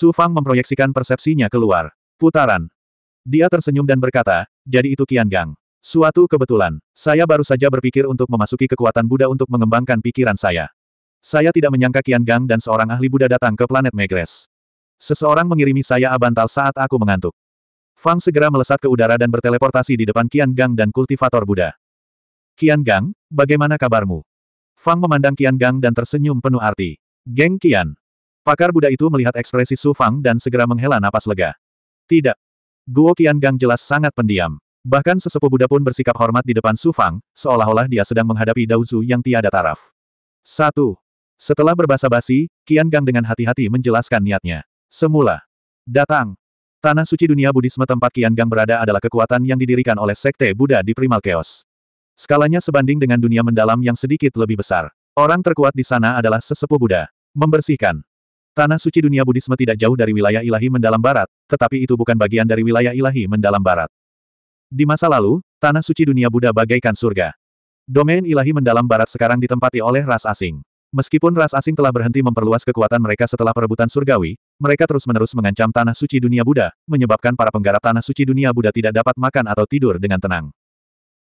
Su Fang memproyeksikan persepsinya keluar. Putaran. Dia tersenyum dan berkata, jadi itu Kian Gang. Suatu kebetulan, saya baru saja berpikir untuk memasuki kekuatan Buddha untuk mengembangkan pikiran saya. Saya tidak menyangka Kian Gang dan seorang ahli Buddha datang ke planet Megres. Seseorang mengirimi saya abantal saat aku mengantuk. Fang segera melesat ke udara dan berteleportasi di depan Kian Gang dan kultivator Buddha. Kian Gang, bagaimana kabarmu? Fang memandang Kian Gang dan tersenyum penuh arti. Geng Kian. Pakar Buddha itu melihat ekspresi Su Fang dan segera menghela napas lega. Tidak. Guo Gang jelas sangat pendiam. Bahkan sesepuh Buddha pun bersikap hormat di depan Su Fang, seolah-olah dia sedang menghadapi Daozu yang tiada taraf. 1. Setelah berbahasa basi, Gang dengan hati-hati menjelaskan niatnya. Semula. Datang. Tanah suci dunia Buddhisme tempat Gang berada adalah kekuatan yang didirikan oleh Sekte Buddha di Primal Chaos. Skalanya sebanding dengan dunia mendalam yang sedikit lebih besar. Orang terkuat di sana adalah sesepuh Buddha. Membersihkan. Tanah suci dunia Budisme tidak jauh dari wilayah ilahi mendalam barat, tetapi itu bukan bagian dari wilayah ilahi mendalam barat. Di masa lalu, tanah suci dunia Buddha bagaikan surga. Domain ilahi mendalam barat sekarang ditempati oleh ras asing. Meskipun ras asing telah berhenti memperluas kekuatan mereka setelah perebutan surgawi, mereka terus-menerus mengancam tanah suci dunia Buddha, menyebabkan para penggarap tanah suci dunia Buddha tidak dapat makan atau tidur dengan tenang.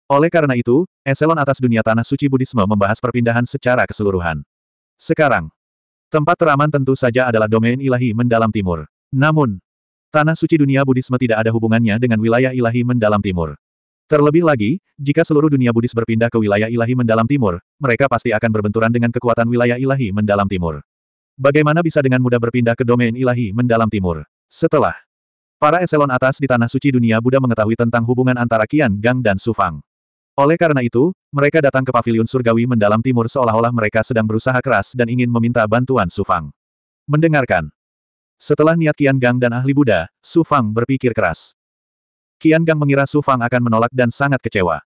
Oleh karena itu, eselon atas dunia tanah suci Budisme membahas perpindahan secara keseluruhan. Sekarang, Tempat teraman tentu saja adalah domain ilahi mendalam timur. Namun, tanah suci dunia Buddhisme tidak ada hubungannya dengan wilayah ilahi mendalam timur. Terlebih lagi, jika seluruh dunia Buddhis berpindah ke wilayah ilahi mendalam timur, mereka pasti akan berbenturan dengan kekuatan wilayah ilahi mendalam timur. Bagaimana bisa dengan mudah berpindah ke domain ilahi mendalam timur? Setelah para eselon atas di tanah suci dunia Buddha mengetahui tentang hubungan antara Qian Gang dan Sufang. Oleh karena itu, mereka datang ke pavilion surgawi mendalam timur seolah-olah mereka sedang berusaha keras dan ingin meminta bantuan Sufang. Mendengarkan. Setelah niat Qian Gang dan ahli Buddha, Sufang berpikir keras. Kian Gang mengira Sufang akan menolak dan sangat kecewa.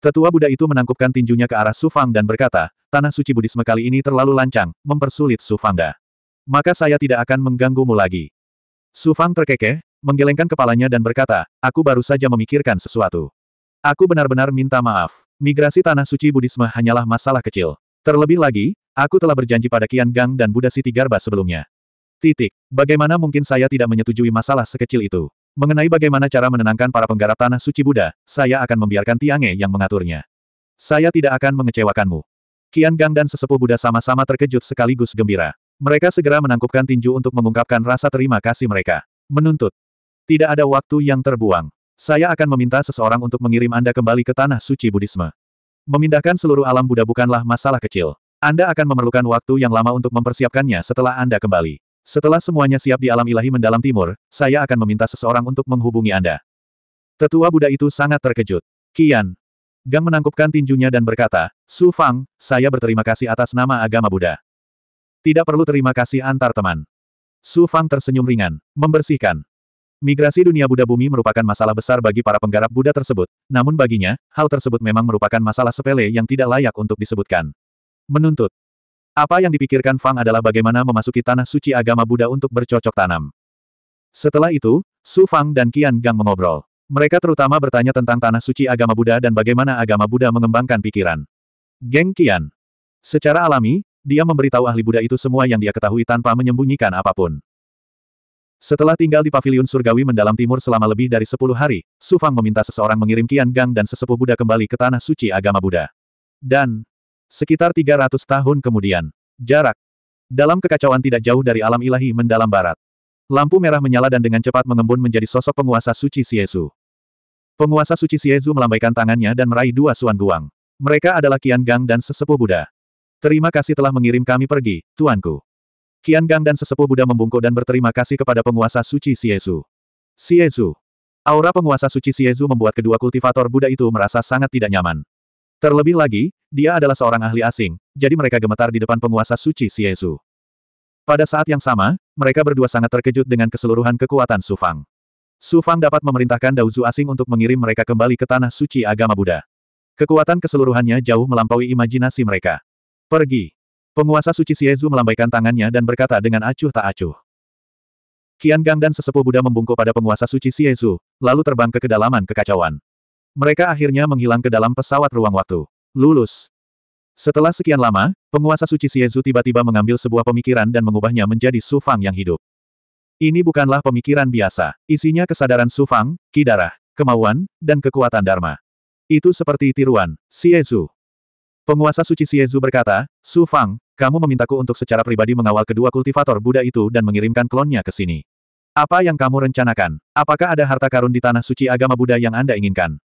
Tetua Buddha itu menangkupkan tinjunya ke arah Sufang dan berkata, Tanah suci Budisme kali ini terlalu lancang, mempersulit Sufangda. Maka saya tidak akan mengganggumu lagi. Sufang terkekeh, menggelengkan kepalanya dan berkata, Aku baru saja memikirkan sesuatu. Aku benar-benar minta maaf. Migrasi Tanah Suci Budisme hanyalah masalah kecil. Terlebih lagi, aku telah berjanji pada Kian Gang dan Buddha Siti Garba sebelumnya. Titik. Bagaimana mungkin saya tidak menyetujui masalah sekecil itu? Mengenai bagaimana cara menenangkan para penggarap Tanah Suci Buddha, saya akan membiarkan Tiange yang mengaturnya. Saya tidak akan mengecewakanmu. Kian Gang dan sesepuh Buddha sama-sama terkejut sekaligus gembira. Mereka segera menangkupkan tinju untuk mengungkapkan rasa terima kasih mereka. Menuntut. Tidak ada waktu yang terbuang. Saya akan meminta seseorang untuk mengirim Anda kembali ke tanah suci Buddhisme. Memindahkan seluruh alam Buddha bukanlah masalah kecil. Anda akan memerlukan waktu yang lama untuk mempersiapkannya setelah Anda kembali. Setelah semuanya siap di alam ilahi mendalam timur, saya akan meminta seseorang untuk menghubungi Anda. Tetua Buddha itu sangat terkejut. Kian. Gang menangkupkan tinjunya dan berkata, Su Fang, saya berterima kasih atas nama agama Buddha. Tidak perlu terima kasih antar teman. Su Fang tersenyum ringan, membersihkan. Migrasi dunia Buddha bumi merupakan masalah besar bagi para penggarap Buddha tersebut, namun baginya, hal tersebut memang merupakan masalah sepele yang tidak layak untuk disebutkan. Menuntut. Apa yang dipikirkan Fang adalah bagaimana memasuki tanah suci agama Buddha untuk bercocok tanam. Setelah itu, Su Fang dan Qian Gang mengobrol. Mereka terutama bertanya tentang tanah suci agama Buddha dan bagaimana agama Buddha mengembangkan pikiran. Geng Qian. Secara alami, dia memberitahu ahli Buddha itu semua yang dia ketahui tanpa menyembunyikan apapun. Setelah tinggal di paviliun surgawi mendalam timur selama lebih dari sepuluh hari, Su Fang meminta seseorang mengirim Qian Gang dan sesepuh Buddha kembali ke tanah suci agama Buddha. Dan, sekitar 300 tahun kemudian, jarak, dalam kekacauan tidak jauh dari alam ilahi mendalam barat. Lampu merah menyala dan dengan cepat mengembun menjadi sosok penguasa suci Siezu. Penguasa suci Siezu melambaikan tangannya dan meraih dua suan guang. Mereka adalah Qian Gang dan sesepuh Buddha. Terima kasih telah mengirim kami pergi, tuanku. Qian Gang dan sesepuh Buddha membungkuk dan berterima kasih kepada penguasa suci Siezu. Siezu. Aura penguasa suci Siezu membuat kedua kultivator Buddha itu merasa sangat tidak nyaman. Terlebih lagi, dia adalah seorang ahli asing, jadi mereka gemetar di depan penguasa suci Siezu. Pada saat yang sama, mereka berdua sangat terkejut dengan keseluruhan kekuatan Sufang. Sufang dapat memerintahkan Daozu asing untuk mengirim mereka kembali ke tanah suci agama Buddha. Kekuatan keseluruhannya jauh melampaui imajinasi mereka. Pergi. Penguasa suci Siezu melambaikan tangannya dan berkata dengan acuh tak acuh. Kian Gang dan sesepuh Buddha membungkuk pada penguasa suci Siezu, lalu terbang ke kedalaman kekacauan. Mereka akhirnya menghilang ke dalam pesawat ruang waktu. Lulus. Setelah sekian lama, penguasa suci Siezu tiba-tiba mengambil sebuah pemikiran dan mengubahnya menjadi Sufang yang hidup. Ini bukanlah pemikiran biasa. Isinya kesadaran Sufang, kidarah, kemauan, dan kekuatan Dharma. Itu seperti tiruan, Siezu. Penguasa suci Siezu berkata, Su Fang, kamu memintaku untuk secara pribadi mengawal kedua kultivator Buddha itu dan mengirimkan klonnya ke sini. Apa yang kamu rencanakan? Apakah ada harta karun di tanah suci agama Buddha yang Anda inginkan?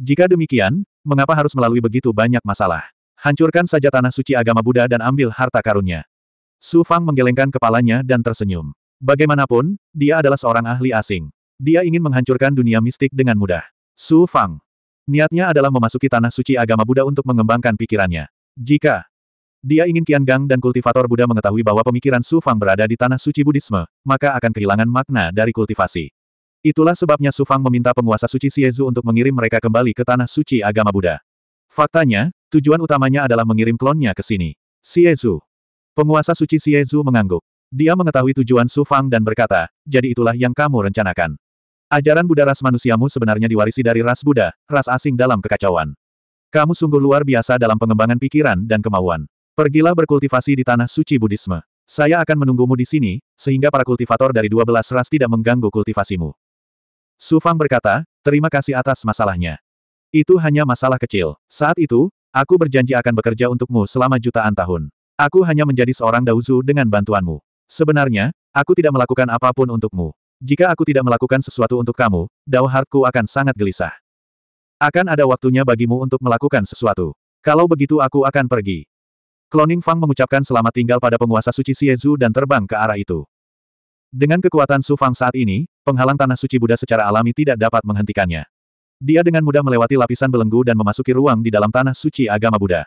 Jika demikian, mengapa harus melalui begitu banyak masalah? Hancurkan saja tanah suci agama Buddha dan ambil harta karunnya. Su Fang menggelengkan kepalanya dan tersenyum. Bagaimanapun, dia adalah seorang ahli asing. Dia ingin menghancurkan dunia mistik dengan mudah. Su Fang, Niatnya adalah memasuki tanah suci agama Buddha untuk mengembangkan pikirannya. Jika dia ingin Qian Gang dan kultivator Buddha mengetahui bahwa pemikiran Su Fang berada di tanah suci Buddhisme, maka akan kehilangan makna dari kultivasi. Itulah sebabnya Su Fang meminta penguasa suci Siezu untuk mengirim mereka kembali ke tanah suci agama Buddha. Faktanya, tujuan utamanya adalah mengirim klonnya ke sini. Siezu. Penguasa suci Siezu mengangguk. Dia mengetahui tujuan Su Fang dan berkata, jadi itulah yang kamu rencanakan. Ajaran Buddha ras manusiamu sebenarnya diwarisi dari ras Buddha, ras asing dalam kekacauan. Kamu sungguh luar biasa dalam pengembangan pikiran dan kemauan. Pergilah berkultivasi di tanah suci Buddhisme. Saya akan menunggumu di sini, sehingga para kultivator dari dua belas ras tidak mengganggu kultivasimu. Su berkata, terima kasih atas masalahnya. Itu hanya masalah kecil. Saat itu, aku berjanji akan bekerja untukmu selama jutaan tahun. Aku hanya menjadi seorang dauzu dengan bantuanmu. Sebenarnya, aku tidak melakukan apapun untukmu. Jika aku tidak melakukan sesuatu untuk kamu, Dao Hartku akan sangat gelisah. Akan ada waktunya bagimu untuk melakukan sesuatu. Kalau begitu aku akan pergi. Kloning Fang mengucapkan selamat tinggal pada penguasa suci Siezu dan terbang ke arah itu. Dengan kekuatan Su Fang saat ini, penghalang tanah suci Buddha secara alami tidak dapat menghentikannya. Dia dengan mudah melewati lapisan belenggu dan memasuki ruang di dalam tanah suci agama Buddha.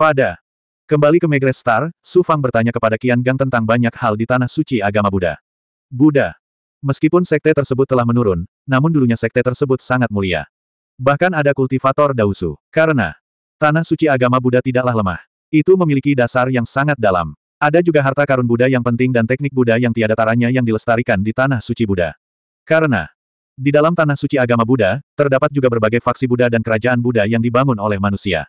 Pada kembali ke Megrestar, Star, Su Fang bertanya kepada Kian Gang tentang banyak hal di tanah suci agama Buddha. Buddha Meskipun sekte tersebut telah menurun, namun dulunya sekte tersebut sangat mulia. Bahkan ada kultivator Dausu. Karena tanah suci agama Buddha tidaklah lemah. Itu memiliki dasar yang sangat dalam. Ada juga harta karun Buddha yang penting dan teknik Buddha yang tiada taranya yang dilestarikan di tanah suci Buddha. Karena di dalam tanah suci agama Buddha, terdapat juga berbagai faksi Buddha dan kerajaan Buddha yang dibangun oleh manusia.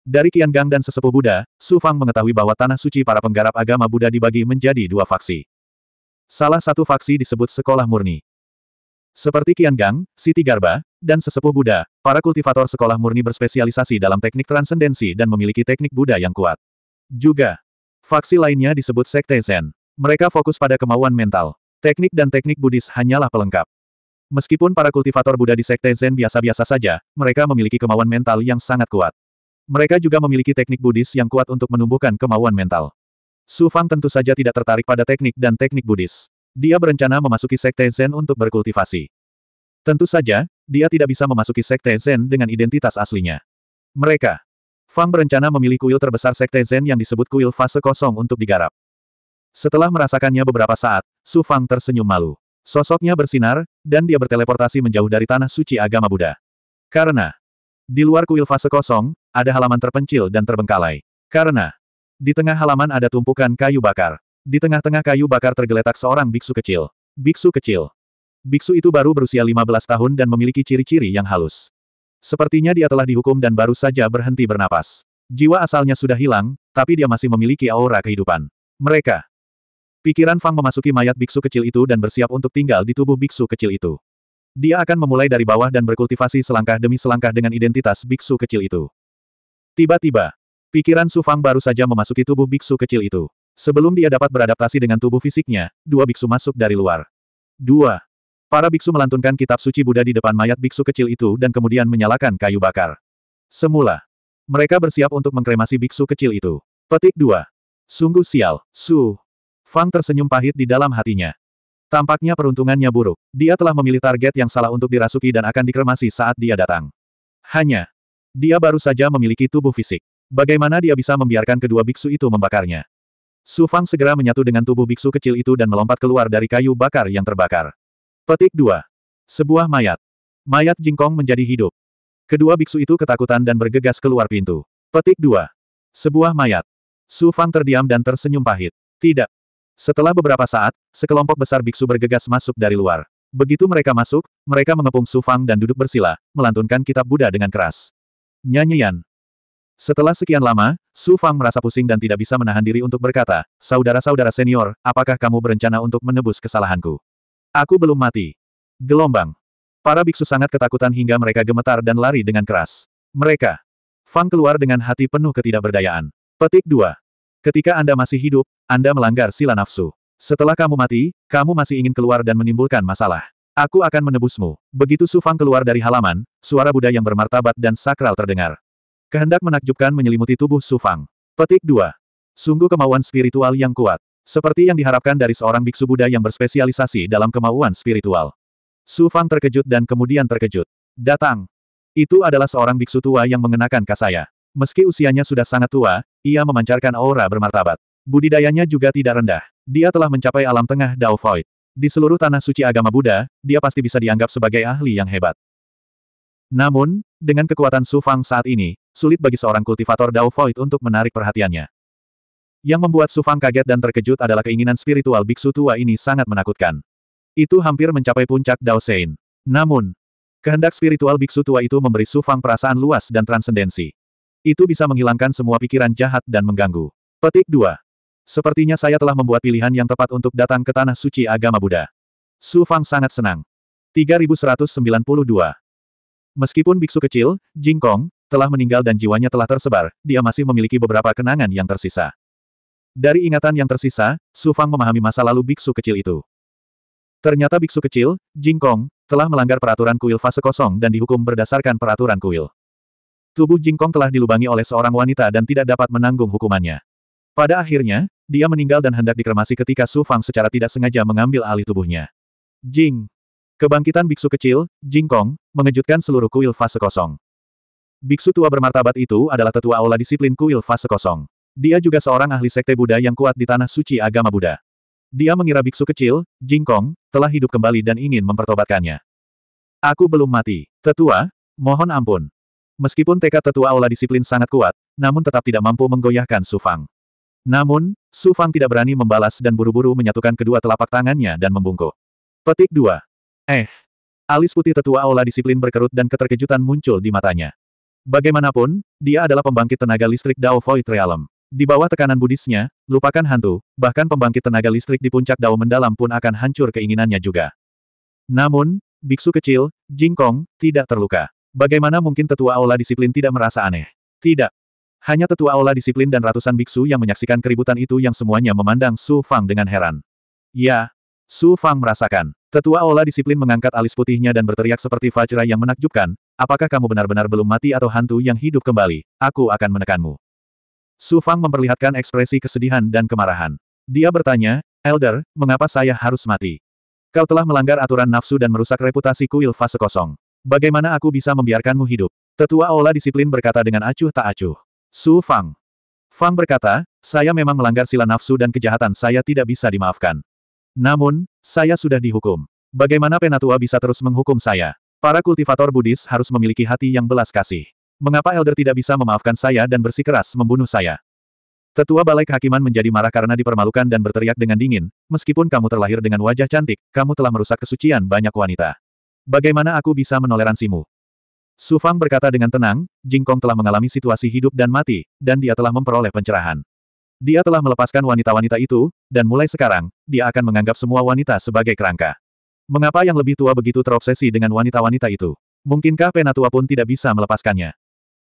Dari Kian Gang dan sesepuh Buddha, Su Fang mengetahui bahwa tanah suci para penggarap agama Buddha dibagi menjadi dua faksi. Salah satu faksi disebut sekolah murni. Seperti Qian Gang, Siti Garba, dan sesepuh Buddha, para kultivator sekolah murni berspesialisasi dalam teknik transendensi dan memiliki teknik Buddha yang kuat. Juga, faksi lainnya disebut Sekte Zen. Mereka fokus pada kemauan mental. Teknik dan teknik Buddhis hanyalah pelengkap. Meskipun para kultivator Buddha di Sekte Zen biasa-biasa saja, mereka memiliki kemauan mental yang sangat kuat. Mereka juga memiliki teknik Buddhis yang kuat untuk menumbuhkan kemauan mental. Su Fang tentu saja tidak tertarik pada teknik dan teknik Buddhis. Dia berencana memasuki sekte Zen untuk berkultivasi. Tentu saja, dia tidak bisa memasuki sekte Zen dengan identitas aslinya. Mereka. Fang berencana memilih kuil terbesar sekte Zen yang disebut kuil fase kosong untuk digarap. Setelah merasakannya beberapa saat, Su Fang tersenyum malu. Sosoknya bersinar, dan dia berteleportasi menjauh dari tanah suci agama Buddha. Karena, di luar kuil fase kosong, ada halaman terpencil dan terbengkalai. Karena, di tengah halaman ada tumpukan kayu bakar. Di tengah-tengah kayu bakar tergeletak seorang biksu kecil. Biksu kecil. Biksu itu baru berusia 15 tahun dan memiliki ciri-ciri yang halus. Sepertinya dia telah dihukum dan baru saja berhenti bernapas. Jiwa asalnya sudah hilang, tapi dia masih memiliki aura kehidupan. Mereka. Pikiran Fang memasuki mayat biksu kecil itu dan bersiap untuk tinggal di tubuh biksu kecil itu. Dia akan memulai dari bawah dan berkultivasi selangkah demi selangkah dengan identitas biksu kecil itu. Tiba-tiba, Pikiran Su Fang baru saja memasuki tubuh biksu kecil itu. Sebelum dia dapat beradaptasi dengan tubuh fisiknya, dua biksu masuk dari luar. Dua. Para biksu melantunkan kitab suci Buddha di depan mayat biksu kecil itu dan kemudian menyalakan kayu bakar. Semula. Mereka bersiap untuk mengkremasi biksu kecil itu. Petik dua. Sungguh sial, Su. Fang tersenyum pahit di dalam hatinya. Tampaknya peruntungannya buruk. Dia telah memilih target yang salah untuk dirasuki dan akan dikremasi saat dia datang. Hanya. Dia baru saja memiliki tubuh fisik. Bagaimana dia bisa membiarkan kedua biksu itu membakarnya? Su Fang segera menyatu dengan tubuh biksu kecil itu dan melompat keluar dari kayu bakar yang terbakar. Petik 2. Sebuah mayat. Mayat jingkong menjadi hidup. Kedua biksu itu ketakutan dan bergegas keluar pintu. Petik 2. Sebuah mayat. Su Fang terdiam dan tersenyum pahit. Tidak. Setelah beberapa saat, sekelompok besar biksu bergegas masuk dari luar. Begitu mereka masuk, mereka mengepung Su Fang dan duduk bersila, melantunkan kitab Buddha dengan keras. Nyanyian. Setelah sekian lama, Su Fang merasa pusing dan tidak bisa menahan diri untuk berkata, Saudara-saudara senior, apakah kamu berencana untuk menebus kesalahanku? Aku belum mati. Gelombang. Para biksu sangat ketakutan hingga mereka gemetar dan lari dengan keras. Mereka. Fang keluar dengan hati penuh ketidakberdayaan. Petik 2. Ketika Anda masih hidup, Anda melanggar sila nafsu. Setelah kamu mati, kamu masih ingin keluar dan menimbulkan masalah. Aku akan menebusmu. Begitu Su Fang keluar dari halaman, suara Buddha yang bermartabat dan sakral terdengar. Kehendak menakjubkan menyelimuti tubuh Su Fang. Petik 2. Sungguh kemauan spiritual yang kuat. Seperti yang diharapkan dari seorang biksu Buddha yang berspesialisasi dalam kemauan spiritual. Su Fang terkejut dan kemudian terkejut. Datang. Itu adalah seorang biksu tua yang mengenakan kasaya. Meski usianya sudah sangat tua, ia memancarkan aura bermartabat. Budidayanya juga tidak rendah. Dia telah mencapai alam tengah Dao Void. Di seluruh tanah suci agama Buddha, dia pasti bisa dianggap sebagai ahli yang hebat. Namun, dengan kekuatan Su Fang saat ini, Sulit bagi seorang kultivator Dao Void untuk menarik perhatiannya. Yang membuat Sufang kaget dan terkejut adalah keinginan spiritual biksu tua ini sangat menakutkan. Itu hampir mencapai puncak Dao Sein. Namun, kehendak spiritual biksu tua itu memberi Sufang perasaan luas dan transendensi. Itu bisa menghilangkan semua pikiran jahat dan mengganggu. Petik 2. Sepertinya saya telah membuat pilihan yang tepat untuk datang ke tanah suci agama Buddha. Sufang sangat senang. 3192. Meskipun biksu kecil, Jingkong, telah meninggal dan jiwanya telah tersebar, dia masih memiliki beberapa kenangan yang tersisa. Dari ingatan yang tersisa, Su Fang memahami masa lalu biksu kecil itu. Ternyata biksu kecil, Jing Kong, telah melanggar peraturan kuil fase kosong dan dihukum berdasarkan peraturan kuil. Tubuh Jing Kong telah dilubangi oleh seorang wanita dan tidak dapat menanggung hukumannya. Pada akhirnya, dia meninggal dan hendak dikremasi ketika Su Fang secara tidak sengaja mengambil alih tubuhnya. Jing. Kebangkitan biksu kecil, Jing Kong, mengejutkan seluruh kuil fase kosong. Biksu tua bermartabat itu adalah tetua aula disiplin kuil fase kosong. Dia juga seorang ahli sekte Buddha yang kuat di tanah suci agama Buddha. Dia mengira biksu kecil, Jingkong, telah hidup kembali dan ingin mempertobatkannya. Aku belum mati. Tetua, mohon ampun. Meskipun tekad tetua aula disiplin sangat kuat, namun tetap tidak mampu menggoyahkan Sufang. Namun, Sufang tidak berani membalas dan buru-buru menyatukan kedua telapak tangannya dan membungkuk. Petik 2. Eh. Alis putih tetua aula disiplin berkerut dan keterkejutan muncul di matanya. Bagaimanapun, dia adalah pembangkit tenaga listrik Dao Void Realm. Di bawah tekanan budisnya, lupakan hantu, bahkan pembangkit tenaga listrik di puncak Dao mendalam pun akan hancur keinginannya juga. Namun, biksu kecil, Jing Kong tidak terluka. Bagaimana mungkin tetua aula disiplin tidak merasa aneh? Tidak. Hanya tetua aula disiplin dan ratusan biksu yang menyaksikan keributan itu yang semuanya memandang Su Fang dengan heran. Ya, Su Fang merasakan. Tetua aula disiplin mengangkat alis putihnya dan berteriak seperti Fajra yang menakjubkan, apakah kamu benar-benar belum mati atau hantu yang hidup kembali, aku akan menekanmu. Su Fang memperlihatkan ekspresi kesedihan dan kemarahan. Dia bertanya, Elder, mengapa saya harus mati? Kau telah melanggar aturan nafsu dan merusak reputasi kuil fase kosong. Bagaimana aku bisa membiarkanmu hidup? Tetua Ola disiplin berkata dengan acuh tak acuh. Su Fang. Fang berkata, saya memang melanggar sila nafsu dan kejahatan saya tidak bisa dimaafkan. Namun, saya sudah dihukum. Bagaimana Penatua bisa terus menghukum saya? Para kultivator Buddhis harus memiliki hati yang belas kasih. Mengapa Elder tidak bisa memaafkan saya dan bersikeras membunuh saya? Tetua Balai Kehakiman menjadi marah karena dipermalukan dan berteriak dengan dingin, meskipun kamu terlahir dengan wajah cantik, kamu telah merusak kesucian banyak wanita. Bagaimana aku bisa menoleransimu? Su Fang berkata dengan tenang, Jingkong telah mengalami situasi hidup dan mati, dan dia telah memperoleh pencerahan. Dia telah melepaskan wanita-wanita itu, dan mulai sekarang, dia akan menganggap semua wanita sebagai kerangka. Mengapa yang lebih tua begitu terobsesi dengan wanita-wanita itu? Mungkinkah penatua pun tidak bisa melepaskannya?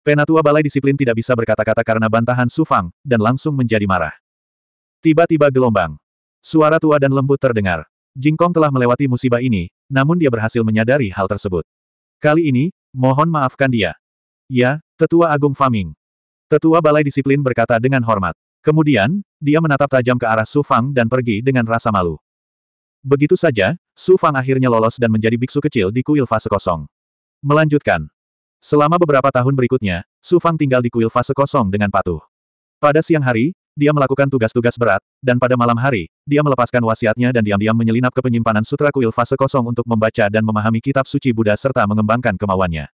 Penatua Balai Disiplin tidak bisa berkata-kata karena bantahan Sufang, dan langsung menjadi marah. Tiba-tiba gelombang. Suara tua dan lembut terdengar. Jingkong telah melewati musibah ini, namun dia berhasil menyadari hal tersebut. Kali ini, mohon maafkan dia. Ya, Tetua Agung Faming. Tetua Balai Disiplin berkata dengan hormat. Kemudian, dia menatap tajam ke arah Sufang dan pergi dengan rasa malu. Begitu saja, Su Fang akhirnya lolos dan menjadi biksu kecil di kuil fase kosong. Melanjutkan. Selama beberapa tahun berikutnya, Su Fang tinggal di kuil fase kosong dengan patuh. Pada siang hari, dia melakukan tugas-tugas berat, dan pada malam hari, dia melepaskan wasiatnya dan diam-diam menyelinap ke penyimpanan sutra kuil fase kosong untuk membaca dan memahami kitab suci Buddha serta mengembangkan kemauannya.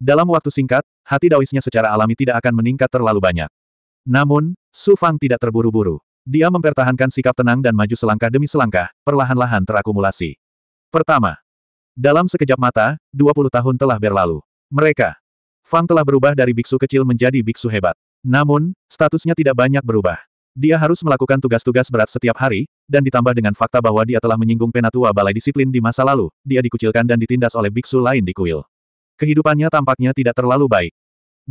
Dalam waktu singkat, hati Daoisnya secara alami tidak akan meningkat terlalu banyak. Namun, Su Fang tidak terburu-buru. Dia mempertahankan sikap tenang dan maju selangkah demi selangkah, perlahan-lahan terakumulasi. Pertama, dalam sekejap mata, 20 tahun telah berlalu. Mereka, Fang telah berubah dari biksu kecil menjadi biksu hebat. Namun, statusnya tidak banyak berubah. Dia harus melakukan tugas-tugas berat setiap hari, dan ditambah dengan fakta bahwa dia telah menyinggung penatua balai disiplin di masa lalu, dia dikucilkan dan ditindas oleh biksu lain di kuil. Kehidupannya tampaknya tidak terlalu baik.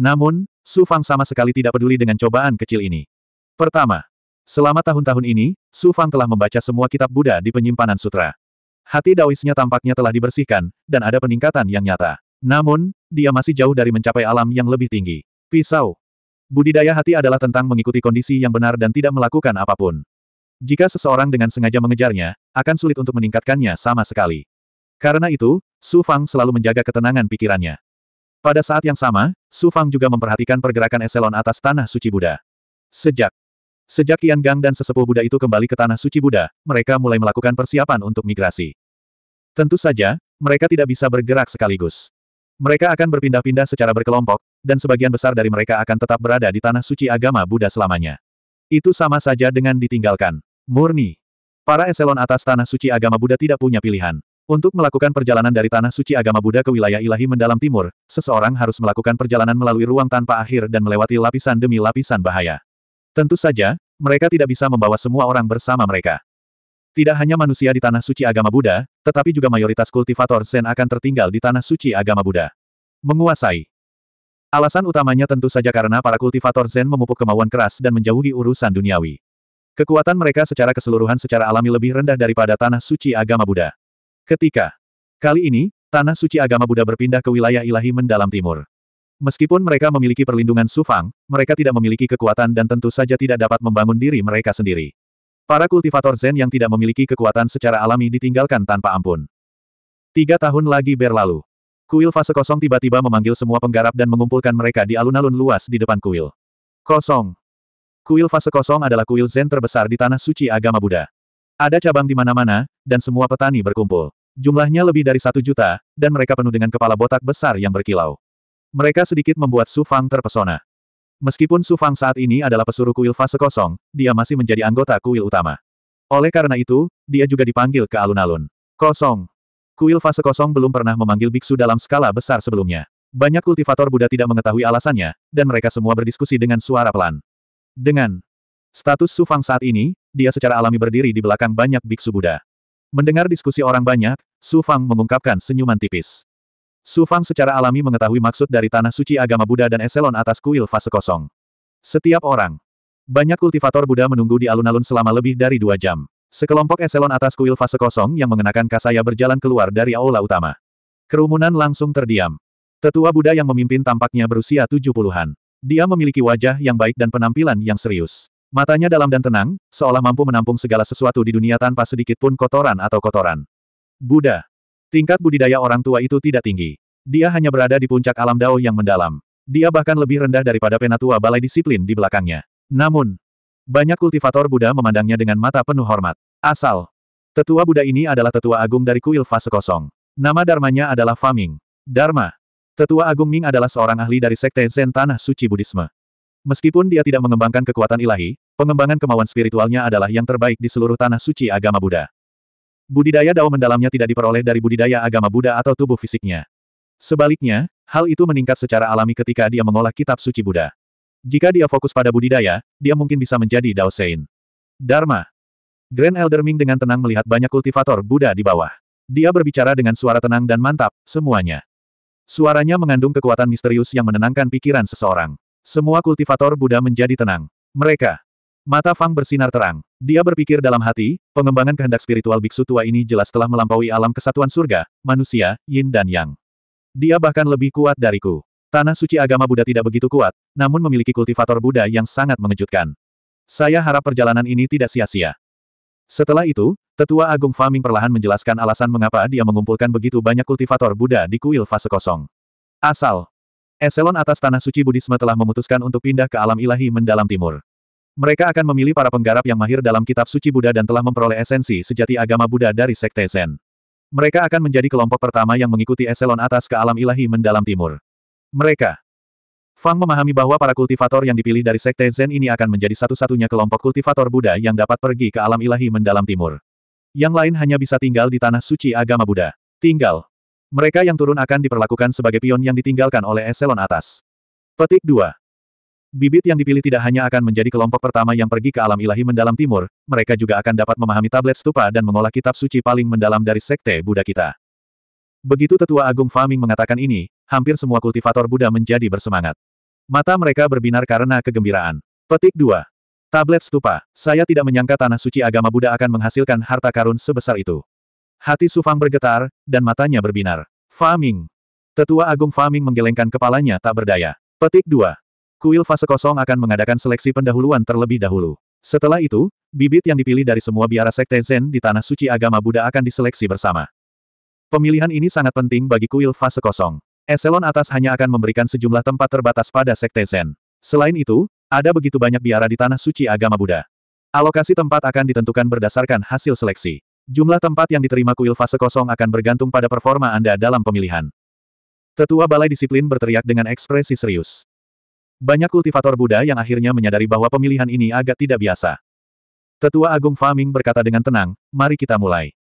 Namun, Su Fang sama sekali tidak peduli dengan cobaan kecil ini. Pertama, Selama tahun-tahun ini, Su Fang telah membaca semua kitab Buddha di penyimpanan sutra. Hati Daoisnya tampaknya telah dibersihkan, dan ada peningkatan yang nyata. Namun, dia masih jauh dari mencapai alam yang lebih tinggi. Pisau. Budidaya hati adalah tentang mengikuti kondisi yang benar dan tidak melakukan apapun. Jika seseorang dengan sengaja mengejarnya, akan sulit untuk meningkatkannya sama sekali. Karena itu, Su Fang selalu menjaga ketenangan pikirannya. Pada saat yang sama, Su Fang juga memperhatikan pergerakan eselon atas tanah suci Buddha. Sejak Sejak Kian Gang dan sesepuh Buddha itu kembali ke Tanah Suci Buddha, mereka mulai melakukan persiapan untuk migrasi. Tentu saja, mereka tidak bisa bergerak sekaligus. Mereka akan berpindah-pindah secara berkelompok, dan sebagian besar dari mereka akan tetap berada di Tanah Suci Agama Buddha selamanya. Itu sama saja dengan ditinggalkan. Murni. Para eselon atas Tanah Suci Agama Buddha tidak punya pilihan. Untuk melakukan perjalanan dari Tanah Suci Agama Buddha ke wilayah ilahi mendalam timur, seseorang harus melakukan perjalanan melalui ruang tanpa akhir dan melewati lapisan demi lapisan bahaya. Tentu saja, mereka tidak bisa membawa semua orang bersama mereka. Tidak hanya manusia di Tanah Suci Agama Buddha, tetapi juga mayoritas kultivator Zen akan tertinggal di Tanah Suci Agama Buddha. Menguasai. Alasan utamanya tentu saja karena para kultivator Zen memupuk kemauan keras dan menjauhi urusan duniawi. Kekuatan mereka secara keseluruhan secara alami lebih rendah daripada Tanah Suci Agama Buddha. Ketika. Kali ini, Tanah Suci Agama Buddha berpindah ke wilayah ilahi mendalam timur. Meskipun mereka memiliki perlindungan Sufang, mereka tidak memiliki kekuatan dan tentu saja tidak dapat membangun diri mereka sendiri. Para kultivator Zen yang tidak memiliki kekuatan secara alami ditinggalkan tanpa ampun. Tiga tahun lagi berlalu. Kuil fase kosong tiba-tiba memanggil semua penggarap dan mengumpulkan mereka di alun-alun luas di depan kuil. Kosong. Kuil fase kosong adalah kuil Zen terbesar di tanah suci agama Buddha. Ada cabang di mana-mana, dan semua petani berkumpul. Jumlahnya lebih dari satu juta, dan mereka penuh dengan kepala botak besar yang berkilau. Mereka sedikit membuat Su Fang terpesona. Meskipun Su Fang saat ini adalah pesuruh kuil fase kosong, dia masih menjadi anggota kuil utama. Oleh karena itu, dia juga dipanggil ke alun-alun. Kosong. Kuil fase kosong belum pernah memanggil biksu dalam skala besar sebelumnya. Banyak kultivator Buddha tidak mengetahui alasannya, dan mereka semua berdiskusi dengan suara pelan. Dengan status Su Fang saat ini, dia secara alami berdiri di belakang banyak biksu Buddha. Mendengar diskusi orang banyak, Su Fang mengungkapkan senyuman tipis. Su Fang secara alami mengetahui maksud dari tanah suci agama Buddha dan eselon atas kuil fase kosong. Setiap orang. Banyak kultivator Buddha menunggu di alun-alun selama lebih dari dua jam. Sekelompok eselon atas kuil fase kosong yang mengenakan kasaya berjalan keluar dari aula utama. Kerumunan langsung terdiam. Tetua Buddha yang memimpin tampaknya berusia tujuh puluhan. Dia memiliki wajah yang baik dan penampilan yang serius. Matanya dalam dan tenang, seolah mampu menampung segala sesuatu di dunia tanpa sedikit pun kotoran atau kotoran. Buddha, Tingkat budidaya orang tua itu tidak tinggi. Dia hanya berada di puncak alam dao yang mendalam. Dia bahkan lebih rendah daripada penatua balai disiplin di belakangnya. Namun, banyak kultivator Buddha memandangnya dengan mata penuh hormat. Asal, tetua Buddha ini adalah tetua agung dari kuil fase kosong. Nama dharmanya adalah Faming. Dharma. Tetua Agung Ming adalah seorang ahli dari Sekte Zen Tanah Suci Budisme. Meskipun dia tidak mengembangkan kekuatan ilahi, pengembangan kemauan spiritualnya adalah yang terbaik di seluruh Tanah Suci Agama Buddha. Budidaya dao mendalamnya tidak diperoleh dari budidaya agama Buddha atau tubuh fisiknya. Sebaliknya, hal itu meningkat secara alami ketika dia mengolah kitab suci Buddha. Jika dia fokus pada budidaya, dia mungkin bisa menjadi Dao Sein. Dharma. Grand Elder Ming dengan tenang melihat banyak kultivator Buddha di bawah. Dia berbicara dengan suara tenang dan mantap, semuanya. Suaranya mengandung kekuatan misterius yang menenangkan pikiran seseorang. Semua kultivator Buddha menjadi tenang. Mereka. Mata Fang bersinar terang. Dia berpikir dalam hati, pengembangan kehendak spiritual biksu tua ini jelas telah melampaui alam kesatuan surga, manusia, yin dan yang. Dia bahkan lebih kuat dariku. Tanah suci agama Buddha tidak begitu kuat, namun memiliki kultivator Buddha yang sangat mengejutkan. Saya harap perjalanan ini tidak sia-sia. Setelah itu, Tetua Agung Faming perlahan menjelaskan alasan mengapa dia mengumpulkan begitu banyak kultivator Buddha di kuil fase kosong. Asal, Eselon atas tanah suci Budisme telah memutuskan untuk pindah ke alam ilahi mendalam timur. Mereka akan memilih para penggarap yang mahir dalam kitab suci Buddha dan telah memperoleh esensi sejati agama Buddha dari Sekte Zen. Mereka akan menjadi kelompok pertama yang mengikuti eselon atas ke alam ilahi mendalam timur. Mereka. Fang memahami bahwa para kultivator yang dipilih dari Sekte Zen ini akan menjadi satu-satunya kelompok kultivator Buddha yang dapat pergi ke alam ilahi mendalam timur. Yang lain hanya bisa tinggal di tanah suci agama Buddha. Tinggal. Mereka yang turun akan diperlakukan sebagai pion yang ditinggalkan oleh eselon atas. Petik 2. Bibit yang dipilih tidak hanya akan menjadi kelompok pertama yang pergi ke alam ilahi mendalam timur, mereka juga akan dapat memahami tablet stupa dan mengolah kitab suci paling mendalam dari sekte Buddha kita. Begitu Tetua Agung Faming mengatakan ini, hampir semua kultivator Buddha menjadi bersemangat. Mata mereka berbinar karena kegembiraan. Petik 2. Tablet stupa. Saya tidak menyangka tanah suci agama Buddha akan menghasilkan harta karun sebesar itu. Hati Sufang bergetar, dan matanya berbinar. Faming. Tetua Agung Faming menggelengkan kepalanya tak berdaya. Petik 2. Kuil fase kosong akan mengadakan seleksi pendahuluan terlebih dahulu. Setelah itu, bibit yang dipilih dari semua biara sekte Zen di Tanah Suci Agama Buddha akan diseleksi bersama. Pemilihan ini sangat penting bagi kuil fase kosong. Eselon atas hanya akan memberikan sejumlah tempat terbatas pada sekte Zen. Selain itu, ada begitu banyak biara di Tanah Suci Agama Buddha. Alokasi tempat akan ditentukan berdasarkan hasil seleksi. Jumlah tempat yang diterima kuil fase kosong akan bergantung pada performa Anda dalam pemilihan. Tetua Balai Disiplin berteriak dengan ekspresi serius. Banyak kultivator Buddha yang akhirnya menyadari bahwa pemilihan ini agak tidak biasa. Tetua Agung Faming berkata dengan tenang, mari kita mulai.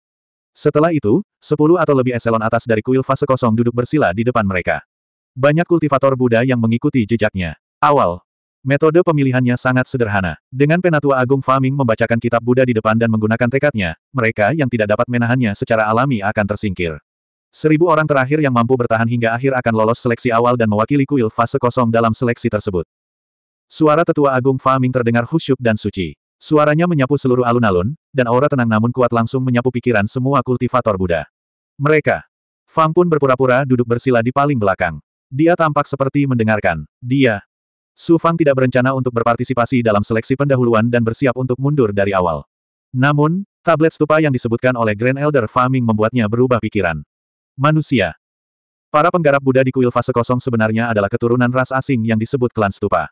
Setelah itu, sepuluh atau lebih eselon atas dari kuil fase kosong duduk bersila di depan mereka. Banyak kultivator Buddha yang mengikuti jejaknya. Awal, metode pemilihannya sangat sederhana. Dengan Penatua Agung Faming membacakan kitab Buddha di depan dan menggunakan tekadnya, mereka yang tidak dapat menahannya secara alami akan tersingkir. Seribu orang terakhir yang mampu bertahan hingga akhir akan lolos seleksi awal dan mewakili kuil fase kosong dalam seleksi tersebut. Suara tetua agung Faming terdengar khusyuk dan suci. Suaranya menyapu seluruh alun-alun, dan aura tenang namun kuat langsung menyapu pikiran semua kultivator Buddha. Mereka. Fang pun berpura-pura duduk bersila di paling belakang. Dia tampak seperti mendengarkan. Dia. Su Fang tidak berencana untuk berpartisipasi dalam seleksi pendahuluan dan bersiap untuk mundur dari awal. Namun, tablet stupa yang disebutkan oleh Grand Elder Faming membuatnya berubah pikiran. Manusia. Para penggarap Buddha di kuil fase kosong sebenarnya adalah keturunan ras asing yang disebut klan stupa.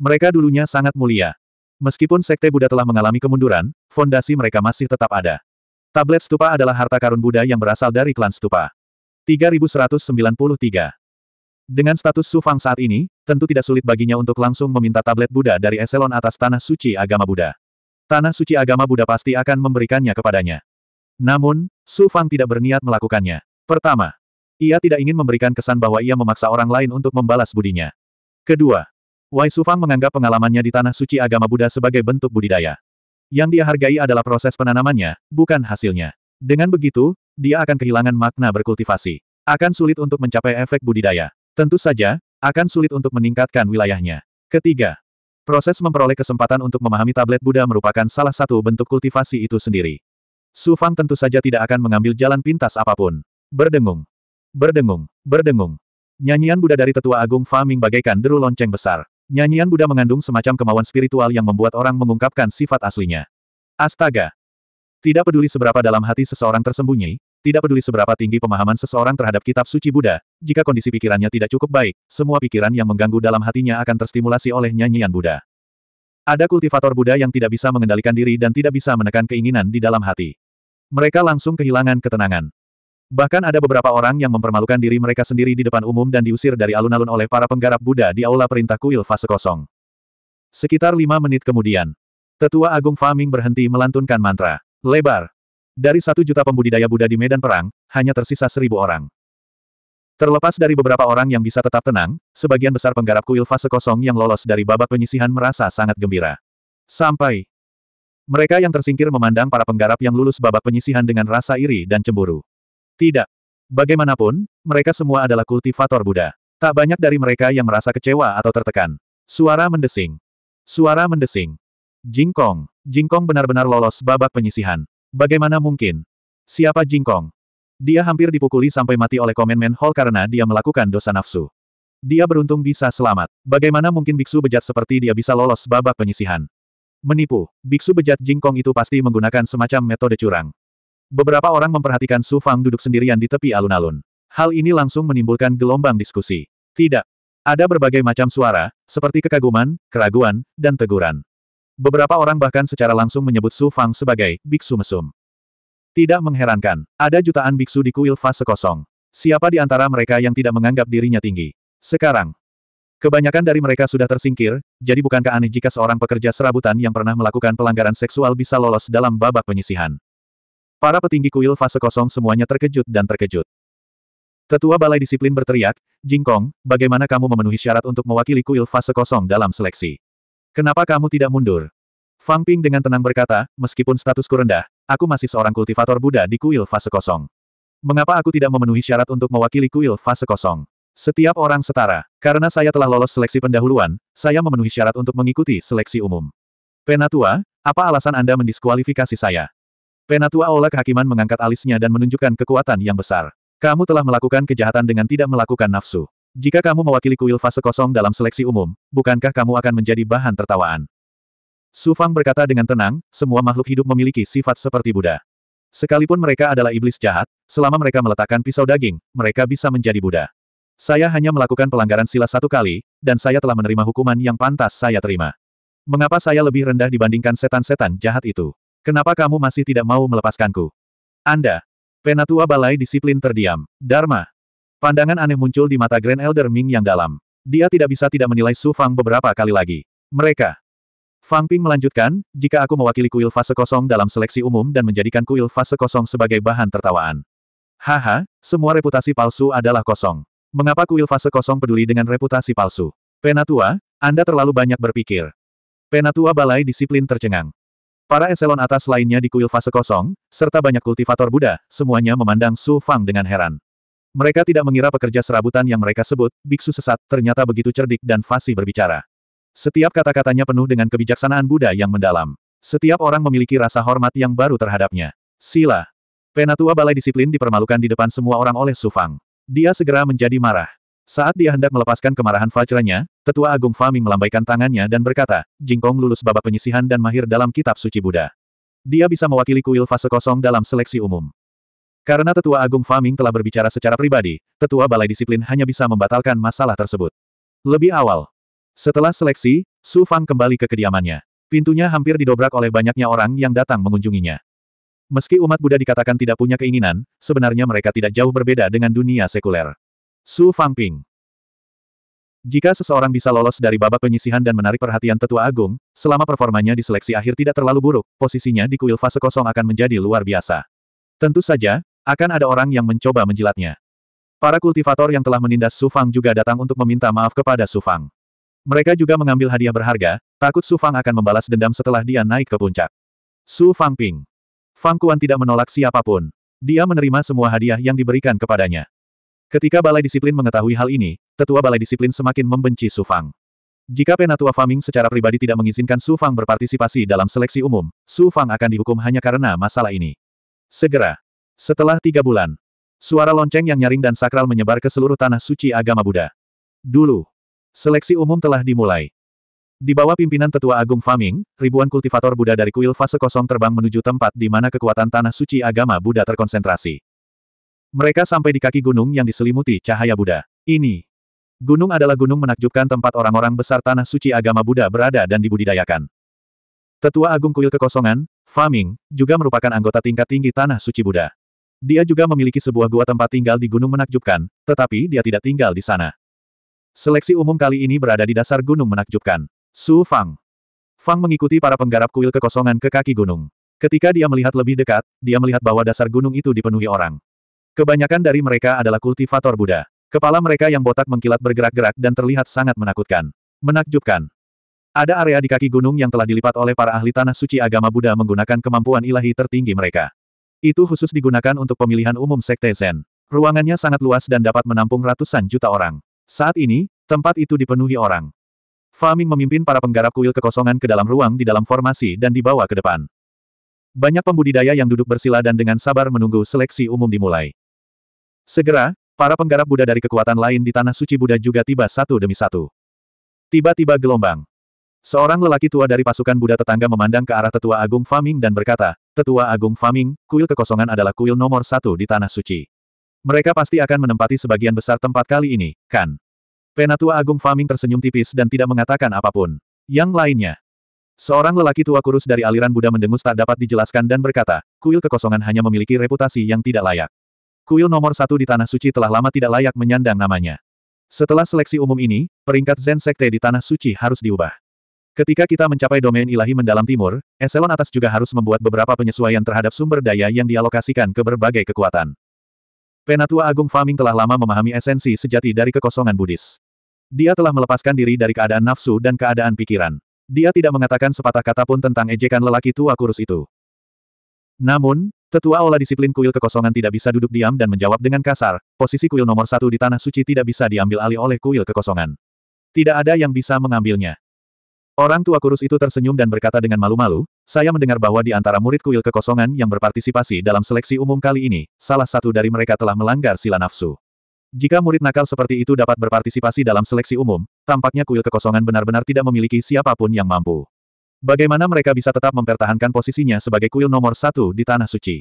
Mereka dulunya sangat mulia. Meskipun sekte Buddha telah mengalami kemunduran, fondasi mereka masih tetap ada. Tablet stupa adalah harta karun Buddha yang berasal dari klan stupa. 3193. Dengan status Sufang saat ini, tentu tidak sulit baginya untuk langsung meminta tablet Buddha dari eselon atas tanah suci agama Buddha. Tanah suci agama Buddha pasti akan memberikannya kepadanya. Namun, Sufang tidak berniat melakukannya. Pertama, ia tidak ingin memberikan kesan bahwa ia memaksa orang lain untuk membalas budinya. Kedua, Wai Sufang menganggap pengalamannya di Tanah Suci Agama Buddha sebagai bentuk budidaya. Yang dia hargai adalah proses penanamannya, bukan hasilnya. Dengan begitu, dia akan kehilangan makna berkultivasi. Akan sulit untuk mencapai efek budidaya. Tentu saja, akan sulit untuk meningkatkan wilayahnya. Ketiga, proses memperoleh kesempatan untuk memahami tablet Buddha merupakan salah satu bentuk kultivasi itu sendiri. Sufang tentu saja tidak akan mengambil jalan pintas apapun. Berdengung. Berdengung. Berdengung. Nyanyian Buddha dari Tetua Agung Faming bagaikan deru lonceng besar. Nyanyian Buddha mengandung semacam kemauan spiritual yang membuat orang mengungkapkan sifat aslinya. Astaga! Tidak peduli seberapa dalam hati seseorang tersembunyi, tidak peduli seberapa tinggi pemahaman seseorang terhadap kitab suci Buddha, jika kondisi pikirannya tidak cukup baik, semua pikiran yang mengganggu dalam hatinya akan terstimulasi oleh nyanyian Buddha. Ada kultivator Buddha yang tidak bisa mengendalikan diri dan tidak bisa menekan keinginan di dalam hati. Mereka langsung kehilangan ketenangan. Bahkan ada beberapa orang yang mempermalukan diri mereka sendiri di depan umum dan diusir dari alun-alun oleh para penggarap Buddha di aula perintah kuil fase kosong. Sekitar lima menit kemudian, Tetua Agung Faming berhenti melantunkan mantra. Lebar. Dari satu juta pembudidaya Buddha di medan perang, hanya tersisa seribu orang. Terlepas dari beberapa orang yang bisa tetap tenang, sebagian besar penggarap kuil fase kosong yang lolos dari babak penyisihan merasa sangat gembira. Sampai mereka yang tersingkir memandang para penggarap yang lulus babak penyisihan dengan rasa iri dan cemburu. Tidak. Bagaimanapun, mereka semua adalah kultivator Buddha. Tak banyak dari mereka yang merasa kecewa atau tertekan. Suara mendesing. Suara mendesing. Jingkong. Jingkong benar-benar lolos babak penyisihan. Bagaimana mungkin? Siapa Jingkong? Dia hampir dipukuli sampai mati oleh Komenmen Hall karena dia melakukan dosa nafsu. Dia beruntung bisa selamat. Bagaimana mungkin biksu bejat seperti dia bisa lolos babak penyisihan? Menipu. Biksu bejat Jingkong itu pasti menggunakan semacam metode curang. Beberapa orang memperhatikan Su Fang duduk sendirian di tepi alun-alun. Hal ini langsung menimbulkan gelombang diskusi. Tidak. Ada berbagai macam suara, seperti kekaguman, keraguan, dan teguran. Beberapa orang bahkan secara langsung menyebut Su Fang sebagai biksu mesum. Tidak mengherankan, ada jutaan biksu di kuil fase kosong. Siapa di antara mereka yang tidak menganggap dirinya tinggi? Sekarang, Kebanyakan dari mereka sudah tersingkir, jadi bukankah aneh jika seorang pekerja serabutan yang pernah melakukan pelanggaran seksual bisa lolos dalam babak penyisihan? Para petinggi kuil fase kosong semuanya terkejut dan terkejut. Tetua Balai Disiplin berteriak, Jing Kong, bagaimana kamu memenuhi syarat untuk mewakili kuil fase kosong dalam seleksi? Kenapa kamu tidak mundur? Fang Ping dengan tenang berkata, meskipun statusku rendah, aku masih seorang kultivator Buddha di kuil fase kosong. Mengapa aku tidak memenuhi syarat untuk mewakili kuil fase kosong? Setiap orang setara. Karena saya telah lolos seleksi pendahuluan, saya memenuhi syarat untuk mengikuti seleksi umum. Penatua, apa alasan Anda mendiskualifikasi saya? Penatua Aula Kehakiman mengangkat alisnya dan menunjukkan kekuatan yang besar. Kamu telah melakukan kejahatan dengan tidak melakukan nafsu. Jika kamu mewakili kuil fase kosong dalam seleksi umum, bukankah kamu akan menjadi bahan tertawaan? Su Fang berkata dengan tenang, semua makhluk hidup memiliki sifat seperti Buddha. Sekalipun mereka adalah iblis jahat, selama mereka meletakkan pisau daging, mereka bisa menjadi Buddha. Saya hanya melakukan pelanggaran sila satu kali, dan saya telah menerima hukuman yang pantas saya terima. Mengapa saya lebih rendah dibandingkan setan-setan jahat itu? Kenapa kamu masih tidak mau melepaskanku? Anda. Penatua Balai Disiplin terdiam. Dharma. Pandangan aneh muncul di mata Grand Elder Ming yang dalam. Dia tidak bisa tidak menilai Su Fang beberapa kali lagi. Mereka. Fang Ping melanjutkan, jika aku mewakili kuil fase kosong dalam seleksi umum dan menjadikan kuil fase kosong sebagai bahan tertawaan. Haha, semua reputasi palsu adalah kosong. Mengapa kuil fase kosong peduli dengan reputasi palsu? Penatua, Anda terlalu banyak berpikir. Penatua Balai Disiplin tercengang. Para eselon atas lainnya di kuil fase kosong, serta banyak kultivator Buddha, semuanya memandang Su Fang dengan heran. Mereka tidak mengira pekerja serabutan yang mereka sebut, biksu sesat, ternyata begitu cerdik dan fasih berbicara. Setiap kata-katanya penuh dengan kebijaksanaan Buddha yang mendalam. Setiap orang memiliki rasa hormat yang baru terhadapnya. Sila. Penatua Balai Disiplin dipermalukan di depan semua orang oleh Su Fang. Dia segera menjadi marah. Saat dia hendak melepaskan kemarahan Fajranya, Tetua Agung Faming melambaikan tangannya dan berkata, Jingkong lulus babak penyisihan dan mahir dalam kitab suci Buddha. Dia bisa mewakili kuil fase kosong dalam seleksi umum. Karena Tetua Agung Faming telah berbicara secara pribadi, Tetua Balai Disiplin hanya bisa membatalkan masalah tersebut. Lebih awal. Setelah seleksi, Su Fang kembali ke kediamannya. Pintunya hampir didobrak oleh banyaknya orang yang datang mengunjunginya. Meski umat Buddha dikatakan tidak punya keinginan, sebenarnya mereka tidak jauh berbeda dengan dunia sekuler. Su Fangping. Jika seseorang bisa lolos dari babak penyisihan dan menarik perhatian tetua agung, selama performanya di seleksi akhir tidak terlalu buruk, posisinya di kuil fase kosong akan menjadi luar biasa. Tentu saja, akan ada orang yang mencoba menjilatnya. Para kultivator yang telah menindas Su Fang juga datang untuk meminta maaf kepada Su Fang. Mereka juga mengambil hadiah berharga, takut Su Fang akan membalas dendam setelah dia naik ke puncak. Su Ping. Fang Kuan tidak menolak siapapun. Dia menerima semua hadiah yang diberikan kepadanya. Ketika Balai Disiplin mengetahui hal ini, Tetua Balai Disiplin semakin membenci Su Fang. Jika Penatua Faming secara pribadi tidak mengizinkan Su Fang berpartisipasi dalam seleksi umum, Su Fang akan dihukum hanya karena masalah ini. Segera. Setelah tiga bulan. Suara lonceng yang nyaring dan sakral menyebar ke seluruh tanah suci agama Buddha. Dulu. Seleksi umum telah dimulai. Di bawah pimpinan Tetua Agung Faming, ribuan kultivator Buddha dari kuil fase kosong terbang menuju tempat di mana kekuatan tanah suci agama Buddha terkonsentrasi. Mereka sampai di kaki gunung yang diselimuti cahaya Buddha. Ini. Gunung adalah gunung menakjubkan tempat orang-orang besar tanah suci agama Buddha berada dan dibudidayakan. Tetua Agung Kuil Kekosongan, Faming, juga merupakan anggota tingkat tinggi tanah suci Buddha. Dia juga memiliki sebuah gua tempat tinggal di gunung menakjubkan, tetapi dia tidak tinggal di sana. Seleksi umum kali ini berada di dasar gunung menakjubkan. Su Fang. Fang mengikuti para penggarap kuil kekosongan ke kaki gunung. Ketika dia melihat lebih dekat, dia melihat bahwa dasar gunung itu dipenuhi orang. Kebanyakan dari mereka adalah kultivator Buddha. Kepala mereka yang botak mengkilat bergerak-gerak dan terlihat sangat menakutkan. Menakjubkan. Ada area di kaki gunung yang telah dilipat oleh para ahli tanah suci agama Buddha menggunakan kemampuan ilahi tertinggi mereka. Itu khusus digunakan untuk pemilihan umum Sekte Zen. Ruangannya sangat luas dan dapat menampung ratusan juta orang. Saat ini, tempat itu dipenuhi orang. Faming memimpin para penggarap kuil kekosongan ke dalam ruang di dalam formasi dan dibawa ke depan. Banyak pembudidaya yang duduk bersila dan dengan sabar menunggu seleksi umum dimulai. Segera, para penggarap Buddha dari kekuatan lain di Tanah Suci Buddha juga tiba satu demi satu. Tiba-tiba gelombang. Seorang lelaki tua dari pasukan Buddha tetangga memandang ke arah Tetua Agung Faming dan berkata, Tetua Agung Faming, kuil kekosongan adalah kuil nomor satu di Tanah Suci. Mereka pasti akan menempati sebagian besar tempat kali ini, kan? Penatua Agung Faming tersenyum tipis dan tidak mengatakan apapun. Yang lainnya. Seorang lelaki tua kurus dari aliran Buddha mendengus tak dapat dijelaskan dan berkata, kuil kekosongan hanya memiliki reputasi yang tidak layak. Kuil nomor satu di Tanah Suci telah lama tidak layak menyandang namanya. Setelah seleksi umum ini, peringkat Zen Sekte di Tanah Suci harus diubah. Ketika kita mencapai domain ilahi mendalam timur, eselon atas juga harus membuat beberapa penyesuaian terhadap sumber daya yang dialokasikan ke berbagai kekuatan. Penatua Agung Faming telah lama memahami esensi sejati dari kekosongan Buddhis. Dia telah melepaskan diri dari keadaan nafsu dan keadaan pikiran. Dia tidak mengatakan sepatah kata pun tentang ejekan lelaki tua kurus itu. Namun, tetua olah disiplin kuil kekosongan tidak bisa duduk diam dan menjawab dengan kasar, posisi kuil nomor satu di Tanah Suci tidak bisa diambil alih oleh kuil kekosongan. Tidak ada yang bisa mengambilnya. Orang tua kurus itu tersenyum dan berkata dengan malu-malu, saya mendengar bahwa di antara murid kuil kekosongan yang berpartisipasi dalam seleksi umum kali ini, salah satu dari mereka telah melanggar sila nafsu. Jika murid nakal seperti itu dapat berpartisipasi dalam seleksi umum, tampaknya kuil kekosongan benar-benar tidak memiliki siapapun yang mampu. Bagaimana mereka bisa tetap mempertahankan posisinya sebagai kuil nomor satu di Tanah Suci?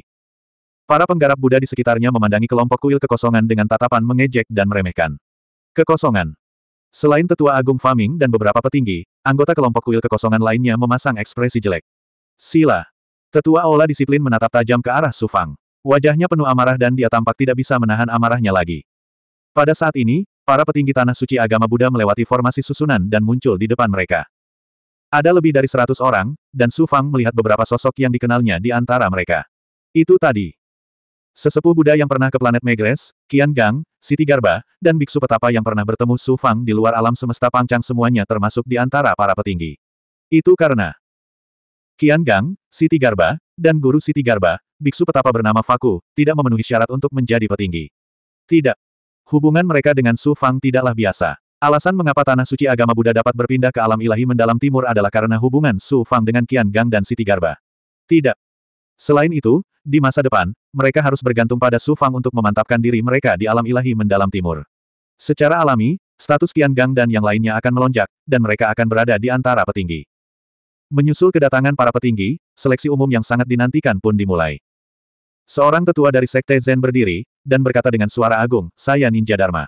Para penggarap Buddha di sekitarnya memandangi kelompok kuil kekosongan dengan tatapan mengejek dan meremehkan. Kekosongan. Selain Tetua Agung Faming dan beberapa petinggi, anggota kelompok kuil kekosongan lainnya memasang ekspresi jelek. Sila. Tetua Aula disiplin menatap tajam ke arah Sufang. Wajahnya penuh amarah dan dia tampak tidak bisa menahan amarahnya lagi. Pada saat ini, para petinggi Tanah Suci Agama Buddha melewati formasi susunan dan muncul di depan mereka. Ada lebih dari seratus orang, dan Su Fang melihat beberapa sosok yang dikenalnya di antara mereka. Itu tadi. Sesepuh Buddha yang pernah ke planet Megres, Kian Gang, Siti Garba, dan Biksu Petapa yang pernah bertemu Su Fang di luar alam semesta pangcang semuanya termasuk di antara para petinggi. Itu karena Kian Gang, Siti Garba, dan guru Siti Garba, Biksu Petapa bernama Faku, tidak memenuhi syarat untuk menjadi petinggi. Tidak. Hubungan mereka dengan Su Fang tidaklah biasa. Alasan mengapa tanah suci agama Buddha dapat berpindah ke alam ilahi mendalam timur adalah karena hubungan Su Fang dengan Qian Gang dan Siti Garba. Tidak. Selain itu, di masa depan, mereka harus bergantung pada Su Fang untuk memantapkan diri mereka di alam ilahi mendalam timur. Secara alami, status Qian Gang dan yang lainnya akan melonjak, dan mereka akan berada di antara petinggi. Menyusul kedatangan para petinggi, seleksi umum yang sangat dinantikan pun dimulai. Seorang tetua dari Sekte Zen berdiri, dan berkata dengan suara agung, saya Ninja Dharma.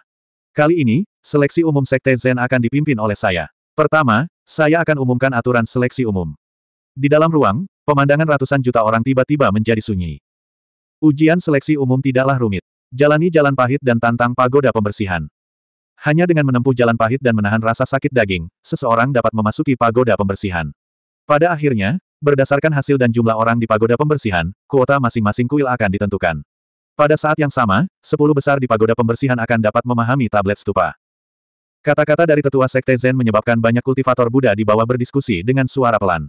Kali ini, seleksi umum Sekte Zen akan dipimpin oleh saya. Pertama, saya akan umumkan aturan seleksi umum. Di dalam ruang, pemandangan ratusan juta orang tiba-tiba menjadi sunyi. Ujian seleksi umum tidaklah rumit. Jalani jalan pahit dan tantang pagoda pembersihan. Hanya dengan menempuh jalan pahit dan menahan rasa sakit daging, seseorang dapat memasuki pagoda pembersihan. Pada akhirnya, berdasarkan hasil dan jumlah orang di pagoda pembersihan, kuota masing-masing kuil akan ditentukan. Pada saat yang sama, sepuluh besar di pagoda pembersihan akan dapat memahami tablet stupa. Kata-kata dari tetua sekte Zen menyebabkan banyak kultivator Buddha di bawah berdiskusi dengan suara pelan.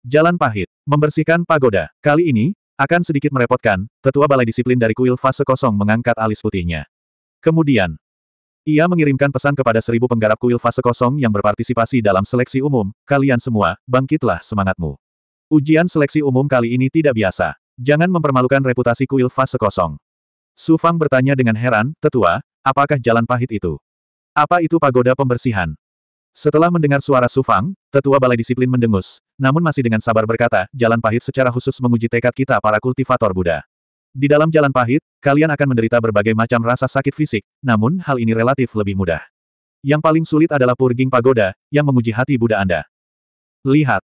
Jalan pahit, membersihkan pagoda. Kali ini, akan sedikit merepotkan, tetua balai disiplin dari kuil fase kosong mengangkat alis putihnya. Kemudian, ia mengirimkan pesan kepada seribu penggarap kuil fase kosong yang berpartisipasi dalam seleksi umum, kalian semua, bangkitlah semangatmu. Ujian seleksi umum kali ini tidak biasa. Jangan mempermalukan reputasi kuil fase sekosong. Su Fang bertanya dengan heran, tetua, apakah jalan pahit itu? Apa itu pagoda pembersihan? Setelah mendengar suara Su Fang, tetua balai disiplin mendengus, namun masih dengan sabar berkata, jalan pahit secara khusus menguji tekad kita para kultivator Buddha. Di dalam jalan pahit, kalian akan menderita berbagai macam rasa sakit fisik, namun hal ini relatif lebih mudah. Yang paling sulit adalah purging pagoda, yang menguji hati Buddha Anda. Lihat,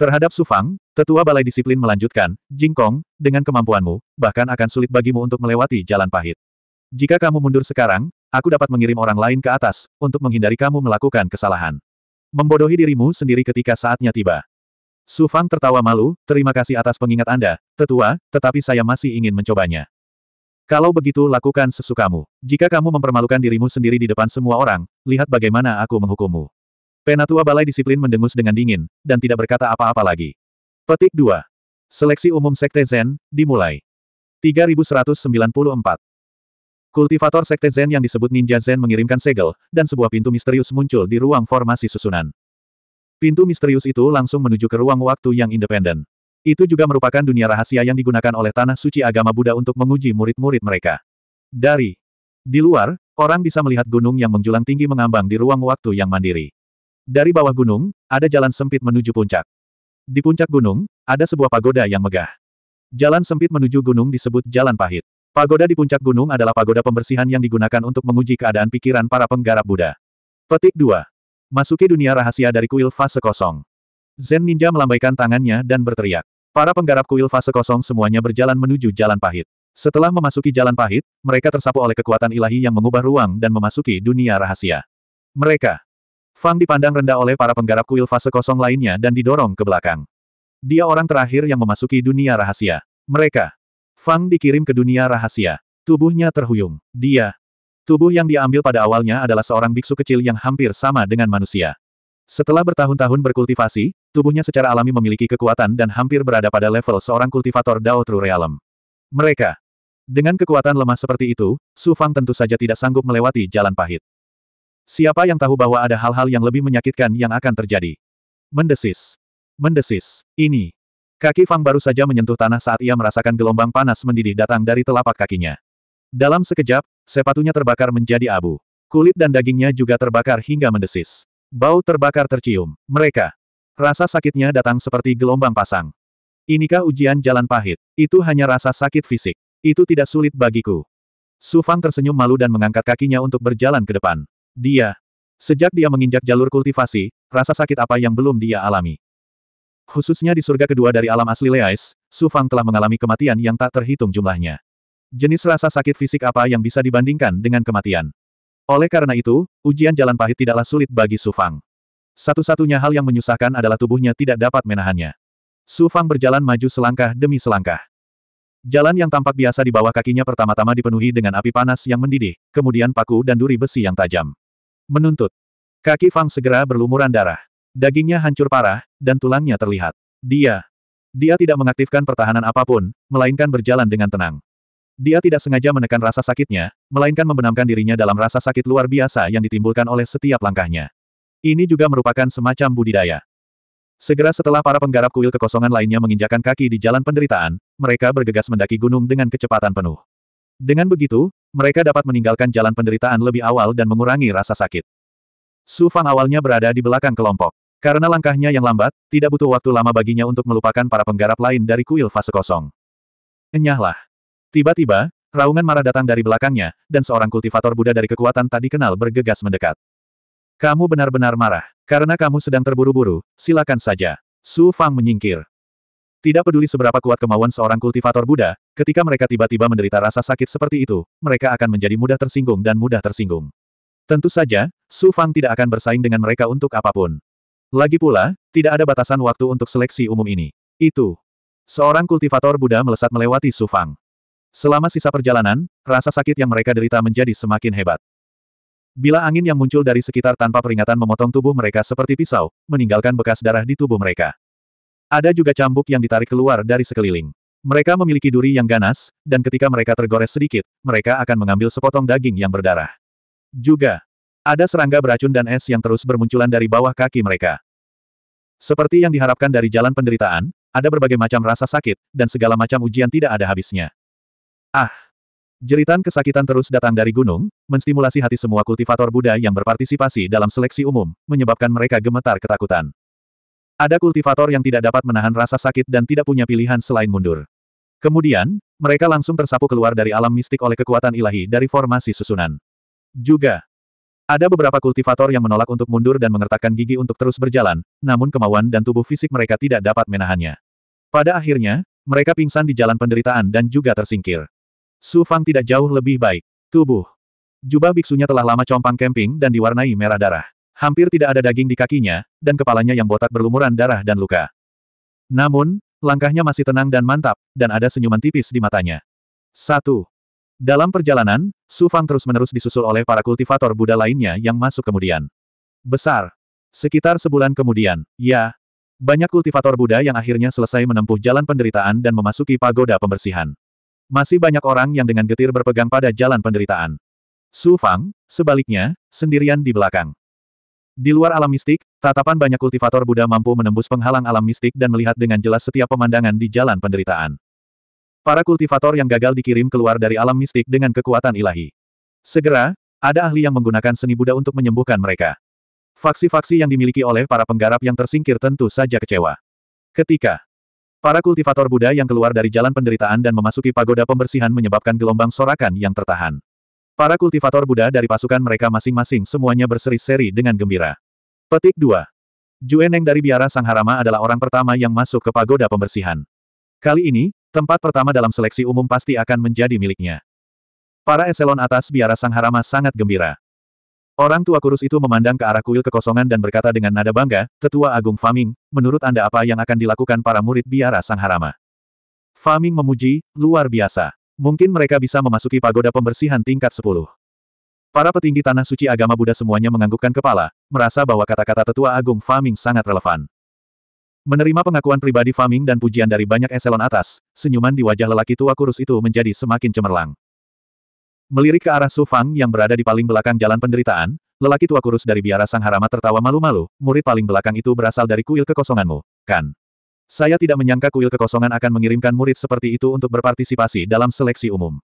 Terhadap Su Fang, tetua balai disiplin melanjutkan, Jing Kong, dengan kemampuanmu, bahkan akan sulit bagimu untuk melewati jalan pahit. Jika kamu mundur sekarang, aku dapat mengirim orang lain ke atas, untuk menghindari kamu melakukan kesalahan. Membodohi dirimu sendiri ketika saatnya tiba. Su Fang tertawa malu, terima kasih atas pengingat Anda, tetua, tetapi saya masih ingin mencobanya. Kalau begitu lakukan sesukamu. Jika kamu mempermalukan dirimu sendiri di depan semua orang, lihat bagaimana aku menghukummu. Penatua Balai Disiplin mendengus dengan dingin, dan tidak berkata apa-apa lagi. Petik 2. Seleksi umum Sekte Zen, dimulai. 3194. Kultivator Sekte Zen yang disebut Ninja Zen mengirimkan segel, dan sebuah pintu misterius muncul di ruang formasi susunan. Pintu misterius itu langsung menuju ke ruang waktu yang independen. Itu juga merupakan dunia rahasia yang digunakan oleh Tanah Suci Agama Buddha untuk menguji murid-murid mereka. Dari di luar, orang bisa melihat gunung yang menjulang tinggi mengambang di ruang waktu yang mandiri. Dari bawah gunung, ada jalan sempit menuju puncak. Di puncak gunung, ada sebuah pagoda yang megah. Jalan sempit menuju gunung disebut jalan pahit. Pagoda di puncak gunung adalah pagoda pembersihan yang digunakan untuk menguji keadaan pikiran para penggarap Buddha. Petik 2. Masuki dunia rahasia dari kuil fase kosong. Zen Ninja melambaikan tangannya dan berteriak. Para penggarap kuil fase kosong semuanya berjalan menuju jalan pahit. Setelah memasuki jalan pahit, mereka tersapu oleh kekuatan ilahi yang mengubah ruang dan memasuki dunia rahasia. Mereka Fang dipandang rendah oleh para penggarap kuil fase kosong lainnya dan didorong ke belakang. Dia orang terakhir yang memasuki dunia rahasia. Mereka. Fang dikirim ke dunia rahasia. Tubuhnya terhuyung. Dia. Tubuh yang diambil pada awalnya adalah seorang biksu kecil yang hampir sama dengan manusia. Setelah bertahun-tahun berkultivasi, tubuhnya secara alami memiliki kekuatan dan hampir berada pada level seorang kultivator Dao True Realm. Mereka. Dengan kekuatan lemah seperti itu, Su Fang tentu saja tidak sanggup melewati jalan pahit. Siapa yang tahu bahwa ada hal-hal yang lebih menyakitkan yang akan terjadi? Mendesis. Mendesis. Ini. Kaki Fang baru saja menyentuh tanah saat ia merasakan gelombang panas mendidih datang dari telapak kakinya. Dalam sekejap, sepatunya terbakar menjadi abu. Kulit dan dagingnya juga terbakar hingga mendesis. Bau terbakar tercium. Mereka. Rasa sakitnya datang seperti gelombang pasang. Inikah ujian jalan pahit? Itu hanya rasa sakit fisik. Itu tidak sulit bagiku. Sufang tersenyum malu dan mengangkat kakinya untuk berjalan ke depan. Dia. Sejak dia menginjak jalur kultivasi, rasa sakit apa yang belum dia alami. Khususnya di surga kedua dari alam asli Leais, Su Fang telah mengalami kematian yang tak terhitung jumlahnya. Jenis rasa sakit fisik apa yang bisa dibandingkan dengan kematian. Oleh karena itu, ujian jalan pahit tidaklah sulit bagi Su Fang. Satu-satunya hal yang menyusahkan adalah tubuhnya tidak dapat menahannya. Su Fang berjalan maju selangkah demi selangkah. Jalan yang tampak biasa di bawah kakinya pertama-tama dipenuhi dengan api panas yang mendidih, kemudian paku dan duri besi yang tajam. Menuntut. Kaki Fang segera berlumuran darah. Dagingnya hancur parah, dan tulangnya terlihat. Dia. Dia tidak mengaktifkan pertahanan apapun, melainkan berjalan dengan tenang. Dia tidak sengaja menekan rasa sakitnya, melainkan membenamkan dirinya dalam rasa sakit luar biasa yang ditimbulkan oleh setiap langkahnya. Ini juga merupakan semacam budidaya. Segera setelah para penggarap kuil kekosongan lainnya menginjakan kaki di jalan penderitaan, mereka bergegas mendaki gunung dengan kecepatan penuh. Dengan begitu, mereka dapat meninggalkan jalan penderitaan lebih awal dan mengurangi rasa sakit. Su Fang awalnya berada di belakang kelompok. Karena langkahnya yang lambat, tidak butuh waktu lama baginya untuk melupakan para penggarap lain dari kuil fase kosong. Enyahlah. Tiba-tiba, raungan marah datang dari belakangnya, dan seorang kultivator Buddha dari kekuatan tak dikenal bergegas mendekat. Kamu benar-benar marah. Karena kamu sedang terburu-buru, silakan saja. Su Fang menyingkir. Tidak peduli seberapa kuat kemauan seorang kultivator Buddha, ketika mereka tiba-tiba menderita rasa sakit seperti itu, mereka akan menjadi mudah tersinggung dan mudah tersinggung. Tentu saja, Su Fang tidak akan bersaing dengan mereka untuk apapun. Lagi pula, tidak ada batasan waktu untuk seleksi umum ini. Itu. Seorang kultivator Buddha melesat melewati Su Fang. Selama sisa perjalanan, rasa sakit yang mereka derita menjadi semakin hebat. Bila angin yang muncul dari sekitar tanpa peringatan memotong tubuh mereka seperti pisau, meninggalkan bekas darah di tubuh mereka. Ada juga cambuk yang ditarik keluar dari sekeliling. Mereka memiliki duri yang ganas, dan ketika mereka tergores sedikit, mereka akan mengambil sepotong daging yang berdarah. Juga, ada serangga beracun dan es yang terus bermunculan dari bawah kaki mereka. Seperti yang diharapkan dari jalan penderitaan, ada berbagai macam rasa sakit, dan segala macam ujian tidak ada habisnya. Ah! Jeritan kesakitan terus datang dari gunung, menstimulasi hati semua kultivator Buddha yang berpartisipasi dalam seleksi umum, menyebabkan mereka gemetar ketakutan. Ada kultivator yang tidak dapat menahan rasa sakit dan tidak punya pilihan selain mundur. Kemudian, mereka langsung tersapu keluar dari alam mistik oleh kekuatan ilahi dari formasi susunan. Juga, ada beberapa kultivator yang menolak untuk mundur dan mengertakkan gigi untuk terus berjalan, namun kemauan dan tubuh fisik mereka tidak dapat menahannya. Pada akhirnya, mereka pingsan di jalan penderitaan dan juga tersingkir. Su Fang tidak jauh lebih baik. Tubuh. Jubah biksunya telah lama compang kemping dan diwarnai merah darah. Hampir tidak ada daging di kakinya, dan kepalanya yang botak berlumuran darah dan luka. Namun, langkahnya masih tenang dan mantap, dan ada senyuman tipis di matanya. 1. Dalam perjalanan, Su Fang terus-menerus disusul oleh para kultivator Buddha lainnya yang masuk kemudian. Besar. Sekitar sebulan kemudian, ya. Banyak kultivator Buddha yang akhirnya selesai menempuh jalan penderitaan dan memasuki pagoda pembersihan. Masih banyak orang yang dengan getir berpegang pada jalan penderitaan. Su Fang, sebaliknya, sendirian di belakang. Di luar alam mistik, tatapan banyak kultivator Buddha mampu menembus penghalang alam mistik dan melihat dengan jelas setiap pemandangan di jalan penderitaan. Para kultivator yang gagal dikirim keluar dari alam mistik dengan kekuatan ilahi. Segera, ada ahli yang menggunakan seni Buddha untuk menyembuhkan mereka. Faksi-faksi yang dimiliki oleh para penggarap yang tersingkir tentu saja kecewa. Ketika para kultivator Buddha yang keluar dari jalan penderitaan dan memasuki pagoda pembersihan menyebabkan gelombang sorakan yang tertahan. Para kultivator Buddha dari pasukan mereka masing-masing semuanya berseri-seri dengan gembira. Petik 2. Jueneng dari biara Sangharama adalah orang pertama yang masuk ke pagoda pembersihan. Kali ini, tempat pertama dalam seleksi umum pasti akan menjadi miliknya. Para eselon atas biara Sangharama sangat gembira. Orang tua kurus itu memandang ke arah kuil kekosongan dan berkata dengan nada bangga, Tetua Agung Faming, menurut Anda apa yang akan dilakukan para murid biara Sangharama? Faming memuji, luar biasa. Mungkin mereka bisa memasuki pagoda pembersihan tingkat 10. Para petinggi tanah suci agama Buddha semuanya menganggukkan kepala, merasa bahwa kata-kata tetua agung Faming sangat relevan. Menerima pengakuan pribadi Faming dan pujian dari banyak eselon atas, senyuman di wajah lelaki tua kurus itu menjadi semakin cemerlang. Melirik ke arah Su Fang yang berada di paling belakang jalan penderitaan, lelaki tua kurus dari biara Sang Harama tertawa malu-malu, murid paling belakang itu berasal dari kuil kekosonganmu, kan? Saya tidak menyangka kuil kekosongan akan mengirimkan murid seperti itu untuk berpartisipasi dalam seleksi umum.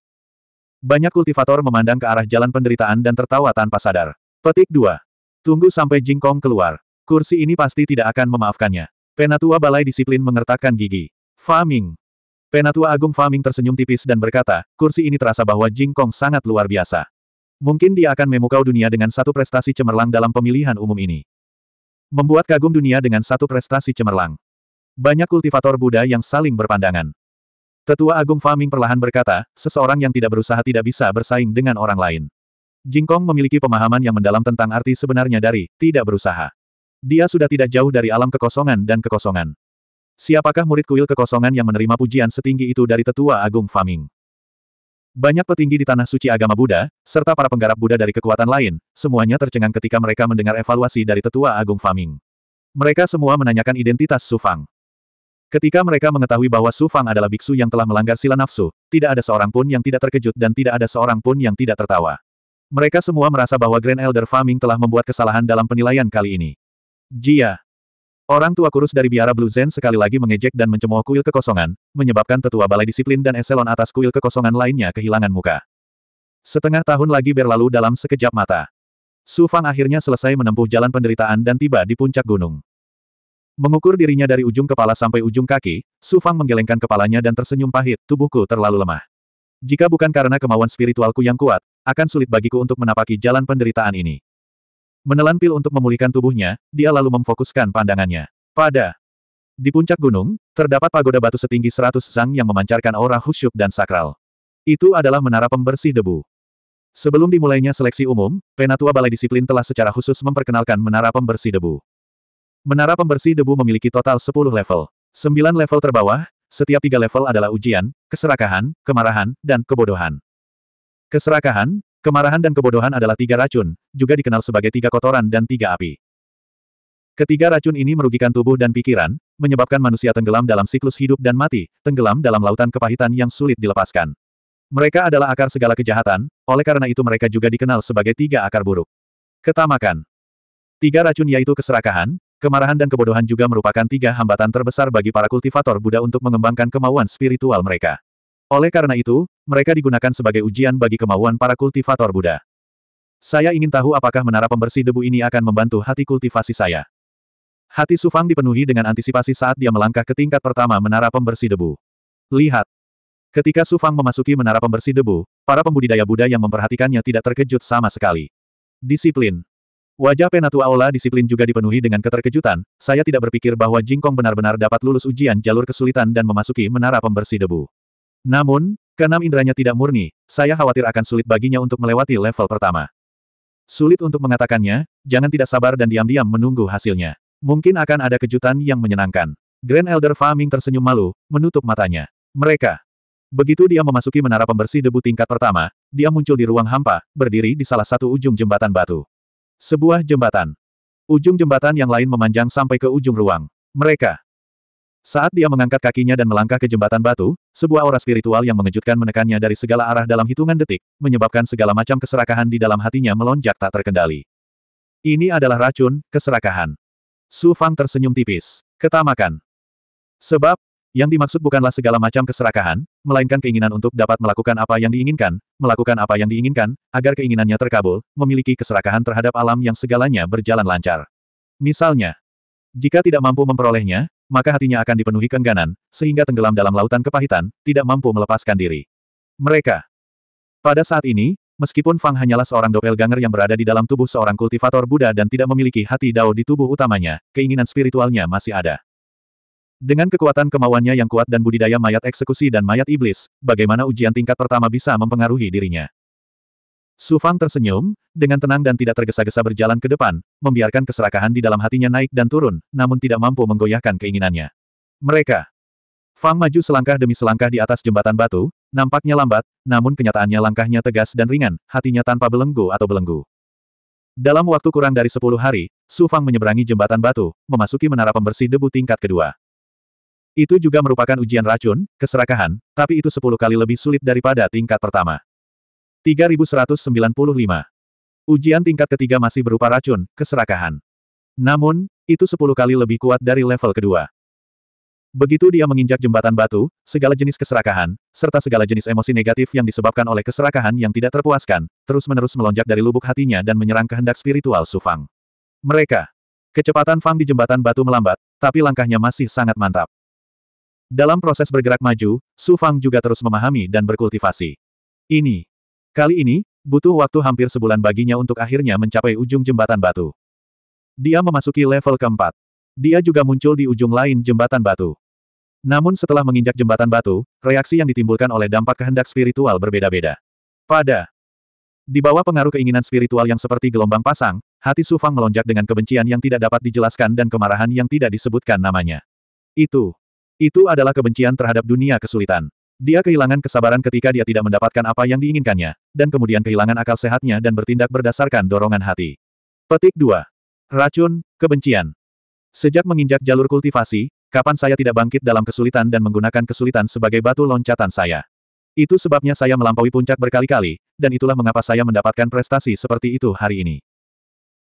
Banyak kultivator memandang ke arah jalan penderitaan dan tertawa tanpa sadar. Petik 2. Tunggu sampai Jingkong keluar. Kursi ini pasti tidak akan memaafkannya. Penatua Balai Disiplin mengertakkan gigi. Faming. Penatua Agung Faming tersenyum tipis dan berkata, kursi ini terasa bahwa Jingkong sangat luar biasa. Mungkin dia akan memukau dunia dengan satu prestasi cemerlang dalam pemilihan umum ini. Membuat kagum dunia dengan satu prestasi cemerlang. Banyak kultivator Buddha yang saling berpandangan. Tetua Agung Faming perlahan berkata, seseorang yang tidak berusaha tidak bisa bersaing dengan orang lain. Jingkong memiliki pemahaman yang mendalam tentang arti sebenarnya dari tidak berusaha. Dia sudah tidak jauh dari alam kekosongan dan kekosongan. Siapakah murid kuil kekosongan yang menerima pujian setinggi itu dari Tetua Agung Faming? Banyak petinggi di Tanah Suci Agama Buddha, serta para penggarap Buddha dari kekuatan lain, semuanya tercengang ketika mereka mendengar evaluasi dari Tetua Agung Faming. Mereka semua menanyakan identitas Sufang. Ketika mereka mengetahui bahwa Su Fang adalah biksu yang telah melanggar sila nafsu, tidak ada seorang pun yang tidak terkejut dan tidak ada seorang pun yang tidak tertawa. Mereka semua merasa bahwa Grand Elder Farming telah membuat kesalahan dalam penilaian kali ini. Jia. Orang tua kurus dari biara Blue Zen sekali lagi mengejek dan mencemooh kuil kekosongan, menyebabkan tetua balai disiplin dan eselon atas kuil kekosongan lainnya kehilangan muka. Setengah tahun lagi berlalu dalam sekejap mata. Su Fang akhirnya selesai menempuh jalan penderitaan dan tiba di puncak gunung. Mengukur dirinya dari ujung kepala sampai ujung kaki, Su Fang menggelengkan kepalanya dan tersenyum pahit, tubuhku terlalu lemah. Jika bukan karena kemauan spiritualku yang kuat, akan sulit bagiku untuk menapaki jalan penderitaan ini. Menelan pil untuk memulihkan tubuhnya, dia lalu memfokuskan pandangannya. Pada di puncak gunung, terdapat pagoda batu setinggi seratus zang yang memancarkan aura khusyuk dan sakral. Itu adalah menara pembersih debu. Sebelum dimulainya seleksi umum, Penatua Balai Disiplin telah secara khusus memperkenalkan menara pembersih debu. Menara pembersih debu memiliki total 10 level. 9 level terbawah, setiap tiga level adalah ujian, keserakahan, kemarahan, dan kebodohan. Keserakahan, kemarahan dan kebodohan adalah tiga racun, juga dikenal sebagai tiga kotoran dan tiga api. Ketiga racun ini merugikan tubuh dan pikiran, menyebabkan manusia tenggelam dalam siklus hidup dan mati, tenggelam dalam lautan kepahitan yang sulit dilepaskan. Mereka adalah akar segala kejahatan, oleh karena itu mereka juga dikenal sebagai tiga akar buruk. Ketamakan. Tiga racun yaitu keserakahan, Kemarahan dan kebodohan juga merupakan tiga hambatan terbesar bagi para kultivator Buddha untuk mengembangkan kemauan spiritual mereka. Oleh karena itu, mereka digunakan sebagai ujian bagi kemauan para kultivator Buddha. Saya ingin tahu apakah menara pembersih debu ini akan membantu hati kultivasi saya. Hati Sufang dipenuhi dengan antisipasi saat dia melangkah ke tingkat pertama menara pembersih debu. Lihat. Ketika Sufang memasuki menara pembersih debu, para pembudidaya Buddha yang memperhatikannya tidak terkejut sama sekali. Disiplin. Wajah Penatu Aula disiplin juga dipenuhi dengan keterkejutan, saya tidak berpikir bahwa Jingkong benar-benar dapat lulus ujian jalur kesulitan dan memasuki menara pembersih debu. Namun, keenam inderanya tidak murni, saya khawatir akan sulit baginya untuk melewati level pertama. Sulit untuk mengatakannya, jangan tidak sabar dan diam-diam menunggu hasilnya. Mungkin akan ada kejutan yang menyenangkan. Grand Elder Farming tersenyum malu, menutup matanya. Mereka. Begitu dia memasuki menara pembersih debu tingkat pertama, dia muncul di ruang hampa, berdiri di salah satu ujung jembatan batu. Sebuah jembatan. Ujung jembatan yang lain memanjang sampai ke ujung ruang. Mereka. Saat dia mengangkat kakinya dan melangkah ke jembatan batu, sebuah aura spiritual yang mengejutkan menekannya dari segala arah dalam hitungan detik, menyebabkan segala macam keserakahan di dalam hatinya melonjak tak terkendali. Ini adalah racun, keserakahan. Su Fang tersenyum tipis. Ketamakan. Sebab, yang dimaksud bukanlah segala macam keserakahan, melainkan keinginan untuk dapat melakukan apa yang diinginkan, melakukan apa yang diinginkan, agar keinginannya terkabul, memiliki keserakahan terhadap alam yang segalanya berjalan lancar. Misalnya, jika tidak mampu memperolehnya, maka hatinya akan dipenuhi kengganan, sehingga tenggelam dalam lautan kepahitan, tidak mampu melepaskan diri. Mereka. Pada saat ini, meskipun Fang hanyalah seorang ganger yang berada di dalam tubuh seorang kultivator Buddha dan tidak memiliki hati Dao di tubuh utamanya, keinginan spiritualnya masih ada. Dengan kekuatan kemauannya yang kuat dan budidaya mayat eksekusi dan mayat iblis, bagaimana ujian tingkat pertama bisa mempengaruhi dirinya? Su Fang tersenyum, dengan tenang dan tidak tergesa-gesa berjalan ke depan, membiarkan keserakahan di dalam hatinya naik dan turun, namun tidak mampu menggoyahkan keinginannya. Mereka. Fang maju selangkah demi selangkah di atas jembatan batu, nampaknya lambat, namun kenyataannya langkahnya tegas dan ringan, hatinya tanpa belenggu atau belenggu. Dalam waktu kurang dari 10 hari, Su Fang menyeberangi jembatan batu, memasuki menara pembersih debu tingkat kedua. Itu juga merupakan ujian racun, keserakahan, tapi itu sepuluh kali lebih sulit daripada tingkat pertama. 3195. Ujian tingkat ketiga masih berupa racun, keserakahan. Namun, itu sepuluh kali lebih kuat dari level kedua. Begitu dia menginjak jembatan batu, segala jenis keserakahan, serta segala jenis emosi negatif yang disebabkan oleh keserakahan yang tidak terpuaskan, terus-menerus melonjak dari lubuk hatinya dan menyerang kehendak spiritual Su Fang. Mereka. Kecepatan Fang di jembatan batu melambat, tapi langkahnya masih sangat mantap. Dalam proses bergerak maju, Su Fang juga terus memahami dan berkultivasi. Ini. Kali ini, butuh waktu hampir sebulan baginya untuk akhirnya mencapai ujung jembatan batu. Dia memasuki level keempat. Dia juga muncul di ujung lain jembatan batu. Namun setelah menginjak jembatan batu, reaksi yang ditimbulkan oleh dampak kehendak spiritual berbeda-beda. Pada di bawah pengaruh keinginan spiritual yang seperti gelombang pasang, hati Su Fang melonjak dengan kebencian yang tidak dapat dijelaskan dan kemarahan yang tidak disebutkan namanya. Itu itu adalah kebencian terhadap dunia kesulitan. Dia kehilangan kesabaran ketika dia tidak mendapatkan apa yang diinginkannya, dan kemudian kehilangan akal sehatnya dan bertindak berdasarkan dorongan hati. Petik 2. Racun, kebencian. Sejak menginjak jalur kultivasi, kapan saya tidak bangkit dalam kesulitan dan menggunakan kesulitan sebagai batu loncatan saya. Itu sebabnya saya melampaui puncak berkali-kali, dan itulah mengapa saya mendapatkan prestasi seperti itu hari ini.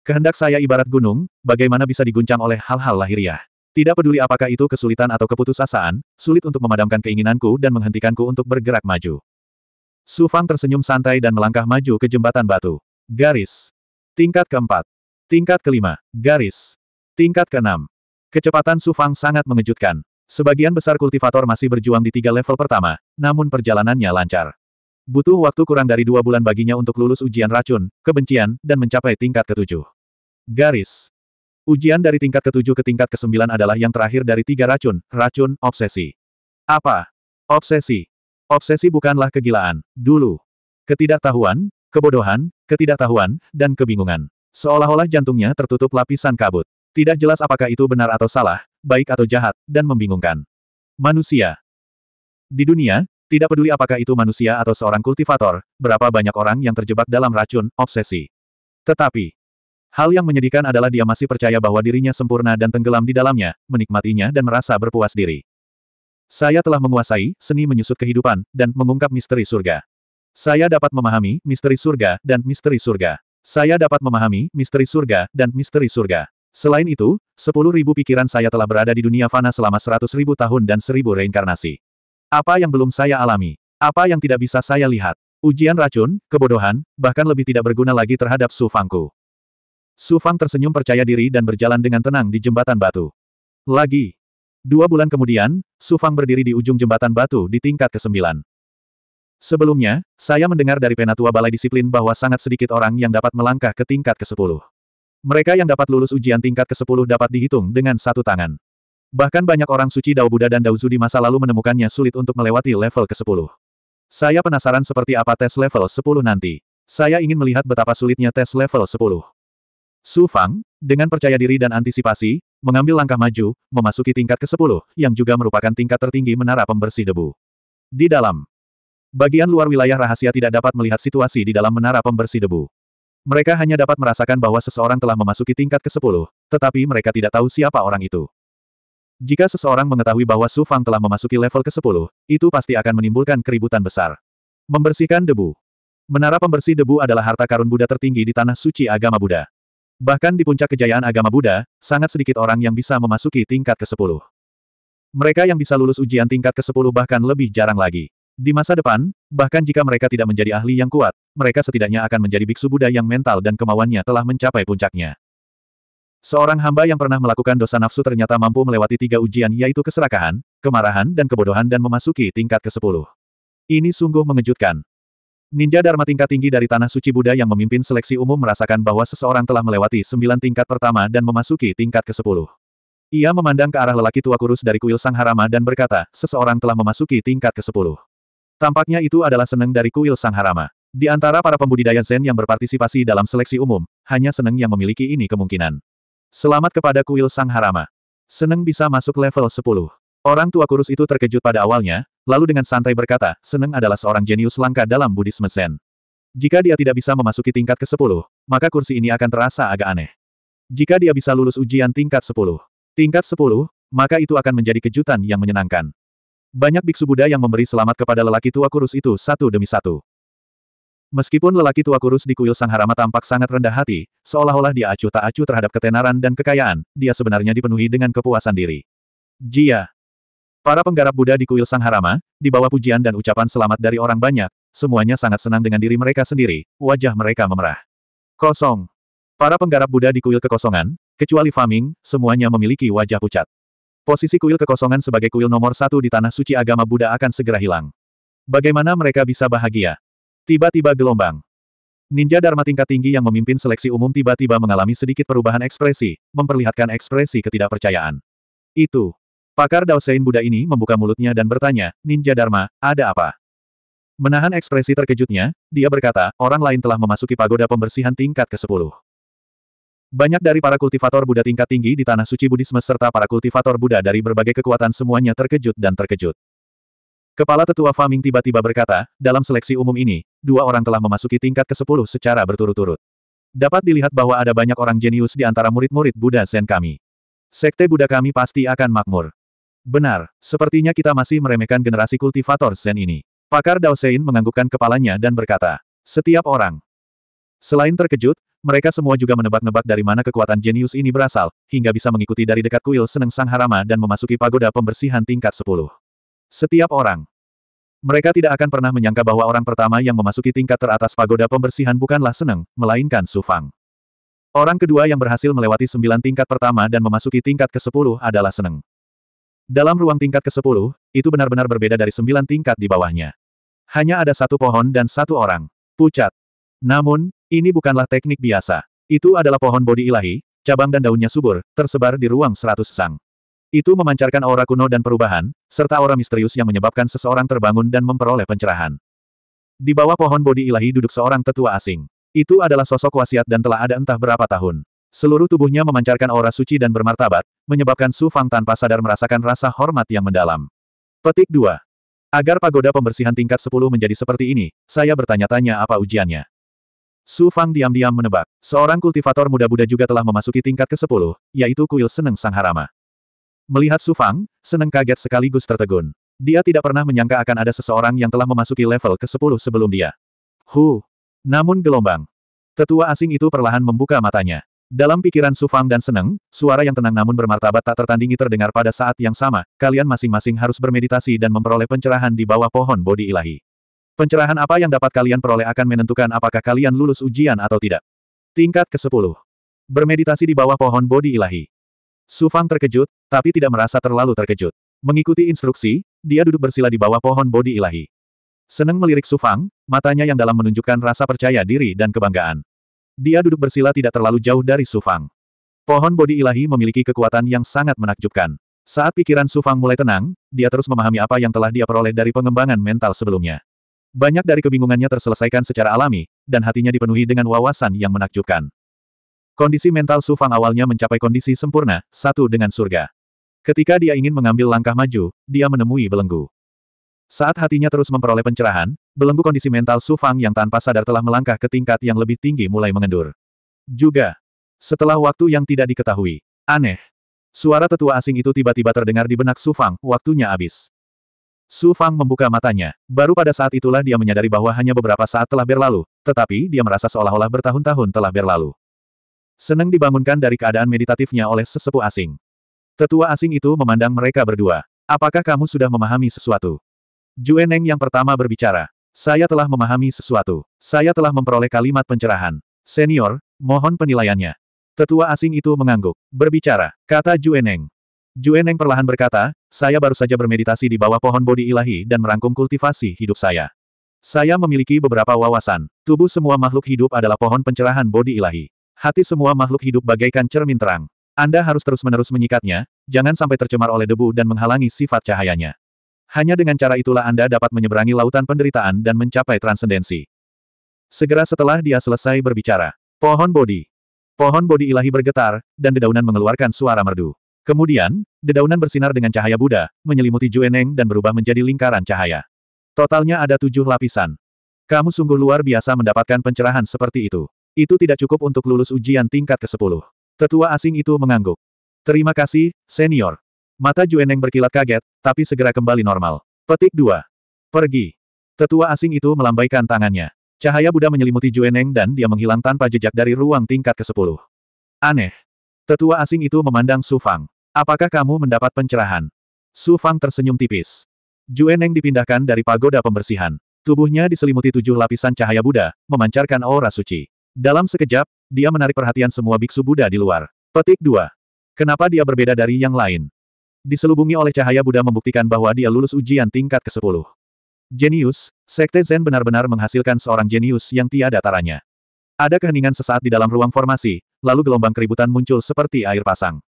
Kehendak saya ibarat gunung, bagaimana bisa diguncang oleh hal-hal lahiriah. Tidak peduli apakah itu kesulitan atau keputusasaan, sulit untuk memadamkan keinginanku dan menghentikanku untuk bergerak maju. Su Fang tersenyum santai dan melangkah maju ke jembatan batu. Garis. Tingkat keempat. Tingkat kelima. Garis. Tingkat keenam. Kecepatan Su Fang sangat mengejutkan. Sebagian besar kultivator masih berjuang di tiga level pertama, namun perjalanannya lancar. Butuh waktu kurang dari dua bulan baginya untuk lulus ujian racun, kebencian, dan mencapai tingkat ketujuh. Garis. Ujian dari tingkat ke ketujuh ke tingkat kesembilan adalah yang terakhir dari tiga racun, racun, obsesi. Apa? Obsesi. Obsesi bukanlah kegilaan, dulu. Ketidaktahuan, kebodohan, ketidaktahuan, dan kebingungan. Seolah-olah jantungnya tertutup lapisan kabut. Tidak jelas apakah itu benar atau salah, baik atau jahat, dan membingungkan. Manusia. Di dunia, tidak peduli apakah itu manusia atau seorang kultivator, berapa banyak orang yang terjebak dalam racun, obsesi. Tetapi, Hal yang menyedihkan adalah dia masih percaya bahwa dirinya sempurna dan tenggelam di dalamnya, menikmatinya dan merasa berpuas diri. Saya telah menguasai seni menyusut kehidupan dan mengungkap misteri surga. Saya dapat memahami misteri surga dan misteri surga. Saya dapat memahami misteri surga dan misteri surga. Selain itu, sepuluh ribu pikiran saya telah berada di dunia fana selama seratus ribu tahun dan seribu reinkarnasi. Apa yang belum saya alami? Apa yang tidak bisa saya lihat? Ujian racun, kebodohan, bahkan lebih tidak berguna lagi terhadap Su Fangku. Su Fang tersenyum percaya diri dan berjalan dengan tenang di jembatan batu. Lagi. Dua bulan kemudian, Su Fang berdiri di ujung jembatan batu di tingkat ke-9. Sebelumnya, saya mendengar dari penatua Balai Disiplin bahwa sangat sedikit orang yang dapat melangkah ke tingkat ke-10. Mereka yang dapat lulus ujian tingkat ke-10 dapat dihitung dengan satu tangan. Bahkan banyak orang suci Dao Buddha dan Dao Zu di masa lalu menemukannya sulit untuk melewati level ke-10. Saya penasaran seperti apa tes level 10 nanti. Saya ingin melihat betapa sulitnya tes level 10. Su Fang, dengan percaya diri dan antisipasi, mengambil langkah maju, memasuki tingkat ke-10, yang juga merupakan tingkat tertinggi menara pembersih debu. Di dalam, bagian luar wilayah rahasia tidak dapat melihat situasi di dalam menara pembersih debu. Mereka hanya dapat merasakan bahwa seseorang telah memasuki tingkat ke-10, tetapi mereka tidak tahu siapa orang itu. Jika seseorang mengetahui bahwa Su Fang telah memasuki level ke-10, itu pasti akan menimbulkan keributan besar. Membersihkan debu. Menara pembersih debu adalah harta karun Buddha tertinggi di tanah suci agama Buddha. Bahkan di puncak kejayaan agama Buddha, sangat sedikit orang yang bisa memasuki tingkat ke-10. Mereka yang bisa lulus ujian tingkat ke-10 bahkan lebih jarang lagi. Di masa depan, bahkan jika mereka tidak menjadi ahli yang kuat, mereka setidaknya akan menjadi biksu Buddha yang mental dan kemauannya telah mencapai puncaknya. Seorang hamba yang pernah melakukan dosa nafsu ternyata mampu melewati tiga ujian yaitu keserakahan, kemarahan dan kebodohan dan memasuki tingkat ke-10. Ini sungguh mengejutkan. Ninja Dharma tingkat tinggi dari Tanah Suci Buddha yang memimpin seleksi umum merasakan bahwa seseorang telah melewati sembilan tingkat pertama dan memasuki tingkat ke-10. Ia memandang ke arah lelaki tua kurus dari kuil Sang Sangharama dan berkata, seseorang telah memasuki tingkat ke-10. Tampaknya itu adalah seneng dari kuil Sang Sangharama. Di antara para pembudidaya Zen yang berpartisipasi dalam seleksi umum, hanya seneng yang memiliki ini kemungkinan. Selamat kepada kuil Sang Sangharama. Seneng bisa masuk level 10. Orang tua kurus itu terkejut pada awalnya, lalu dengan santai berkata, Seneng adalah seorang jenius langka dalam Buddhisme Zen. Jika dia tidak bisa memasuki tingkat ke-10, maka kursi ini akan terasa agak aneh. Jika dia bisa lulus ujian tingkat 10, tingkat 10, maka itu akan menjadi kejutan yang menyenangkan. Banyak biksu Buddha yang memberi selamat kepada lelaki tua kurus itu satu demi satu. Meskipun lelaki tua kurus di kuil Sang Harama tampak sangat rendah hati, seolah-olah dia acuh tak acuh terhadap ketenaran dan kekayaan, dia sebenarnya dipenuhi dengan kepuasan diri. Jia, Para penggarap Buddha di kuil Sang Sangharama, di bawah pujian dan ucapan selamat dari orang banyak, semuanya sangat senang dengan diri mereka sendiri, wajah mereka memerah. Kosong. Para penggarap Buddha di kuil kekosongan, kecuali Faming, semuanya memiliki wajah pucat. Posisi kuil kekosongan sebagai kuil nomor satu di tanah suci agama Buddha akan segera hilang. Bagaimana mereka bisa bahagia? Tiba-tiba gelombang. Ninja Dharma tingkat tinggi yang memimpin seleksi umum tiba-tiba mengalami sedikit perubahan ekspresi, memperlihatkan ekspresi ketidakpercayaan. Itu. Pakar Daosein Buddha ini membuka mulutnya dan bertanya, Ninja Dharma, ada apa? Menahan ekspresi terkejutnya, dia berkata, orang lain telah memasuki pagoda pembersihan tingkat ke-10. Banyak dari para kultivator Buddha tingkat tinggi di Tanah Suci Buddhisme serta para kultivator Buddha dari berbagai kekuatan semuanya terkejut dan terkejut. Kepala Tetua Faming tiba-tiba berkata, dalam seleksi umum ini, dua orang telah memasuki tingkat ke-10 secara berturut-turut. Dapat dilihat bahwa ada banyak orang jenius di antara murid-murid Buddha Zen kami. Sekte Buddha kami pasti akan makmur. Benar, sepertinya kita masih meremehkan generasi kultivator Zen ini. Pakar Dao Sein menganggukkan kepalanya dan berkata, setiap orang. Selain terkejut, mereka semua juga menebak-nebak dari mana kekuatan jenius ini berasal, hingga bisa mengikuti dari dekat kuil Seneng Sang Harama dan memasuki pagoda pembersihan tingkat 10. Setiap orang. Mereka tidak akan pernah menyangka bahwa orang pertama yang memasuki tingkat teratas pagoda pembersihan bukanlah Seneng, melainkan Sufang. Orang kedua yang berhasil melewati sembilan tingkat pertama dan memasuki tingkat ke-10 adalah Seneng. Dalam ruang tingkat ke-10, itu benar-benar berbeda dari sembilan tingkat di bawahnya. Hanya ada satu pohon dan satu orang. Pucat. Namun, ini bukanlah teknik biasa. Itu adalah pohon bodi ilahi, cabang dan daunnya subur, tersebar di ruang seratus sang. Itu memancarkan aura kuno dan perubahan, serta aura misterius yang menyebabkan seseorang terbangun dan memperoleh pencerahan. Di bawah pohon bodi ilahi duduk seorang tetua asing. Itu adalah sosok wasiat dan telah ada entah berapa tahun. Seluruh tubuhnya memancarkan aura suci dan bermartabat, menyebabkan Su Fang tanpa sadar merasakan rasa hormat yang mendalam. Petik 2. Agar pagoda pembersihan tingkat 10 menjadi seperti ini, saya bertanya-tanya apa ujiannya. Su Fang diam-diam menebak, seorang kultivator muda Buddha juga telah memasuki tingkat ke-10, yaitu kuil Seneng Sang Sangharama. Melihat Su Fang, Seneng kaget sekaligus tertegun. Dia tidak pernah menyangka akan ada seseorang yang telah memasuki level ke-10 sebelum dia. Hu! Namun gelombang. Tetua asing itu perlahan membuka matanya. Dalam pikiran Sufang dan Seneng, suara yang tenang namun bermartabat tak tertandingi terdengar pada saat yang sama, kalian masing-masing harus bermeditasi dan memperoleh pencerahan di bawah pohon bodi ilahi. Pencerahan apa yang dapat kalian peroleh akan menentukan apakah kalian lulus ujian atau tidak. Tingkat ke-10. Bermeditasi di bawah pohon bodi ilahi. Sufang terkejut, tapi tidak merasa terlalu terkejut. Mengikuti instruksi, dia duduk bersila di bawah pohon bodi ilahi. Seneng melirik Sufang, matanya yang dalam menunjukkan rasa percaya diri dan kebanggaan. Dia duduk bersila tidak terlalu jauh dari Sufang. Pohon bodi ilahi memiliki kekuatan yang sangat menakjubkan. Saat pikiran Sufang mulai tenang, dia terus memahami apa yang telah dia peroleh dari pengembangan mental sebelumnya. Banyak dari kebingungannya terselesaikan secara alami, dan hatinya dipenuhi dengan wawasan yang menakjubkan. Kondisi mental Sufang awalnya mencapai kondisi sempurna, satu dengan surga. Ketika dia ingin mengambil langkah maju, dia menemui belenggu. Saat hatinya terus memperoleh pencerahan, belenggu kondisi mental Su Fang yang tanpa sadar telah melangkah ke tingkat yang lebih tinggi mulai mengendur. Juga, setelah waktu yang tidak diketahui, aneh. Suara tetua asing itu tiba-tiba terdengar di benak Su Fang, waktunya habis. Su Fang membuka matanya, baru pada saat itulah dia menyadari bahwa hanya beberapa saat telah berlalu, tetapi dia merasa seolah-olah bertahun-tahun telah berlalu. Senang dibangunkan dari keadaan meditatifnya oleh sesepuh asing. Tetua asing itu memandang mereka berdua. Apakah kamu sudah memahami sesuatu? Jueneng yang pertama berbicara. Saya telah memahami sesuatu. Saya telah memperoleh kalimat pencerahan. Senior, mohon penilaiannya. Tetua asing itu mengangguk. Berbicara, kata Jueneng. Jueneng perlahan berkata, saya baru saja bermeditasi di bawah pohon bodi ilahi dan merangkum kultivasi hidup saya. Saya memiliki beberapa wawasan. Tubuh semua makhluk hidup adalah pohon pencerahan bodi ilahi. Hati semua makhluk hidup bagaikan cermin terang. Anda harus terus-menerus menyikatnya, jangan sampai tercemar oleh debu dan menghalangi sifat cahayanya. Hanya dengan cara itulah Anda dapat menyeberangi lautan penderitaan dan mencapai transendensi. Segera setelah dia selesai berbicara, pohon bodi. Pohon bodi ilahi bergetar, dan dedaunan mengeluarkan suara merdu. Kemudian, dedaunan bersinar dengan cahaya Buddha, menyelimuti Jueneng dan berubah menjadi lingkaran cahaya. Totalnya ada tujuh lapisan. Kamu sungguh luar biasa mendapatkan pencerahan seperti itu. Itu tidak cukup untuk lulus ujian tingkat ke-10. Tetua asing itu mengangguk. Terima kasih, senior. Mata Jueneng berkilat kaget, tapi segera kembali normal. Petik 2. Pergi. Tetua asing itu melambaikan tangannya. Cahaya Buddha menyelimuti Jueneng dan dia menghilang tanpa jejak dari ruang tingkat ke-10. Aneh. Tetua asing itu memandang Su Fang. Apakah kamu mendapat pencerahan? Su Fang tersenyum tipis. Jueneng dipindahkan dari pagoda pembersihan. Tubuhnya diselimuti tujuh lapisan cahaya Buddha, memancarkan aura suci. Dalam sekejap, dia menarik perhatian semua biksu Buddha di luar. Petik 2. Kenapa dia berbeda dari yang lain? Diselubungi oleh cahaya Buddha membuktikan bahwa dia lulus ujian tingkat ke-10. Jenius, Sekte Zen benar-benar menghasilkan seorang jenius yang tiada taranya. Ada keheningan sesaat di dalam ruang formasi, lalu gelombang keributan muncul seperti air pasang.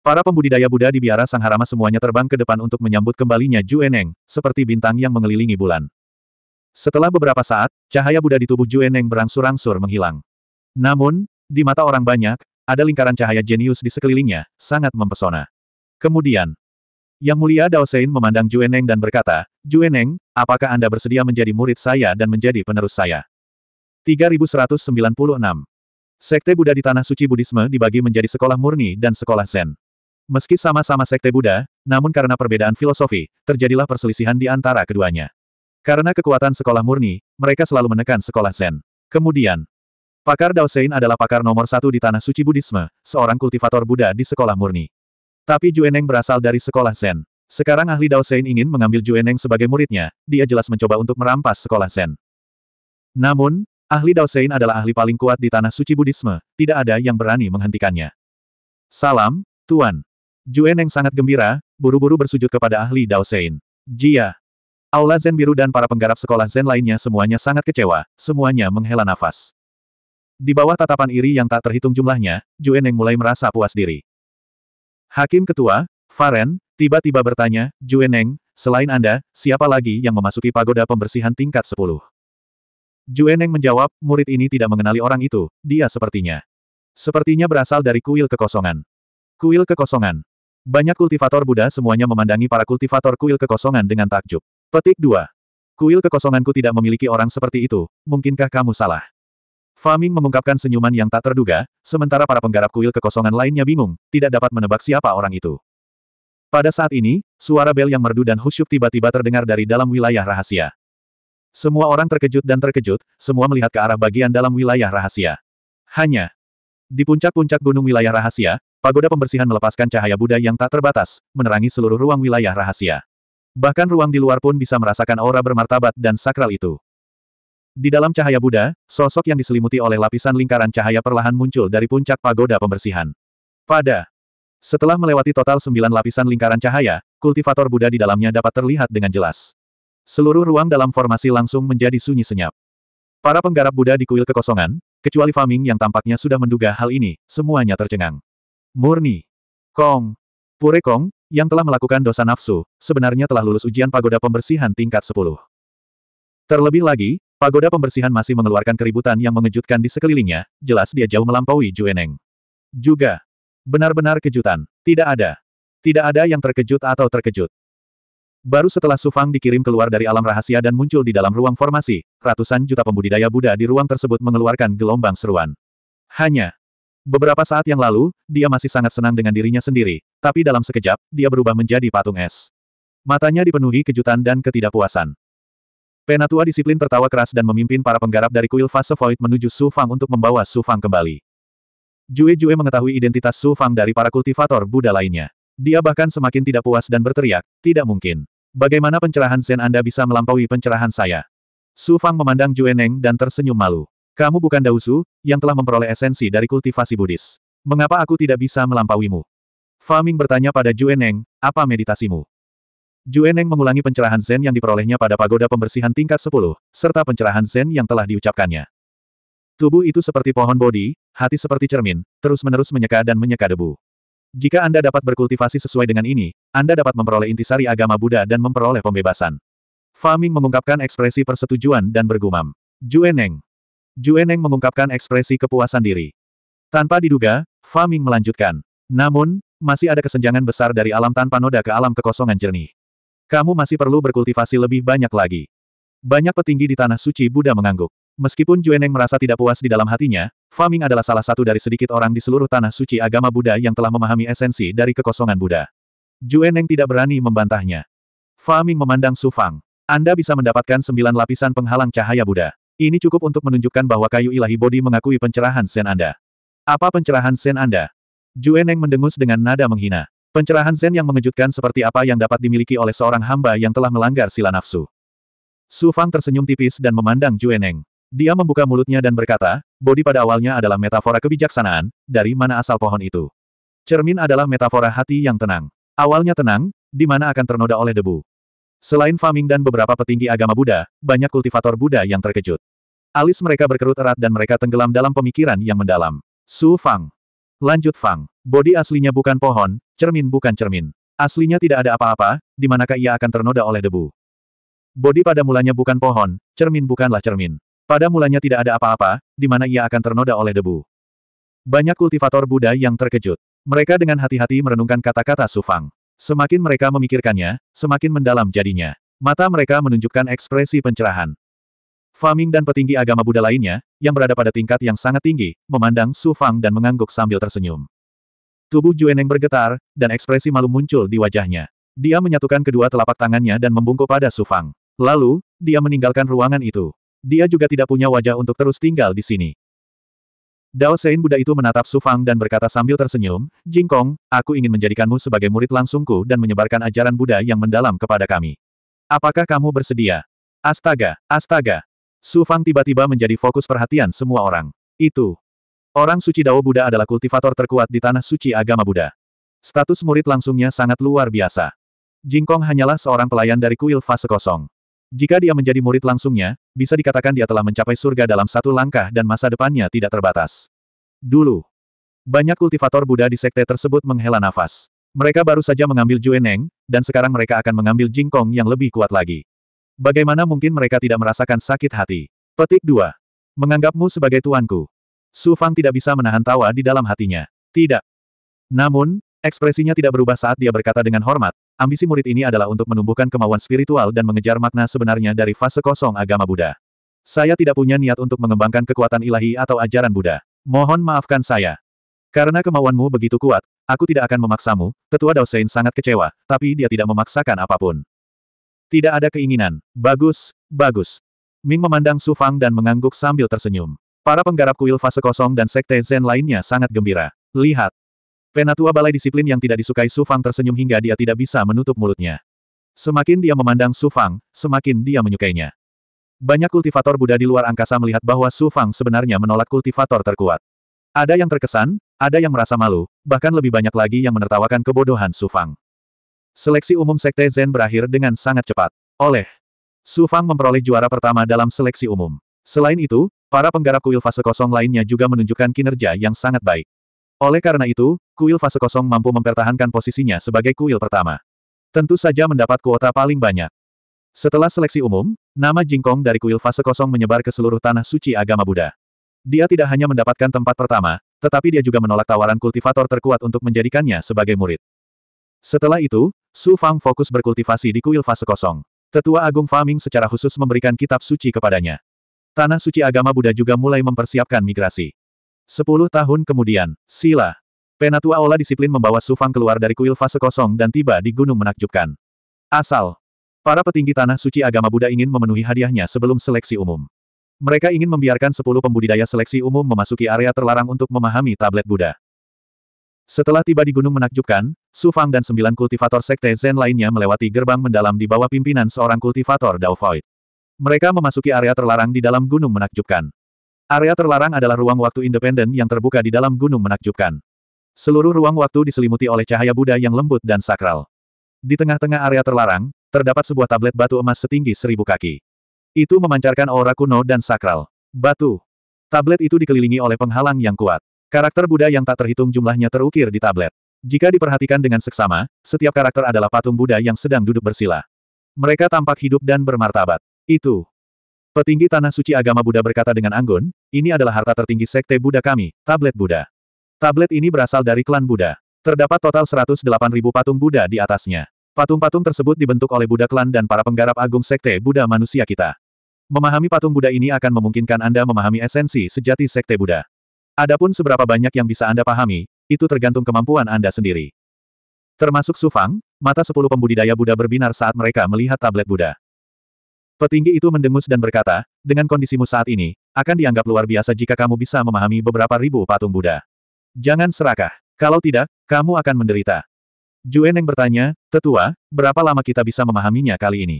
Para pembudidaya Buddha di biara Sangharama semuanya terbang ke depan untuk menyambut kembalinya Eneng, seperti bintang yang mengelilingi bulan. Setelah beberapa saat, cahaya Buddha di tubuh Eneng berangsur-angsur menghilang. Namun, di mata orang banyak, ada lingkaran cahaya jenius di sekelilingnya, sangat mempesona. Kemudian, Yang Mulia Dao Sein memandang Eneng dan berkata, Eneng, apakah Anda bersedia menjadi murid saya dan menjadi penerus saya? 3196. Sekte Buddha di Tanah Suci Budisme dibagi menjadi sekolah murni dan sekolah Zen. Meski sama-sama sekte Buddha, namun karena perbedaan filosofi, terjadilah perselisihan di antara keduanya. Karena kekuatan sekolah murni, mereka selalu menekan sekolah Zen. Kemudian, pakar Dao Sein adalah pakar nomor satu di Tanah Suci Budisme, seorang kultivator Buddha di sekolah murni. Tapi Eneng berasal dari sekolah Zen. Sekarang ahli Dao Sein ingin mengambil Eneng sebagai muridnya, dia jelas mencoba untuk merampas sekolah Zen. Namun, ahli Dao Sein adalah ahli paling kuat di tanah suci Buddhisme, tidak ada yang berani menghentikannya. Salam, Tuan. Eneng sangat gembira, buru-buru bersujud kepada ahli Dao Sein. Jia. Aula Zen biru dan para penggarap sekolah Zen lainnya semuanya sangat kecewa, semuanya menghela nafas. Di bawah tatapan iri yang tak terhitung jumlahnya, Eneng mulai merasa puas diri. Hakim Ketua, Faren, tiba-tiba bertanya, Jueneng, selain Anda, siapa lagi yang memasuki pagoda pembersihan tingkat 10? Jueneng menjawab, murid ini tidak mengenali orang itu, dia sepertinya. Sepertinya berasal dari kuil kekosongan. Kuil kekosongan. Banyak kultivator Buddha semuanya memandangi para kultivator kuil kekosongan dengan takjub. Petik 2. Kuil kekosonganku tidak memiliki orang seperti itu, mungkinkah kamu salah? Faming mengungkapkan senyuman yang tak terduga, sementara para penggarap kuil kekosongan lainnya bingung, tidak dapat menebak siapa orang itu. Pada saat ini, suara bel yang merdu dan husyuk tiba-tiba terdengar dari dalam wilayah rahasia. Semua orang terkejut dan terkejut, semua melihat ke arah bagian dalam wilayah rahasia. Hanya di puncak-puncak gunung wilayah rahasia, pagoda pembersihan melepaskan cahaya Buddha yang tak terbatas, menerangi seluruh ruang wilayah rahasia. Bahkan ruang di luar pun bisa merasakan aura bermartabat dan sakral itu. Di dalam cahaya Buddha, sosok yang diselimuti oleh lapisan lingkaran cahaya perlahan muncul dari puncak pagoda pembersihan. Pada setelah melewati total sembilan lapisan lingkaran cahaya, kultivator Buddha di dalamnya dapat terlihat dengan jelas. Seluruh ruang dalam formasi langsung menjadi sunyi senyap. Para penggarap Buddha di kuil kekosongan, kecuali Faming yang tampaknya sudah menduga hal ini, semuanya tercengang. Murni. Kong. Pure Kong, yang telah melakukan dosa nafsu, sebenarnya telah lulus ujian pagoda pembersihan tingkat 10. Terlebih lagi, Pagoda pembersihan masih mengeluarkan keributan yang mengejutkan di sekelilingnya, jelas dia jauh melampaui Jueneng. Juga. Benar-benar kejutan. Tidak ada. Tidak ada yang terkejut atau terkejut. Baru setelah Sufang dikirim keluar dari alam rahasia dan muncul di dalam ruang formasi, ratusan juta pembudidaya Buddha di ruang tersebut mengeluarkan gelombang seruan. Hanya. Beberapa saat yang lalu, dia masih sangat senang dengan dirinya sendiri, tapi dalam sekejap, dia berubah menjadi patung es. Matanya dipenuhi kejutan dan ketidakpuasan. Penatua disiplin tertawa keras dan memimpin para penggarap dari kuil fase void menuju Su Fang untuk membawa Su Fang kembali. Jue Jue mengetahui identitas Su Fang dari para kultivator Buddha lainnya. Dia bahkan semakin tidak puas dan berteriak, tidak mungkin. Bagaimana pencerahan Zen Anda bisa melampaui pencerahan saya? Su Fang memandang Jue Neng dan tersenyum malu. Kamu bukan Dausu, yang telah memperoleh esensi dari kultivasi Buddhis. Mengapa aku tidak bisa melampauimu? Faming bertanya pada Jue Neng, apa meditasimu? Jueneng mengulangi pencerahan Zen yang diperolehnya pada pagoda pembersihan tingkat 10, serta pencerahan Zen yang telah diucapkannya. Tubuh itu seperti pohon bodi, hati seperti cermin, terus-menerus menyeka dan menyeka debu. Jika Anda dapat berkultivasi sesuai dengan ini, Anda dapat memperoleh intisari agama Buddha dan memperoleh pembebasan. Faming mengungkapkan ekspresi persetujuan dan bergumam. Jueneng. Jueneng mengungkapkan ekspresi kepuasan diri. Tanpa diduga, Faming melanjutkan. Namun, masih ada kesenjangan besar dari alam tanpa noda ke alam kekosongan jernih. Kamu masih perlu berkultivasi lebih banyak lagi. Banyak petinggi di Tanah Suci Buddha mengangguk. Meskipun Jueneng merasa tidak puas di dalam hatinya, Faming adalah salah satu dari sedikit orang di seluruh tanah suci agama Buddha yang telah memahami esensi dari kekosongan Buddha. Jueneng tidak berani membantahnya. Faming memandang Su Fang. Anda bisa mendapatkan sembilan lapisan penghalang cahaya Buddha. Ini cukup untuk menunjukkan bahwa kayu ilahi bodi mengakui pencerahan Sen Anda. Apa pencerahan Sen Anda? Jueneng mendengus dengan nada menghina. Pencerahan Zen yang mengejutkan seperti apa yang dapat dimiliki oleh seorang hamba yang telah melanggar sila nafsu. Su Fang tersenyum tipis dan memandang Eneng. Dia membuka mulutnya dan berkata, Bodi pada awalnya adalah metafora kebijaksanaan, dari mana asal pohon itu. Cermin adalah metafora hati yang tenang. Awalnya tenang, di mana akan ternoda oleh debu. Selain Faming dan beberapa petinggi agama Buddha, banyak kultivator Buddha yang terkejut. Alis mereka berkerut erat dan mereka tenggelam dalam pemikiran yang mendalam. Su Fang. Lanjut Fang. Bodi aslinya bukan pohon, cermin bukan cermin. Aslinya tidak ada apa-apa, di manakah ia akan ternoda oleh debu. Bodi pada mulanya bukan pohon, cermin bukanlah cermin. Pada mulanya tidak ada apa-apa, di mana ia akan ternoda oleh debu. Banyak kultivator Buddha yang terkejut. Mereka dengan hati-hati merenungkan kata-kata Sufang. Semakin mereka memikirkannya, semakin mendalam jadinya. Mata mereka menunjukkan ekspresi pencerahan. Faming dan petinggi agama Buddha lainnya, yang berada pada tingkat yang sangat tinggi, memandang Sufang dan mengangguk sambil tersenyum. Tubuh Jueneng bergetar, dan ekspresi malu muncul di wajahnya. Dia menyatukan kedua telapak tangannya dan membungkuk pada Sufang. Lalu, dia meninggalkan ruangan itu. Dia juga tidak punya wajah untuk terus tinggal di sini. Dao Sein Buddha itu menatap Sufang dan berkata sambil tersenyum, Jingkong, aku ingin menjadikanmu sebagai murid langsungku dan menyebarkan ajaran Buddha yang mendalam kepada kami. Apakah kamu bersedia? Astaga, astaga. Sufang tiba-tiba menjadi fokus perhatian semua orang. Itu, Orang suci Dao Buddha adalah kultivator terkuat di tanah suci agama Buddha. Status murid langsungnya sangat luar biasa. Jingkong hanyalah seorang pelayan dari kuil fase kosong. Jika dia menjadi murid langsungnya, bisa dikatakan dia telah mencapai surga dalam satu langkah dan masa depannya tidak terbatas. Dulu, banyak kultivator Buddha di sekte tersebut menghela nafas. Mereka baru saja mengambil Jueneng, dan sekarang mereka akan mengambil Jingkong yang lebih kuat lagi. Bagaimana mungkin mereka tidak merasakan sakit hati? Petik 2. Menganggapmu sebagai tuanku. Su Fang tidak bisa menahan tawa di dalam hatinya. Tidak. Namun, ekspresinya tidak berubah saat dia berkata dengan hormat, ambisi murid ini adalah untuk menumbuhkan kemauan spiritual dan mengejar makna sebenarnya dari fase kosong agama Buddha. Saya tidak punya niat untuk mengembangkan kekuatan ilahi atau ajaran Buddha. Mohon maafkan saya. Karena kemauanmu begitu kuat, aku tidak akan memaksamu, tetua Dao Sein sangat kecewa, tapi dia tidak memaksakan apapun. Tidak ada keinginan. Bagus, bagus. Ming memandang Su Fang dan mengangguk sambil tersenyum. Para penggarap kuil fase kosong dan sekte Zen lainnya sangat gembira. Lihat. Penatua Balai Disiplin yang tidak disukai Su Fang tersenyum hingga dia tidak bisa menutup mulutnya. Semakin dia memandang Su Fang, semakin dia menyukainya. Banyak kultivator Buddha di luar angkasa melihat bahwa Su Fang sebenarnya menolak kultivator terkuat. Ada yang terkesan, ada yang merasa malu, bahkan lebih banyak lagi yang menertawakan kebodohan Su Fang. Seleksi umum Sekte Zen berakhir dengan sangat cepat. Oleh Su Fang memperoleh juara pertama dalam seleksi umum. Selain itu, Para penggarap kuil fase kosong lainnya juga menunjukkan kinerja yang sangat baik. Oleh karena itu, kuil fase kosong mampu mempertahankan posisinya sebagai kuil pertama. Tentu saja mendapat kuota paling banyak. Setelah seleksi umum, nama Jingkong dari kuil fase kosong menyebar ke seluruh tanah suci agama Buddha. Dia tidak hanya mendapatkan tempat pertama, tetapi dia juga menolak tawaran kultivator terkuat untuk menjadikannya sebagai murid. Setelah itu, Su Fang fokus berkultivasi di kuil fase kosong. Tetua Agung Faming secara khusus memberikan kitab suci kepadanya. Tanah suci agama Buddha juga mulai mempersiapkan migrasi. Sepuluh tahun kemudian, Sila. Penatua Aula disiplin membawa Sufang keluar dari kuil fase kosong dan tiba di gunung menakjubkan. Asal. Para petinggi tanah suci agama Buddha ingin memenuhi hadiahnya sebelum seleksi umum. Mereka ingin membiarkan sepuluh pembudidaya seleksi umum memasuki area terlarang untuk memahami tablet Buddha. Setelah tiba di gunung menakjubkan, Sufang dan sembilan kultivator sekte Zen lainnya melewati gerbang mendalam di bawah pimpinan seorang kultivator Dao mereka memasuki area terlarang di dalam gunung menakjubkan. Area terlarang adalah ruang waktu independen yang terbuka di dalam gunung menakjubkan. Seluruh ruang waktu diselimuti oleh cahaya Buddha yang lembut dan sakral. Di tengah-tengah area terlarang, terdapat sebuah tablet batu emas setinggi seribu kaki. Itu memancarkan aura kuno dan sakral. Batu. Tablet itu dikelilingi oleh penghalang yang kuat. Karakter Buddha yang tak terhitung jumlahnya terukir di tablet. Jika diperhatikan dengan seksama, setiap karakter adalah patung Buddha yang sedang duduk bersila. Mereka tampak hidup dan bermartabat. Itu. Petinggi Tanah Suci Agama Buddha berkata dengan anggun, ini adalah harta tertinggi Sekte Buddha kami, Tablet Buddha. Tablet ini berasal dari klan Buddha. Terdapat total 108.000 patung Buddha di atasnya. Patung-patung tersebut dibentuk oleh Buddha klan dan para penggarap agung Sekte Buddha manusia kita. Memahami patung Buddha ini akan memungkinkan Anda memahami esensi sejati Sekte Buddha. Adapun seberapa banyak yang bisa Anda pahami, itu tergantung kemampuan Anda sendiri. Termasuk Sufang, mata sepuluh pembudidaya Buddha berbinar saat mereka melihat tablet Buddha. Petinggi itu mendengus dan berkata, dengan kondisimu saat ini, akan dianggap luar biasa jika kamu bisa memahami beberapa ribu patung Buddha. Jangan serakah. Kalau tidak, kamu akan menderita. Jueneng bertanya, tetua, berapa lama kita bisa memahaminya kali ini?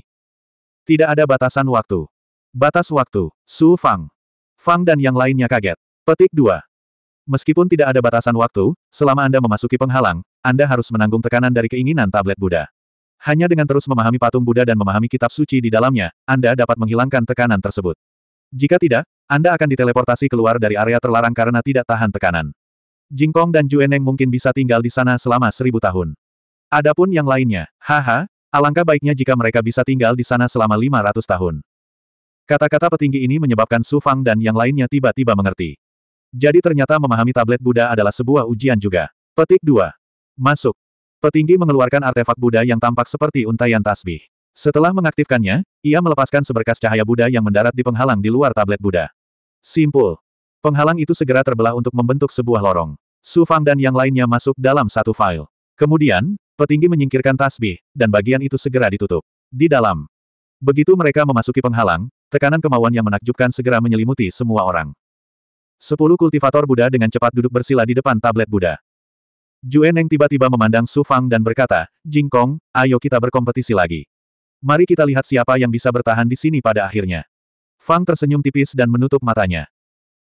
Tidak ada batasan waktu. Batas waktu, Su Fang. Fang dan yang lainnya kaget. Petik 2. Meskipun tidak ada batasan waktu, selama Anda memasuki penghalang, Anda harus menanggung tekanan dari keinginan tablet Buddha. Hanya dengan terus memahami patung Buddha dan memahami kitab suci di dalamnya, Anda dapat menghilangkan tekanan tersebut. Jika tidak, Anda akan diteleportasi keluar dari area terlarang karena tidak tahan tekanan. Jingkong dan Juneng mungkin bisa tinggal di sana selama seribu tahun. Adapun yang lainnya, haha, alangkah baiknya jika mereka bisa tinggal di sana selama lima ratus tahun. Kata-kata petinggi ini menyebabkan Su Fang dan yang lainnya tiba-tiba mengerti. Jadi ternyata memahami tablet Buddha adalah sebuah ujian juga. Petik 2. Masuk. Petinggi mengeluarkan artefak Buddha yang tampak seperti untaian tasbih. Setelah mengaktifkannya, ia melepaskan seberkas cahaya Buddha yang mendarat di penghalang di luar tablet Buddha. Simpul. Penghalang itu segera terbelah untuk membentuk sebuah lorong. Su Fang dan yang lainnya masuk dalam satu file. Kemudian, petinggi menyingkirkan tasbih, dan bagian itu segera ditutup. Di dalam. Begitu mereka memasuki penghalang, tekanan kemauan yang menakjubkan segera menyelimuti semua orang. Sepuluh kultivator Buddha dengan cepat duduk bersila di depan tablet Buddha. Jueneng tiba-tiba memandang Su Fang dan berkata, Jing Kong, ayo kita berkompetisi lagi. Mari kita lihat siapa yang bisa bertahan di sini pada akhirnya. Fang tersenyum tipis dan menutup matanya.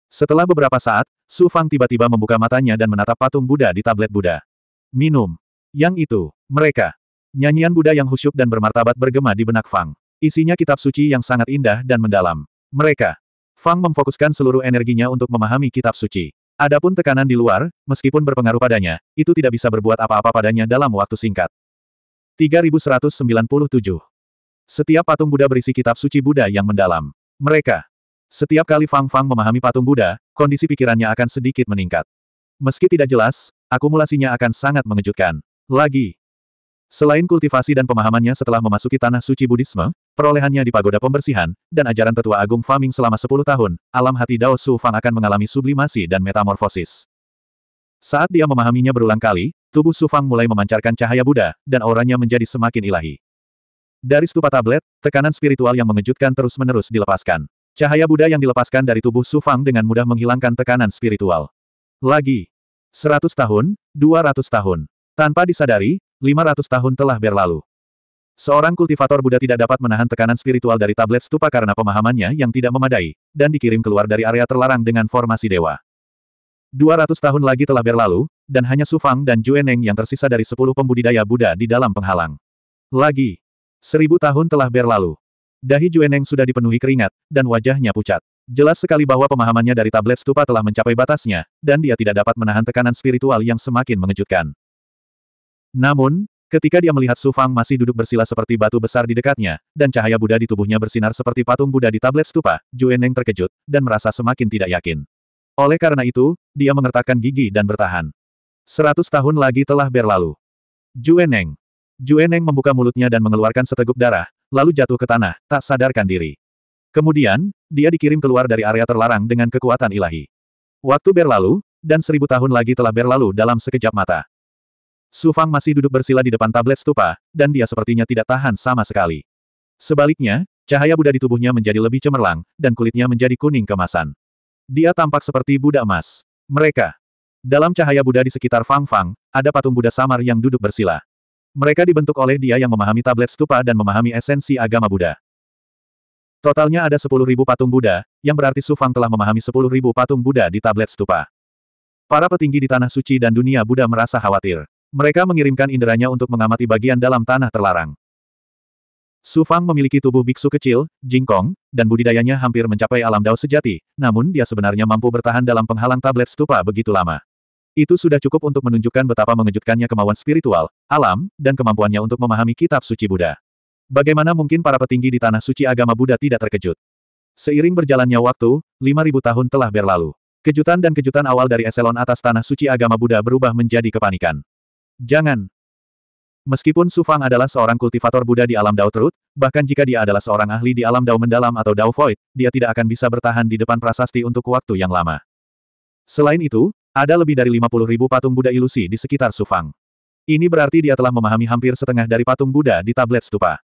Setelah beberapa saat, Su Fang tiba-tiba membuka matanya dan menatap patung Buddha di tablet Buddha. Minum. Yang itu, mereka. Nyanyian Buddha yang khusyuk dan bermartabat bergema di benak Fang. Isinya kitab suci yang sangat indah dan mendalam. Mereka. Fang memfokuskan seluruh energinya untuk memahami kitab suci. Adapun tekanan di luar, meskipun berpengaruh padanya, itu tidak bisa berbuat apa-apa padanya dalam waktu singkat. 3197. Setiap patung Buddha berisi kitab suci Buddha yang mendalam. Mereka. Setiap kali Fang Fang memahami patung Buddha, kondisi pikirannya akan sedikit meningkat. Meski tidak jelas, akumulasinya akan sangat mengejutkan. Lagi, Selain kultivasi dan pemahamannya setelah memasuki tanah suci Buddhisme, perolehannya di pagoda pembersihan, dan ajaran tetua agung Faming selama 10 tahun, alam hati Dao Su Fang akan mengalami sublimasi dan metamorfosis. Saat dia memahaminya berulang kali, tubuh Su Fang mulai memancarkan cahaya Buddha, dan auranya menjadi semakin ilahi. Dari stupa tablet, tekanan spiritual yang mengejutkan terus-menerus dilepaskan. Cahaya Buddha yang dilepaskan dari tubuh Su Fang dengan mudah menghilangkan tekanan spiritual. Lagi. 100 tahun, 200 tahun. Tanpa disadari, 500 tahun telah berlalu. Seorang kultivator Buddha tidak dapat menahan tekanan spiritual dari tablet stupa karena pemahamannya yang tidak memadai, dan dikirim keluar dari area terlarang dengan formasi dewa. 200 tahun lagi telah berlalu, dan hanya Sufang dan Jueneng yang tersisa dari 10 pembudidaya Buddha di dalam penghalang. Lagi. Seribu tahun telah berlalu. Dahi Jueneng sudah dipenuhi keringat, dan wajahnya pucat. Jelas sekali bahwa pemahamannya dari tablet stupa telah mencapai batasnya, dan dia tidak dapat menahan tekanan spiritual yang semakin mengejutkan. Namun, ketika dia melihat Su Fang masih duduk bersila seperti batu besar di dekatnya, dan cahaya Buddha di tubuhnya bersinar seperti patung Buddha di tablet stupa, Jueneng terkejut, dan merasa semakin tidak yakin. Oleh karena itu, dia mengertakkan gigi dan bertahan. Seratus tahun lagi telah berlalu. Jueneng. Jueneng membuka mulutnya dan mengeluarkan seteguk darah, lalu jatuh ke tanah, tak sadarkan diri. Kemudian, dia dikirim keluar dari area terlarang dengan kekuatan ilahi. Waktu berlalu, dan seribu tahun lagi telah berlalu dalam sekejap mata. Su Fang masih duduk bersila di depan tablet stupa, dan dia sepertinya tidak tahan sama sekali. Sebaliknya, cahaya Buddha di tubuhnya menjadi lebih cemerlang, dan kulitnya menjadi kuning kemasan. Dia tampak seperti Buddha emas. Mereka. Dalam cahaya Buddha di sekitar Fang Fang, ada patung Buddha samar yang duduk bersila. Mereka dibentuk oleh dia yang memahami tablet stupa dan memahami esensi agama Buddha. Totalnya ada 10.000 patung Buddha, yang berarti Su Fang telah memahami 10.000 patung Buddha di tablet stupa. Para petinggi di Tanah Suci dan dunia Buddha merasa khawatir. Mereka mengirimkan inderanya untuk mengamati bagian dalam tanah terlarang. Su Fang memiliki tubuh biksu kecil, jingkong, dan budidayanya hampir mencapai alam dao sejati, namun dia sebenarnya mampu bertahan dalam penghalang tablet stupa begitu lama. Itu sudah cukup untuk menunjukkan betapa mengejutkannya kemauan spiritual, alam, dan kemampuannya untuk memahami kitab suci Buddha. Bagaimana mungkin para petinggi di tanah suci agama Buddha tidak terkejut? Seiring berjalannya waktu, 5.000 tahun telah berlalu. Kejutan dan kejutan awal dari eselon atas tanah suci agama Buddha berubah menjadi kepanikan. Jangan. Meskipun Su Fang adalah seorang kultivator Buddha di alam Dao Terut, bahkan jika dia adalah seorang ahli di alam Dao mendalam atau Dao Void, dia tidak akan bisa bertahan di depan prasasti untuk waktu yang lama. Selain itu, ada lebih dari 50 ribu patung Buddha ilusi di sekitar Su Fang. Ini berarti dia telah memahami hampir setengah dari patung Buddha di tablet stupa.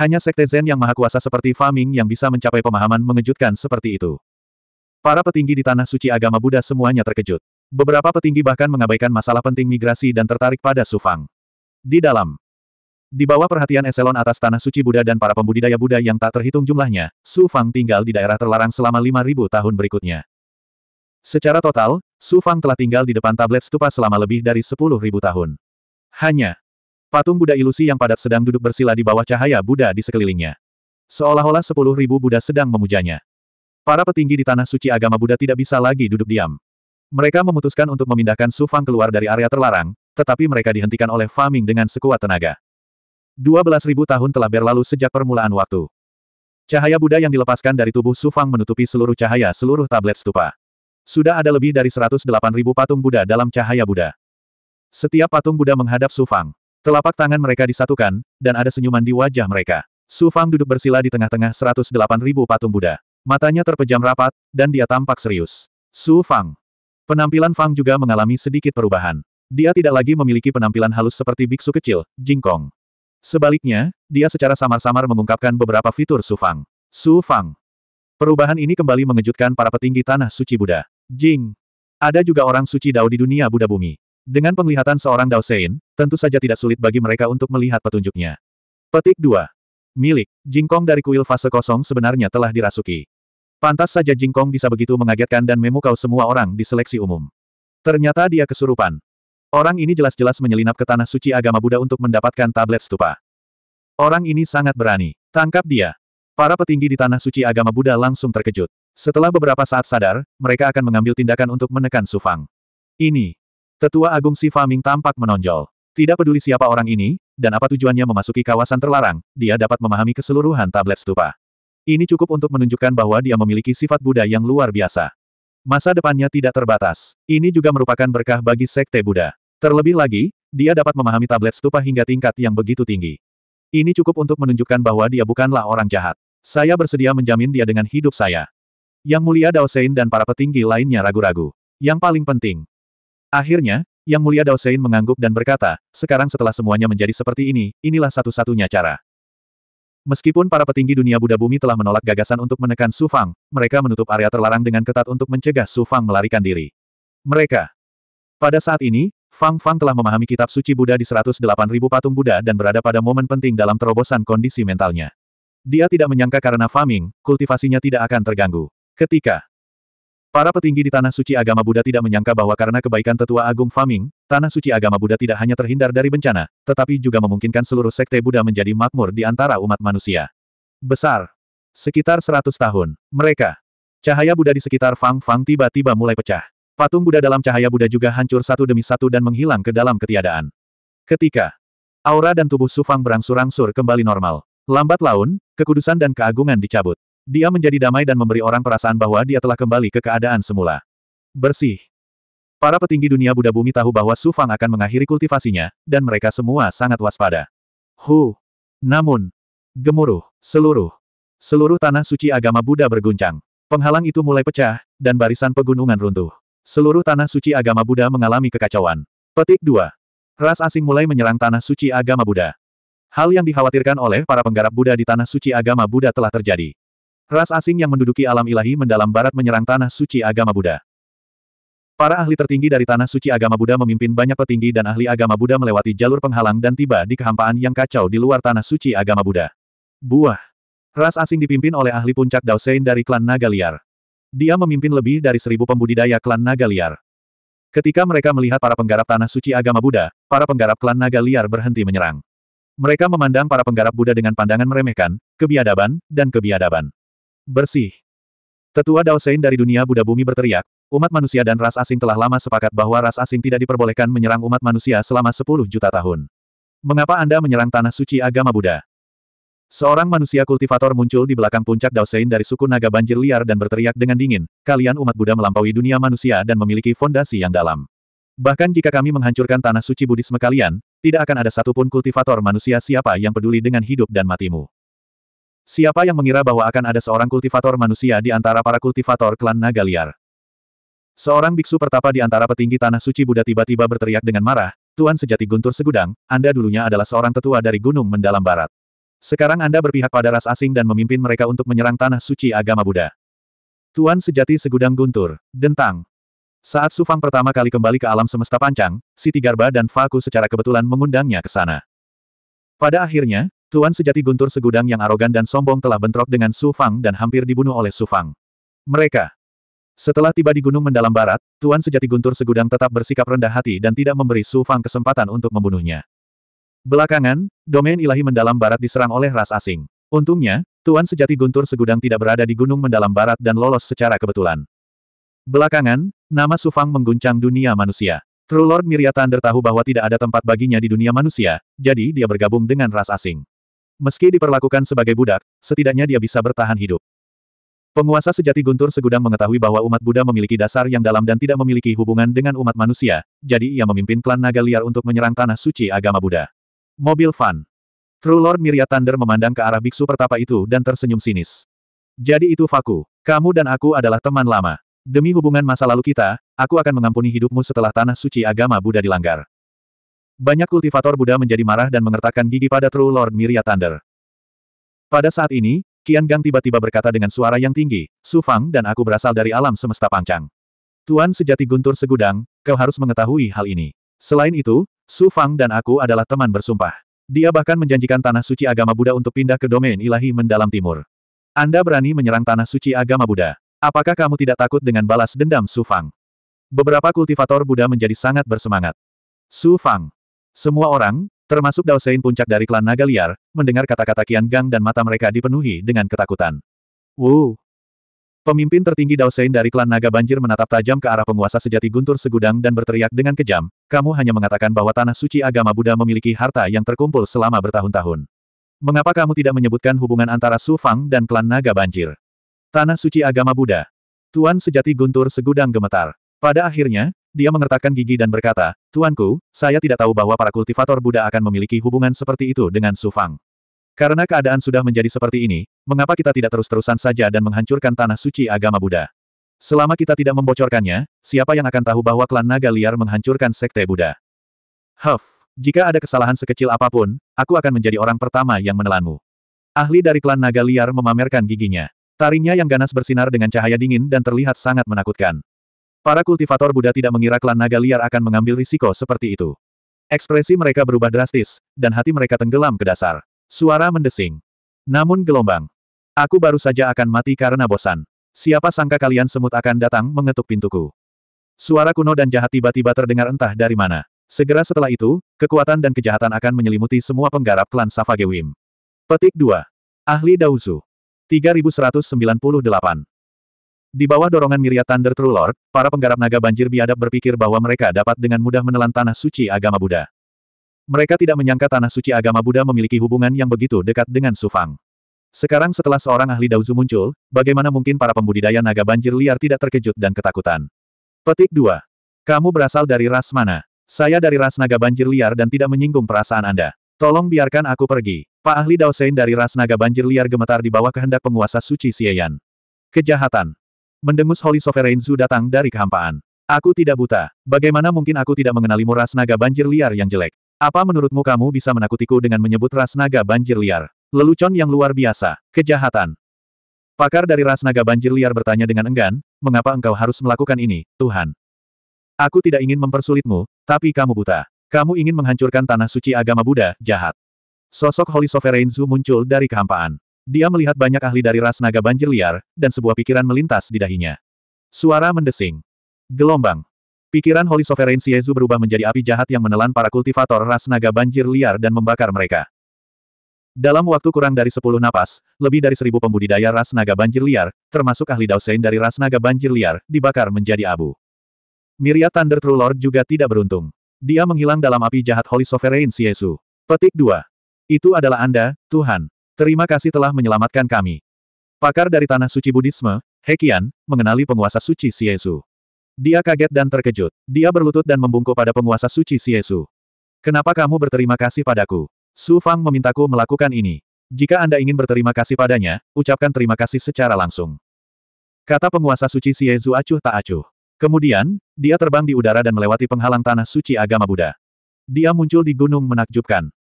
Hanya sekte Zen yang maha kuasa seperti Faming yang bisa mencapai pemahaman mengejutkan seperti itu. Para petinggi di Tanah Suci Agama Buddha semuanya terkejut. Beberapa petinggi bahkan mengabaikan masalah penting migrasi dan tertarik pada Sufang. Di dalam, di bawah perhatian eselon atas tanah suci Buddha dan para pembudidaya Buddha yang tak terhitung jumlahnya, Su Fang tinggal di daerah terlarang selama 5.000 tahun berikutnya. Secara total, Su Fang telah tinggal di depan tablet stupa selama lebih dari 10.000 tahun. Hanya patung Buddha ilusi yang padat sedang duduk bersila di bawah cahaya Buddha di sekelilingnya. Seolah-olah 10.000 Buddha sedang memujanya. Para petinggi di tanah suci agama Buddha tidak bisa lagi duduk diam. Mereka memutuskan untuk memindahkan Su Fang keluar dari area terlarang, tetapi mereka dihentikan oleh Faming dengan sekuat tenaga. 12.000 tahun telah berlalu sejak permulaan waktu. Cahaya Buddha yang dilepaskan dari tubuh Su Fang menutupi seluruh cahaya seluruh tablet stupa. Sudah ada lebih dari 108.000 patung Buddha dalam cahaya Buddha. Setiap patung Buddha menghadap Su Fang. Telapak tangan mereka disatukan, dan ada senyuman di wajah mereka. Su Fang duduk bersila di tengah-tengah 108.000 patung Buddha. Matanya terpejam rapat, dan dia tampak serius. Su Fang. Penampilan Fang juga mengalami sedikit perubahan. Dia tidak lagi memiliki penampilan halus seperti biksu kecil, jingkong. Sebaliknya, dia secara samar-samar mengungkapkan beberapa fitur Su Fang. Su Fang. Perubahan ini kembali mengejutkan para petinggi tanah suci Buddha. Jing. Ada juga orang suci Dao di dunia Buddha bumi. Dengan penglihatan seorang Dao Sein, tentu saja tidak sulit bagi mereka untuk melihat petunjuknya. Petik 2. Milik, jingkong dari kuil fase kosong sebenarnya telah dirasuki. Pantas saja Jingkong bisa begitu mengagetkan dan memukau semua orang di seleksi umum. Ternyata dia kesurupan. Orang ini jelas-jelas menyelinap ke tanah suci agama Buddha untuk mendapatkan tablet stupa. Orang ini sangat berani. Tangkap dia. Para petinggi di tanah suci agama Buddha langsung terkejut. Setelah beberapa saat sadar, mereka akan mengambil tindakan untuk menekan Sufang. Ini. Tetua Agung Si Faming tampak menonjol. Tidak peduli siapa orang ini, dan apa tujuannya memasuki kawasan terlarang, dia dapat memahami keseluruhan tablet stupa. Ini cukup untuk menunjukkan bahwa dia memiliki sifat Buddha yang luar biasa. Masa depannya tidak terbatas. Ini juga merupakan berkah bagi Sekte Buddha. Terlebih lagi, dia dapat memahami tablet stupa hingga tingkat yang begitu tinggi. Ini cukup untuk menunjukkan bahwa dia bukanlah orang jahat. Saya bersedia menjamin dia dengan hidup saya. Yang mulia Daosein dan para petinggi lainnya ragu-ragu. Yang paling penting. Akhirnya, Yang mulia Daosein mengangguk dan berkata, sekarang setelah semuanya menjadi seperti ini, inilah satu-satunya cara. Meskipun para petinggi dunia Buddha bumi telah menolak gagasan untuk menekan Su Fang, mereka menutup area terlarang dengan ketat untuk mencegah Su Fang melarikan diri. Mereka. Pada saat ini, Fang Fang telah memahami kitab suci Buddha di 108.000 patung Buddha dan berada pada momen penting dalam terobosan kondisi mentalnya. Dia tidak menyangka karena farming, kultivasinya tidak akan terganggu. Ketika para petinggi di Tanah Suci Agama Buddha tidak menyangka bahwa karena kebaikan tetua agung farming, Tanah suci agama Buddha tidak hanya terhindar dari bencana, tetapi juga memungkinkan seluruh sekte Buddha menjadi makmur di antara umat manusia. Besar. Sekitar 100 tahun. Mereka. Cahaya Buddha di sekitar Fang Fang tiba-tiba mulai pecah. Patung Buddha dalam cahaya Buddha juga hancur satu demi satu dan menghilang ke dalam ketiadaan. Ketika aura dan tubuh Sufang berangsur-angsur kembali normal. Lambat laun, kekudusan dan keagungan dicabut. Dia menjadi damai dan memberi orang perasaan bahwa dia telah kembali ke keadaan semula. Bersih. Para petinggi dunia Buddha bumi tahu bahwa Su Fang akan mengakhiri kultivasinya, dan mereka semua sangat waspada. Hu! Namun, gemuruh, seluruh, seluruh tanah suci agama Buddha berguncang. Penghalang itu mulai pecah, dan barisan pegunungan runtuh. Seluruh tanah suci agama Buddha mengalami kekacauan. Petik 2. Ras asing mulai menyerang tanah suci agama Buddha. Hal yang dikhawatirkan oleh para penggarap Buddha di tanah suci agama Buddha telah terjadi. Ras asing yang menduduki alam ilahi mendalam barat menyerang tanah suci agama Buddha. Para ahli tertinggi dari Tanah Suci Agama Buddha memimpin banyak petinggi dan ahli agama Buddha melewati jalur penghalang dan tiba di kehampaan yang kacau di luar Tanah Suci Agama Buddha. Buah. Ras asing dipimpin oleh ahli puncak Daosein dari klan Naga Liar. Dia memimpin lebih dari seribu pembudidaya klan Naga Liar. Ketika mereka melihat para penggarap Tanah Suci Agama Buddha, para penggarap klan Naga Liar berhenti menyerang. Mereka memandang para penggarap Buddha dengan pandangan meremehkan, kebiadaban, dan kebiadaban. Bersih. Tetua Daosein dari dunia Buddha bumi berteriak, Umat manusia dan ras asing telah lama sepakat bahwa ras asing tidak diperbolehkan menyerang umat manusia selama 10 juta tahun. Mengapa Anda menyerang tanah suci agama Buddha? Seorang manusia kultivator muncul di belakang puncak Daosein dari suku naga banjir liar dan berteriak dengan dingin, kalian umat Buddha melampaui dunia manusia dan memiliki fondasi yang dalam. Bahkan jika kami menghancurkan tanah suci buddhisme kalian, tidak akan ada satupun kultivator manusia siapa yang peduli dengan hidup dan matimu. Siapa yang mengira bahwa akan ada seorang kultivator manusia di antara para kultivator klan naga liar? Seorang biksu pertapa di antara petinggi tanah suci Buddha tiba-tiba berteriak dengan marah, Tuan sejati Guntur Segudang, Anda dulunya adalah seorang tetua dari Gunung Mendalam Barat. Sekarang Anda berpihak pada ras asing dan memimpin mereka untuk menyerang tanah suci agama Buddha. Tuan sejati Segudang Guntur, Dentang. Saat Sufang pertama kali kembali ke alam semesta pancang, Siti Garba dan Faku secara kebetulan mengundangnya ke sana. Pada akhirnya, Tuan sejati Guntur Segudang yang arogan dan sombong telah bentrok dengan Sufang dan hampir dibunuh oleh Sufang. Mereka setelah tiba di gunung mendalam barat, Tuan Sejati Guntur Segudang tetap bersikap rendah hati dan tidak memberi Su Fang kesempatan untuk membunuhnya. Belakangan, domain ilahi mendalam barat diserang oleh ras asing. Untungnya, Tuan Sejati Guntur Segudang tidak berada di gunung mendalam barat dan lolos secara kebetulan. Belakangan, nama Su Fang mengguncang dunia manusia. True Lord Miria Thunder tahu bahwa tidak ada tempat baginya di dunia manusia, jadi dia bergabung dengan ras asing. Meski diperlakukan sebagai budak, setidaknya dia bisa bertahan hidup. Penguasa sejati Guntur segudang mengetahui bahwa umat Buddha memiliki dasar yang dalam dan tidak memiliki hubungan dengan umat manusia, jadi ia memimpin klan naga liar untuk menyerang tanah suci agama Buddha. Mobil Fan. True Lord Miria Thunder memandang ke arah biksu pertapa itu dan tersenyum sinis. Jadi itu Faku. Kamu dan aku adalah teman lama. Demi hubungan masa lalu kita, aku akan mengampuni hidupmu setelah tanah suci agama Buddha dilanggar. Banyak kultivator Buddha menjadi marah dan mengertakkan gigi pada True Lord Miria Thunder. Pada saat ini, Qian Gang tiba-tiba berkata dengan suara yang tinggi, Su Fang dan aku berasal dari alam semesta pancang. Tuan sejati Guntur Segudang, kau harus mengetahui hal ini. Selain itu, Su Fang dan aku adalah teman bersumpah. Dia bahkan menjanjikan tanah suci agama Buddha untuk pindah ke domain ilahi mendalam timur. Anda berani menyerang tanah suci agama Buddha. Apakah kamu tidak takut dengan balas dendam Su Fang? Beberapa kultivator Buddha menjadi sangat bersemangat. Su Fang. Semua orang, termasuk Daosein puncak dari klan naga liar, mendengar kata-kata kian Gang dan mata mereka dipenuhi dengan ketakutan. Wuh! Pemimpin tertinggi Daosein dari klan naga banjir menatap tajam ke arah penguasa sejati Guntur Segudang dan berteriak dengan kejam, kamu hanya mengatakan bahwa tanah suci agama Buddha memiliki harta yang terkumpul selama bertahun-tahun. Mengapa kamu tidak menyebutkan hubungan antara Su Fang dan klan naga banjir? Tanah suci agama Buddha. Tuan sejati Guntur Segudang gemetar. Pada akhirnya, dia mengertakkan gigi dan berkata, Tuanku, saya tidak tahu bahwa para kultivator Buddha akan memiliki hubungan seperti itu dengan Su Fang. Karena keadaan sudah menjadi seperti ini, mengapa kita tidak terus-terusan saja dan menghancurkan tanah suci agama Buddha? Selama kita tidak membocorkannya, siapa yang akan tahu bahwa klan naga liar menghancurkan sekte Buddha? Huff, jika ada kesalahan sekecil apapun, aku akan menjadi orang pertama yang menelanmu. Ahli dari klan naga liar memamerkan giginya. Taringnya yang ganas bersinar dengan cahaya dingin dan terlihat sangat menakutkan. Para kultivator Buddha tidak mengira klan naga liar akan mengambil risiko seperti itu. Ekspresi mereka berubah drastis, dan hati mereka tenggelam ke dasar. Suara mendesing. Namun gelombang. Aku baru saja akan mati karena bosan. Siapa sangka kalian semut akan datang mengetuk pintuku. Suara kuno dan jahat tiba-tiba terdengar entah dari mana. Segera setelah itu, kekuatan dan kejahatan akan menyelimuti semua penggarap klan Savagewim. Petik 2. Ahli Dauzu. 3198. Di bawah dorongan Miria Thunder True Lord, para penggarap naga banjir biadab berpikir bahwa mereka dapat dengan mudah menelan tanah suci agama Buddha. Mereka tidak menyangka tanah suci agama Buddha memiliki hubungan yang begitu dekat dengan Sufang. Sekarang setelah seorang ahli Daozu muncul, bagaimana mungkin para pembudidaya naga banjir liar tidak terkejut dan ketakutan? Petik 2. Kamu berasal dari ras mana? Saya dari ras naga banjir liar dan tidak menyinggung perasaan Anda. Tolong biarkan aku pergi. Pak ahli Daosein dari ras naga banjir liar gemetar di bawah kehendak penguasa suci Xieyan. Kejahatan. Mendengus Holy Sovereign Zu datang dari kehampaan. Aku tidak buta. Bagaimana mungkin aku tidak mengenali ras naga banjir liar yang jelek? Apa menurutmu kamu bisa menakutiku dengan menyebut ras naga banjir liar? Lelucon yang luar biasa. Kejahatan. Pakar dari ras naga banjir liar bertanya dengan enggan, mengapa engkau harus melakukan ini, Tuhan? Aku tidak ingin mempersulitmu, tapi kamu buta. Kamu ingin menghancurkan tanah suci agama Buddha, jahat. Sosok Holy Sovereign Zu muncul dari kehampaan. Dia melihat banyak ahli dari ras naga banjir liar, dan sebuah pikiran melintas di dahinya. Suara mendesing. Gelombang. Pikiran Holy Sovereign Siezu berubah menjadi api jahat yang menelan para kultivator ras naga banjir liar dan membakar mereka. Dalam waktu kurang dari sepuluh napas, lebih dari seribu pembudidaya ras naga banjir liar, termasuk ahli Dausein dari ras naga banjir liar, dibakar menjadi abu. Miria Thunder True Lord juga tidak beruntung. Dia menghilang dalam api jahat Holy Sovereign Siezu. Petik 2. Itu adalah Anda, Tuhan. Terima kasih telah menyelamatkan kami. Pakar dari Tanah Suci Budisme, Hekian, mengenali penguasa suci Siesu. Dia kaget dan terkejut. Dia berlutut dan membungkuk pada penguasa suci Siesu. Kenapa kamu berterima kasih padaku? Su Fang memintaku melakukan ini. Jika Anda ingin berterima kasih padanya, ucapkan terima kasih secara langsung. Kata penguasa suci Siesu acuh tak acuh. Kemudian, dia terbang di udara dan melewati penghalang tanah suci agama Buddha. Dia muncul di gunung menakjubkan.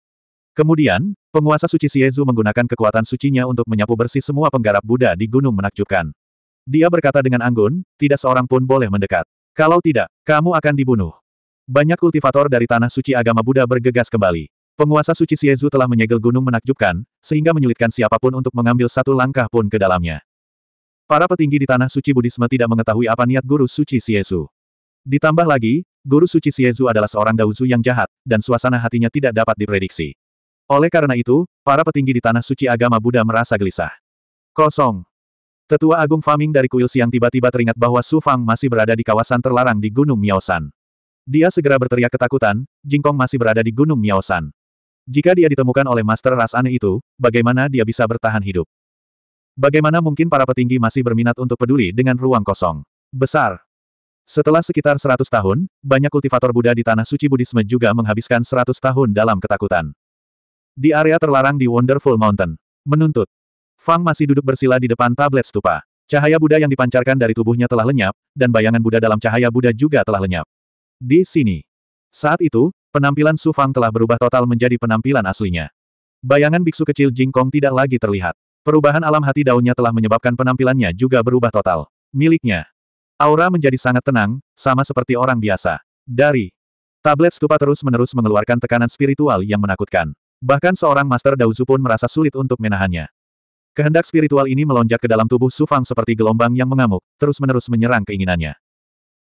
Kemudian, penguasa suci Siezu menggunakan kekuatan sucinya untuk menyapu bersih semua penggarap Buddha di gunung menakjubkan. Dia berkata dengan anggun, tidak seorang pun boleh mendekat. Kalau tidak, kamu akan dibunuh. Banyak kultivator dari tanah suci agama Buddha bergegas kembali. Penguasa suci Siezu telah menyegel gunung menakjubkan, sehingga menyulitkan siapapun untuk mengambil satu langkah pun ke dalamnya. Para petinggi di tanah suci Budisme tidak mengetahui apa niat guru suci Siezu. Ditambah lagi, guru suci Siezu adalah seorang dauzu yang jahat, dan suasana hatinya tidak dapat diprediksi. Oleh karena itu, para petinggi di Tanah Suci Agama Buddha merasa gelisah. Kosong. Tetua Agung Faming dari kuil siang tiba-tiba teringat bahwa Su Fang masih berada di kawasan terlarang di Gunung Miaosan. Dia segera berteriak ketakutan, Jingkong masih berada di Gunung Miaosan. Jika dia ditemukan oleh Master Ras aneh itu, bagaimana dia bisa bertahan hidup? Bagaimana mungkin para petinggi masih berminat untuk peduli dengan ruang kosong? Besar. Setelah sekitar 100 tahun, banyak kultivator Buddha di Tanah Suci Budisme juga menghabiskan 100 tahun dalam ketakutan. Di area terlarang di Wonderful Mountain. Menuntut. Fang masih duduk bersila di depan tablet stupa. Cahaya Buddha yang dipancarkan dari tubuhnya telah lenyap, dan bayangan Buddha dalam cahaya Buddha juga telah lenyap. Di sini. Saat itu, penampilan Su Fang telah berubah total menjadi penampilan aslinya. Bayangan biksu kecil Jingkong tidak lagi terlihat. Perubahan alam hati daunnya telah menyebabkan penampilannya juga berubah total. Miliknya. Aura menjadi sangat tenang, sama seperti orang biasa. Dari Tablet stupa terus-menerus mengeluarkan tekanan spiritual yang menakutkan. Bahkan seorang Master Daozu pun merasa sulit untuk menahannya. Kehendak spiritual ini melonjak ke dalam tubuh Sufang seperti gelombang yang mengamuk, terus-menerus menyerang keinginannya.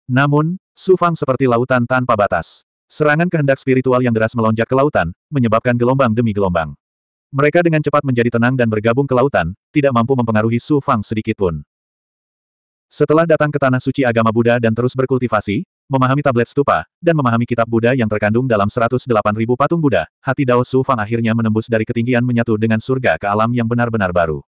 Namun, Sufang seperti lautan tanpa batas. Serangan kehendak spiritual yang deras melonjak ke lautan, menyebabkan gelombang demi gelombang. Mereka dengan cepat menjadi tenang dan bergabung ke lautan, tidak mampu mempengaruhi Sufang sedikitpun. Setelah datang ke Tanah Suci Agama Buddha dan terus berkultivasi, memahami tablet stupa, dan memahami kitab Buddha yang terkandung dalam 108.000 patung Buddha, hati Dao Su Fang akhirnya menembus dari ketinggian menyatu dengan surga ke alam yang benar-benar baru.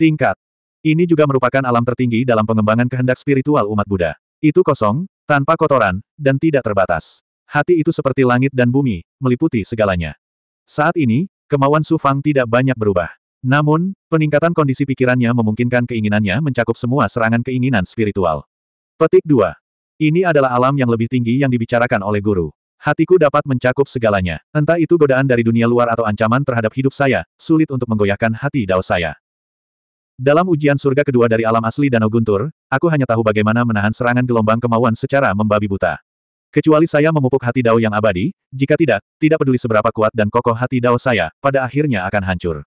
Tingkat. Ini juga merupakan alam tertinggi dalam pengembangan kehendak spiritual umat Buddha. Itu kosong, tanpa kotoran, dan tidak terbatas. Hati itu seperti langit dan bumi, meliputi segalanya. Saat ini, kemauan Su Fang tidak banyak berubah. Namun, peningkatan kondisi pikirannya memungkinkan keinginannya mencakup semua serangan keinginan spiritual. Petik 2. Ini adalah alam yang lebih tinggi yang dibicarakan oleh guru. Hatiku dapat mencakup segalanya. Entah itu godaan dari dunia luar atau ancaman terhadap hidup saya, sulit untuk menggoyahkan hati dao saya. Dalam ujian surga kedua dari alam asli Danau Guntur, aku hanya tahu bagaimana menahan serangan gelombang kemauan secara membabi buta. Kecuali saya memupuk hati dao yang abadi, jika tidak, tidak peduli seberapa kuat dan kokoh hati dao saya, pada akhirnya akan hancur.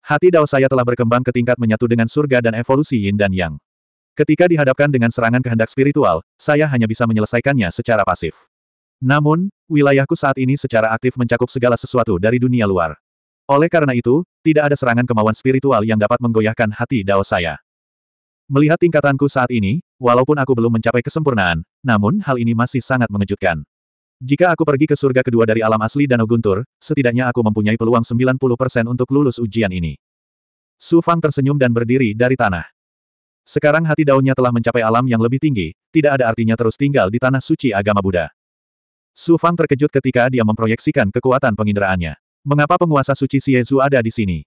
Hati dao saya telah berkembang ke tingkat menyatu dengan surga dan evolusi yin dan yang. Ketika dihadapkan dengan serangan kehendak spiritual, saya hanya bisa menyelesaikannya secara pasif. Namun, wilayahku saat ini secara aktif mencakup segala sesuatu dari dunia luar. Oleh karena itu, tidak ada serangan kemauan spiritual yang dapat menggoyahkan hati dao saya. Melihat tingkatanku saat ini, walaupun aku belum mencapai kesempurnaan, namun hal ini masih sangat mengejutkan. Jika aku pergi ke surga kedua dari alam asli Danau Guntur, setidaknya aku mempunyai peluang 90% untuk lulus ujian ini. Su Fang tersenyum dan berdiri dari tanah. Sekarang hati daunnya telah mencapai alam yang lebih tinggi, tidak ada artinya terus tinggal di tanah suci agama Buddha. Su Fang terkejut ketika dia memproyeksikan kekuatan penginderaannya. Mengapa penguasa suci Siezu ada di sini?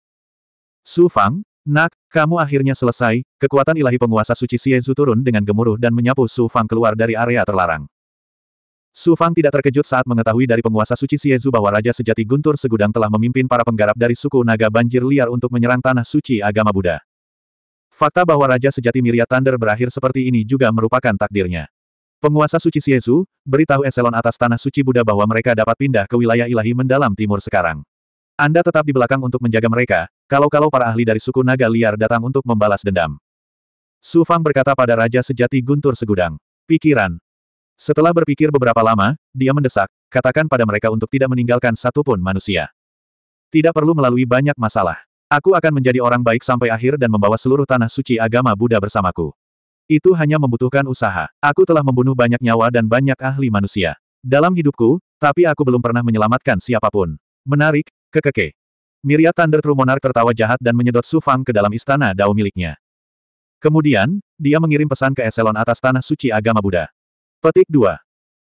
Su Fang, nak, kamu akhirnya selesai, kekuatan ilahi penguasa suci Siezu turun dengan gemuruh dan menyapu Su Fang keluar dari area terlarang. Su Fang tidak terkejut saat mengetahui dari penguasa suci Siezu bahwa Raja Sejati Guntur Segudang telah memimpin para penggarap dari suku naga banjir liar untuk menyerang tanah suci agama Buddha. Fakta bahwa Raja Sejati Miria Thunder berakhir seperti ini juga merupakan takdirnya. Penguasa suci Siesu, beritahu eselon atas tanah suci Buddha bahwa mereka dapat pindah ke wilayah ilahi mendalam timur sekarang. Anda tetap di belakang untuk menjaga mereka, kalau-kalau para ahli dari suku naga liar datang untuk membalas dendam. Su Fang berkata pada Raja Sejati Guntur Segudang. Pikiran. Setelah berpikir beberapa lama, dia mendesak, katakan pada mereka untuk tidak meninggalkan satupun manusia. Tidak perlu melalui banyak masalah. Aku akan menjadi orang baik sampai akhir dan membawa seluruh tanah suci agama Buddha bersamaku. Itu hanya membutuhkan usaha. Aku telah membunuh banyak nyawa dan banyak ahli manusia. Dalam hidupku, tapi aku belum pernah menyelamatkan siapapun. Menarik, kekeke. Miria Thunder True Monarch tertawa jahat dan menyedot Su Fang ke dalam istana Dao miliknya. Kemudian, dia mengirim pesan ke eselon atas tanah suci agama Buddha. Petik 2.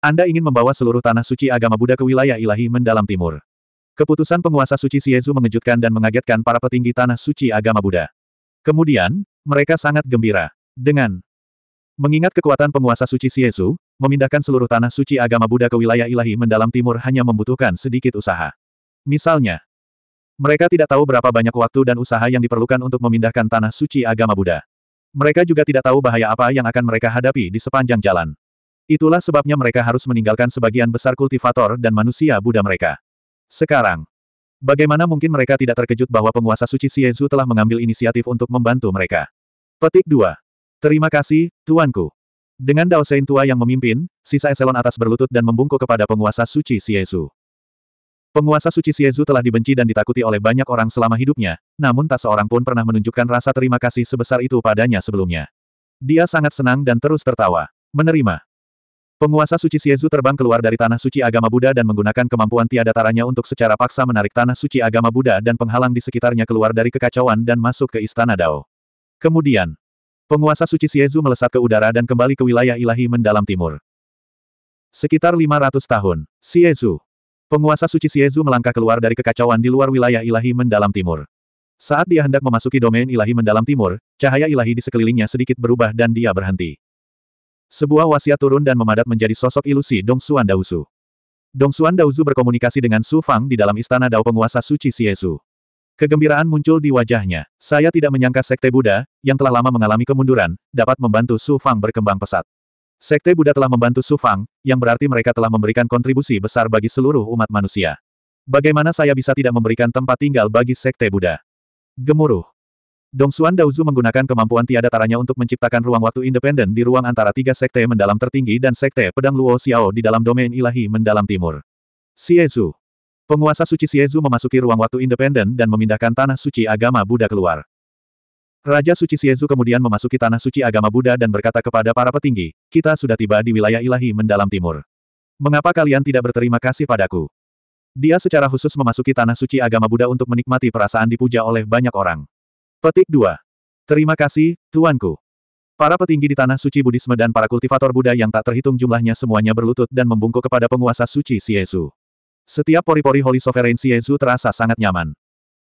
Anda ingin membawa seluruh tanah suci agama Buddha ke wilayah ilahi mendalam timur. Keputusan penguasa suci Siezu mengejutkan dan mengagetkan para petinggi tanah suci agama Buddha. Kemudian, mereka sangat gembira. Dengan mengingat kekuatan penguasa suci Siezu, memindahkan seluruh tanah suci agama Buddha ke wilayah ilahi mendalam timur hanya membutuhkan sedikit usaha. Misalnya, mereka tidak tahu berapa banyak waktu dan usaha yang diperlukan untuk memindahkan tanah suci agama Buddha. Mereka juga tidak tahu bahaya apa yang akan mereka hadapi di sepanjang jalan. Itulah sebabnya mereka harus meninggalkan sebagian besar kultivator dan manusia Buddha mereka. Sekarang, bagaimana mungkin mereka tidak terkejut bahwa penguasa suci Siezu telah mengambil inisiatif untuk membantu mereka? Petik 2. Terima kasih, Tuanku. Dengan Dao Sein tua yang memimpin, sisa eselon atas berlutut dan membungkuk kepada penguasa suci Siezu. Penguasa suci Siezu telah dibenci dan ditakuti oleh banyak orang selama hidupnya, namun tak seorang pun pernah menunjukkan rasa terima kasih sebesar itu padanya sebelumnya. Dia sangat senang dan terus tertawa. Menerima. Penguasa suci Siezu terbang keluar dari tanah suci agama Buddha dan menggunakan kemampuan tiada taranya untuk secara paksa menarik tanah suci agama Buddha dan penghalang di sekitarnya keluar dari kekacauan dan masuk ke istana Dao. Kemudian, penguasa suci Siezu melesat ke udara dan kembali ke wilayah ilahi mendalam timur. Sekitar 500 tahun, Siezu. Penguasa suci Siezu melangkah keluar dari kekacauan di luar wilayah ilahi mendalam timur. Saat dia hendak memasuki domain ilahi mendalam timur, cahaya ilahi di sekelilingnya sedikit berubah dan dia berhenti. Sebuah wasiat turun dan memadat menjadi sosok ilusi Dong Xuan Daozu. Dong Xuan Daozu berkomunikasi dengan Su Fang di dalam istana Dao penguasa suci Siesu. Kegembiraan muncul di wajahnya. Saya tidak menyangka Sekte Buddha, yang telah lama mengalami kemunduran, dapat membantu Su Fang berkembang pesat. Sekte Buddha telah membantu Su Fang, yang berarti mereka telah memberikan kontribusi besar bagi seluruh umat manusia. Bagaimana saya bisa tidak memberikan tempat tinggal bagi Sekte Buddha? Gemuruh. Dong Xuan Daozu menggunakan kemampuan tiada taranya untuk menciptakan ruang waktu independen di ruang antara tiga sekte mendalam tertinggi dan sekte pedang Luo Xiao di dalam domain ilahi mendalam timur. Xiezu. Penguasa suci Xiezu memasuki ruang waktu independen dan memindahkan tanah suci agama Buddha keluar. Raja suci Xiezu kemudian memasuki tanah suci agama Buddha dan berkata kepada para petinggi, kita sudah tiba di wilayah ilahi mendalam timur. Mengapa kalian tidak berterima kasih padaku? Dia secara khusus memasuki tanah suci agama Buddha untuk menikmati perasaan dipuja oleh banyak orang. Petik 2. Terima kasih, Tuanku. Para petinggi di Tanah Suci Budisme dan para kultivator Buddha yang tak terhitung jumlahnya semuanya berlutut dan membungkuk kepada penguasa suci Siezu. Setiap pori-pori Holy Sovereign Siezu terasa sangat nyaman.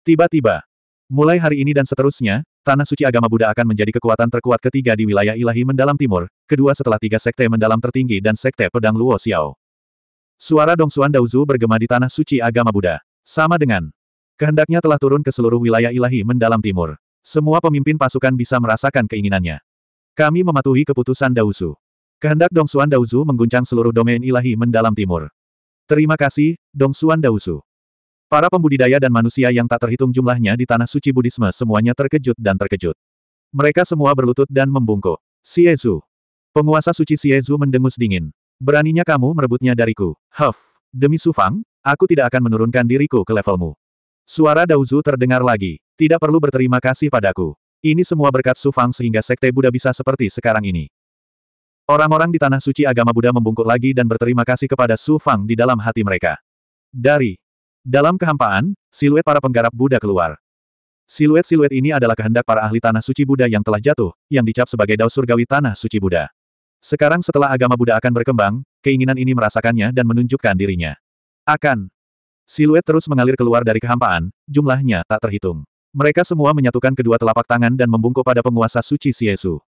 Tiba-tiba, mulai hari ini dan seterusnya, Tanah Suci Agama Buddha akan menjadi kekuatan terkuat ketiga di wilayah ilahi mendalam timur, kedua setelah tiga sekte mendalam tertinggi dan sekte pedang Luo Xiao. Suara Dongsuan Daozu bergema di Tanah Suci Agama Buddha. Sama dengan Kehendaknya telah turun ke seluruh wilayah ilahi mendalam timur. Semua pemimpin pasukan bisa merasakan keinginannya. Kami mematuhi keputusan Dausu. Kehendak Dongsuan Dausu mengguncang seluruh domain ilahi mendalam timur. Terima kasih, Dongsuan Dausu. Para pembudidaya dan manusia yang tak terhitung jumlahnya di tanah suci Buddhisme semuanya terkejut dan terkejut. Mereka semua berlutut dan membungkuk. Siezu. Penguasa suci Siezu mendengus dingin. Beraninya kamu merebutnya dariku. Huff. Demi Sufang, aku tidak akan menurunkan diriku ke levelmu. Suara Daozu terdengar lagi. Tidak perlu berterima kasih padaku. Ini semua berkat Sufang sehingga Sekte Buddha bisa seperti sekarang ini. Orang-orang di Tanah Suci Agama Buddha membungkuk lagi dan berterima kasih kepada Sufang di dalam hati mereka. Dari dalam kehampaan, siluet para penggarap Buddha keluar. Siluet-siluet ini adalah kehendak para ahli Tanah Suci Buddha yang telah jatuh, yang dicap sebagai Dao Surgawi Tanah Suci Buddha. Sekarang setelah agama Buddha akan berkembang, keinginan ini merasakannya dan menunjukkan dirinya. Akan Siluet terus mengalir keluar dari kehampaan, jumlahnya tak terhitung. Mereka semua menyatukan kedua telapak tangan dan membungkuk pada penguasa suci Siesu.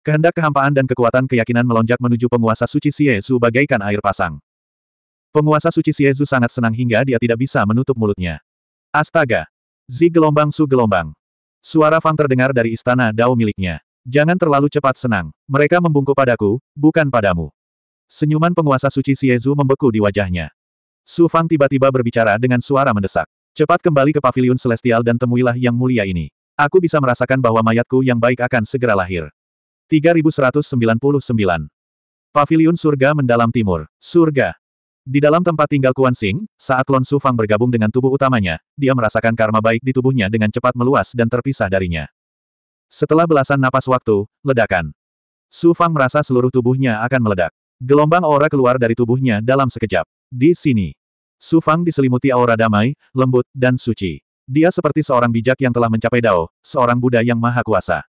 Kehendak kehampaan dan kekuatan keyakinan melonjak menuju penguasa suci Siesu bagaikan air pasang. Penguasa suci Siesu sangat senang hingga dia tidak bisa menutup mulutnya. Astaga! Zi gelombang su gelombang. Suara Fang terdengar dari istana Dao miliknya. Jangan terlalu cepat senang. Mereka membungkuk padaku, bukan padamu. Senyuman penguasa suci Siezu membeku di wajahnya. Su Fang tiba-tiba berbicara dengan suara mendesak. Cepat kembali ke pavilion celestial dan temuilah yang mulia ini. Aku bisa merasakan bahwa mayatku yang baik akan segera lahir. 3199. Pavilion Surga Mendalam Timur. Surga. Di dalam tempat tinggal Kuan Sing, saat Lon Su Fang bergabung dengan tubuh utamanya, dia merasakan karma baik di tubuhnya dengan cepat meluas dan terpisah darinya. Setelah belasan napas waktu, ledakan. Su Fang merasa seluruh tubuhnya akan meledak. Gelombang aura keluar dari tubuhnya dalam sekejap. Di sini, Su Fang diselimuti aura damai, lembut, dan suci. Dia seperti seorang bijak yang telah mencapai Dao, seorang Buddha yang maha kuasa.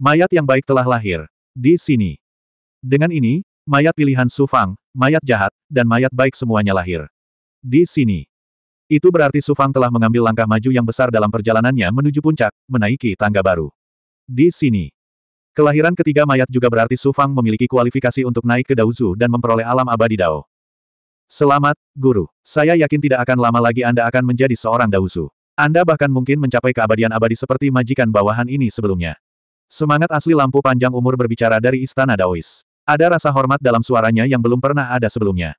Mayat yang baik telah lahir. Di sini. Dengan ini, mayat pilihan Su Fang, mayat jahat, dan mayat baik semuanya lahir. Di sini. Itu berarti Su Fang telah mengambil langkah maju yang besar dalam perjalanannya menuju puncak, menaiki tangga baru. Di sini. Kelahiran ketiga mayat juga berarti Su Fang memiliki kualifikasi untuk naik ke Daozu dan memperoleh alam abadi Dao. Selamat, Guru. Saya yakin tidak akan lama lagi Anda akan menjadi seorang Dausu. Anda bahkan mungkin mencapai keabadian abadi seperti majikan bawahan ini sebelumnya. Semangat asli lampu panjang umur berbicara dari Istana Daois. Ada rasa hormat dalam suaranya yang belum pernah ada sebelumnya.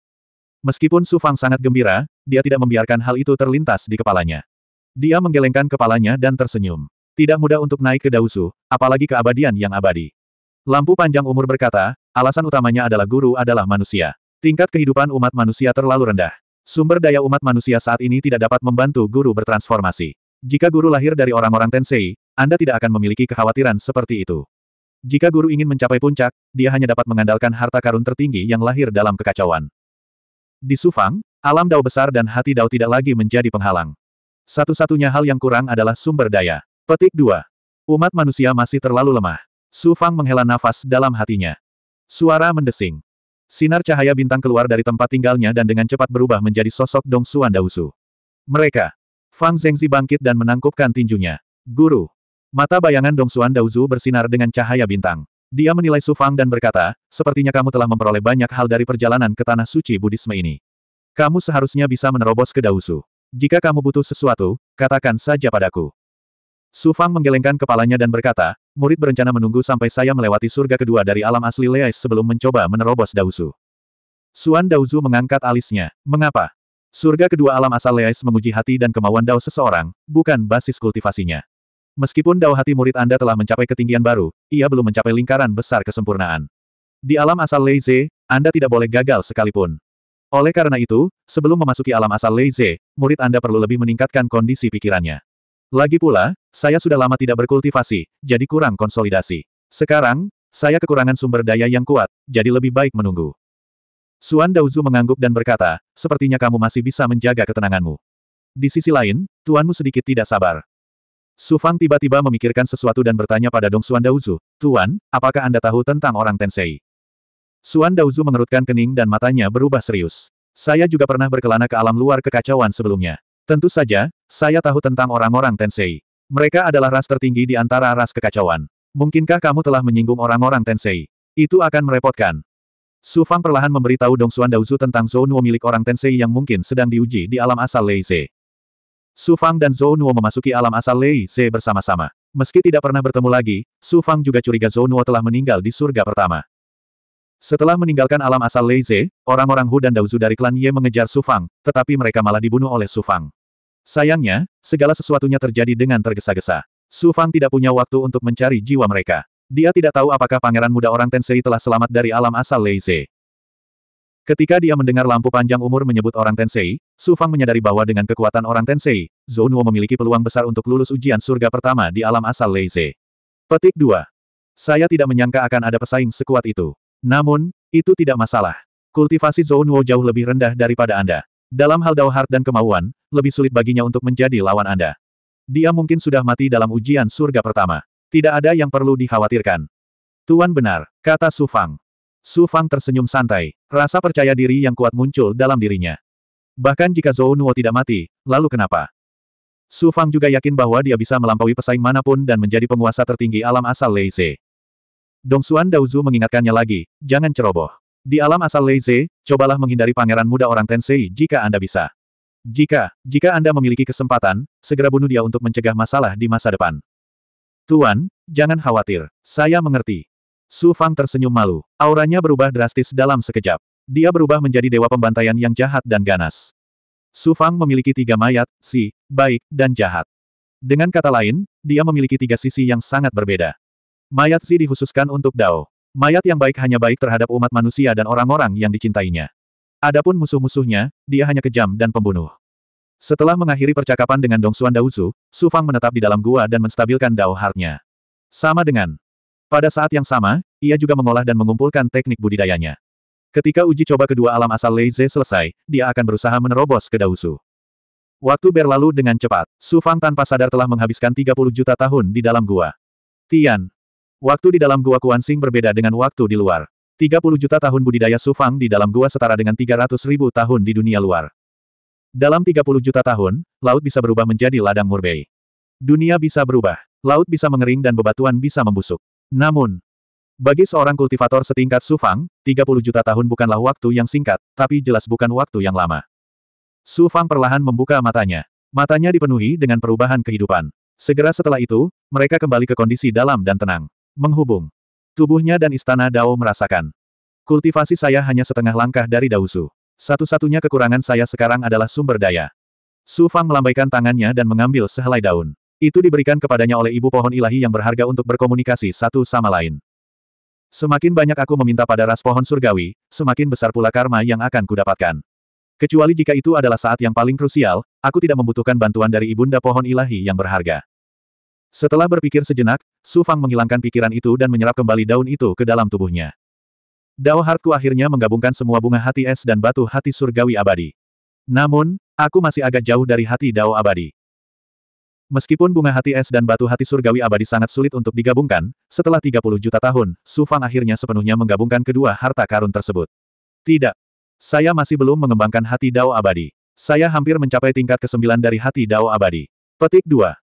Meskipun Su Fang sangat gembira, dia tidak membiarkan hal itu terlintas di kepalanya. Dia menggelengkan kepalanya dan tersenyum. Tidak mudah untuk naik ke Dausu, apalagi keabadian yang abadi. Lampu panjang umur berkata, alasan utamanya adalah guru adalah manusia. Tingkat kehidupan umat manusia terlalu rendah. Sumber daya umat manusia saat ini tidak dapat membantu guru bertransformasi. Jika guru lahir dari orang-orang Tensei, Anda tidak akan memiliki kekhawatiran seperti itu. Jika guru ingin mencapai puncak, dia hanya dapat mengandalkan harta karun tertinggi yang lahir dalam kekacauan. Di Sufang, alam dao besar dan hati dao tidak lagi menjadi penghalang. Satu-satunya hal yang kurang adalah sumber daya. Petik 2. Umat manusia masih terlalu lemah. Sufang menghela nafas dalam hatinya. Suara mendesing. Sinar cahaya bintang keluar dari tempat tinggalnya dan dengan cepat berubah menjadi sosok Dong Xuan Dausu. Mereka. Fang Zhengzi bangkit dan menangkupkan tinjunya. Guru. Mata bayangan Dong Xuan bersinar dengan cahaya bintang. Dia menilai Su Fang dan berkata, sepertinya kamu telah memperoleh banyak hal dari perjalanan ke Tanah Suci Budisme ini. Kamu seharusnya bisa menerobos ke Dausu. Jika kamu butuh sesuatu, katakan saja padaku. Su Fang menggelengkan kepalanya dan berkata, Murid berencana menunggu sampai saya melewati surga kedua dari alam asli Leais sebelum mencoba menerobos Dauzu. Suan Dauzu mengangkat alisnya. Mengapa? Surga kedua alam asal Leais menguji hati dan kemauan Dao seseorang, bukan basis kultivasinya. Meskipun Dao hati murid Anda telah mencapai ketinggian baru, ia belum mencapai lingkaran besar kesempurnaan. Di alam asal Leize, Anda tidak boleh gagal sekalipun. Oleh karena itu, sebelum memasuki alam asal Leize, murid Anda perlu lebih meningkatkan kondisi pikirannya. Lagi pula, saya sudah lama tidak berkultivasi, jadi kurang konsolidasi. Sekarang, saya kekurangan sumber daya yang kuat, jadi lebih baik menunggu. Suan Daozu mengangguk dan berkata, sepertinya kamu masih bisa menjaga ketenanganmu. Di sisi lain, tuanmu sedikit tidak sabar. Su Fang tiba-tiba memikirkan sesuatu dan bertanya pada Dong Suan Daozu, Tuan, apakah Anda tahu tentang orang Tensei? Suan Daozu mengerutkan kening dan matanya berubah serius. Saya juga pernah berkelana ke alam luar kekacauan sebelumnya. Tentu saja, saya tahu tentang orang-orang Tensei. Mereka adalah ras tertinggi di antara ras kekacauan. Mungkinkah kamu telah menyinggung orang-orang Tensei? Itu akan merepotkan. Su Fang perlahan memberitahu Dong Xuan Daozu tentang Zhou Nuo milik orang Tensei yang mungkin sedang diuji di alam asal Lei Ze. Su Fang dan Zhou Nuo memasuki alam asal Lei Ze bersama-sama. Meski tidak pernah bertemu lagi, Su Fang juga curiga Zhou Nuo telah meninggal di surga pertama. Setelah meninggalkan alam asal Lei Ze, orang-orang Hu dan Daozu dari klan Ye mengejar Su Fang, tetapi mereka malah dibunuh oleh Su Fang. Sayangnya, segala sesuatunya terjadi dengan tergesa-gesa. Su Fang tidak punya waktu untuk mencari jiwa mereka. Dia tidak tahu apakah pangeran muda orang Tensei telah selamat dari alam asal Leize. Ketika dia mendengar lampu panjang umur menyebut orang Tensei, Su Fang menyadari bahwa dengan kekuatan orang Tensei, Nuo memiliki peluang besar untuk lulus ujian surga pertama di alam asal Leize. Petik 2. Saya tidak menyangka akan ada pesaing sekuat itu. Namun, itu tidak masalah. Kultivasi Nuo jauh lebih rendah daripada Anda. Dalam hal Dao Heart dan kemauan, lebih sulit baginya untuk menjadi lawan Anda. Dia mungkin sudah mati dalam ujian surga pertama. Tidak ada yang perlu dikhawatirkan. Tuan benar, kata Su Fang. Su Fang tersenyum santai, rasa percaya diri yang kuat muncul dalam dirinya. Bahkan jika Zhou Nuo tidak mati, lalu kenapa? Su Fang juga yakin bahwa dia bisa melampaui pesaing manapun dan menjadi penguasa tertinggi alam asal Lei Ze. Leize. Xuan Daozu mengingatkannya lagi, jangan ceroboh. Di alam asal Lei Ze, cobalah menghindari pangeran muda orang Tensei jika Anda bisa. Jika, jika Anda memiliki kesempatan, segera bunuh dia untuk mencegah masalah di masa depan. Tuan, jangan khawatir, saya mengerti. Su Fang tersenyum malu, auranya berubah drastis dalam sekejap. Dia berubah menjadi dewa pembantaian yang jahat dan ganas. Su Fang memiliki tiga mayat, si, baik, dan jahat. Dengan kata lain, dia memiliki tiga sisi yang sangat berbeda. Mayat si dihususkan untuk Dao. Mayat yang baik hanya baik terhadap umat manusia dan orang-orang yang dicintainya. Adapun musuh-musuhnya, dia hanya kejam dan pembunuh. Setelah mengakhiri percakapan dengan Xuan Daozu, Su Fang menetap di dalam gua dan menstabilkan Dao Heart-nya. Sama dengan. Pada saat yang sama, ia juga mengolah dan mengumpulkan teknik budidayanya. Ketika uji coba kedua alam asal Lei Ze selesai, dia akan berusaha menerobos ke Daozu. Waktu berlalu dengan cepat, Su Fang tanpa sadar telah menghabiskan 30 juta tahun di dalam gua. Tian. Waktu di dalam gua Kuan Sing berbeda dengan waktu di luar. 30 juta tahun budidaya Sufang di dalam gua setara dengan 300 ribu tahun di dunia luar. Dalam 30 juta tahun, laut bisa berubah menjadi ladang murbei. Dunia bisa berubah, laut bisa mengering dan bebatuan bisa membusuk. Namun, bagi seorang kultivator setingkat Sufang, 30 juta tahun bukanlah waktu yang singkat, tapi jelas bukan waktu yang lama. Sufang perlahan membuka matanya. Matanya dipenuhi dengan perubahan kehidupan. Segera setelah itu, mereka kembali ke kondisi dalam dan tenang. Menghubung. Tubuhnya dan istana Dao merasakan. Kultivasi saya hanya setengah langkah dari Dausu. Satu-satunya kekurangan saya sekarang adalah sumber daya. Su Fang melambaikan tangannya dan mengambil sehelai daun. Itu diberikan kepadanya oleh ibu pohon ilahi yang berharga untuk berkomunikasi satu sama lain. Semakin banyak aku meminta pada ras pohon surgawi, semakin besar pula karma yang akan kudapatkan. Kecuali jika itu adalah saat yang paling krusial, aku tidak membutuhkan bantuan dari ibunda pohon ilahi yang berharga. Setelah berpikir sejenak, Su Fang menghilangkan pikiran itu dan menyerap kembali daun itu ke dalam tubuhnya. Dao Hartku akhirnya menggabungkan semua bunga hati es dan batu hati surgawi abadi. Namun, aku masih agak jauh dari hati Dao abadi. Meskipun bunga hati es dan batu hati surgawi abadi sangat sulit untuk digabungkan, setelah 30 juta tahun, Su Fang akhirnya sepenuhnya menggabungkan kedua harta karun tersebut. Tidak. Saya masih belum mengembangkan hati Dao abadi. Saya hampir mencapai tingkat ke-9 dari hati Dao abadi. Petik 2.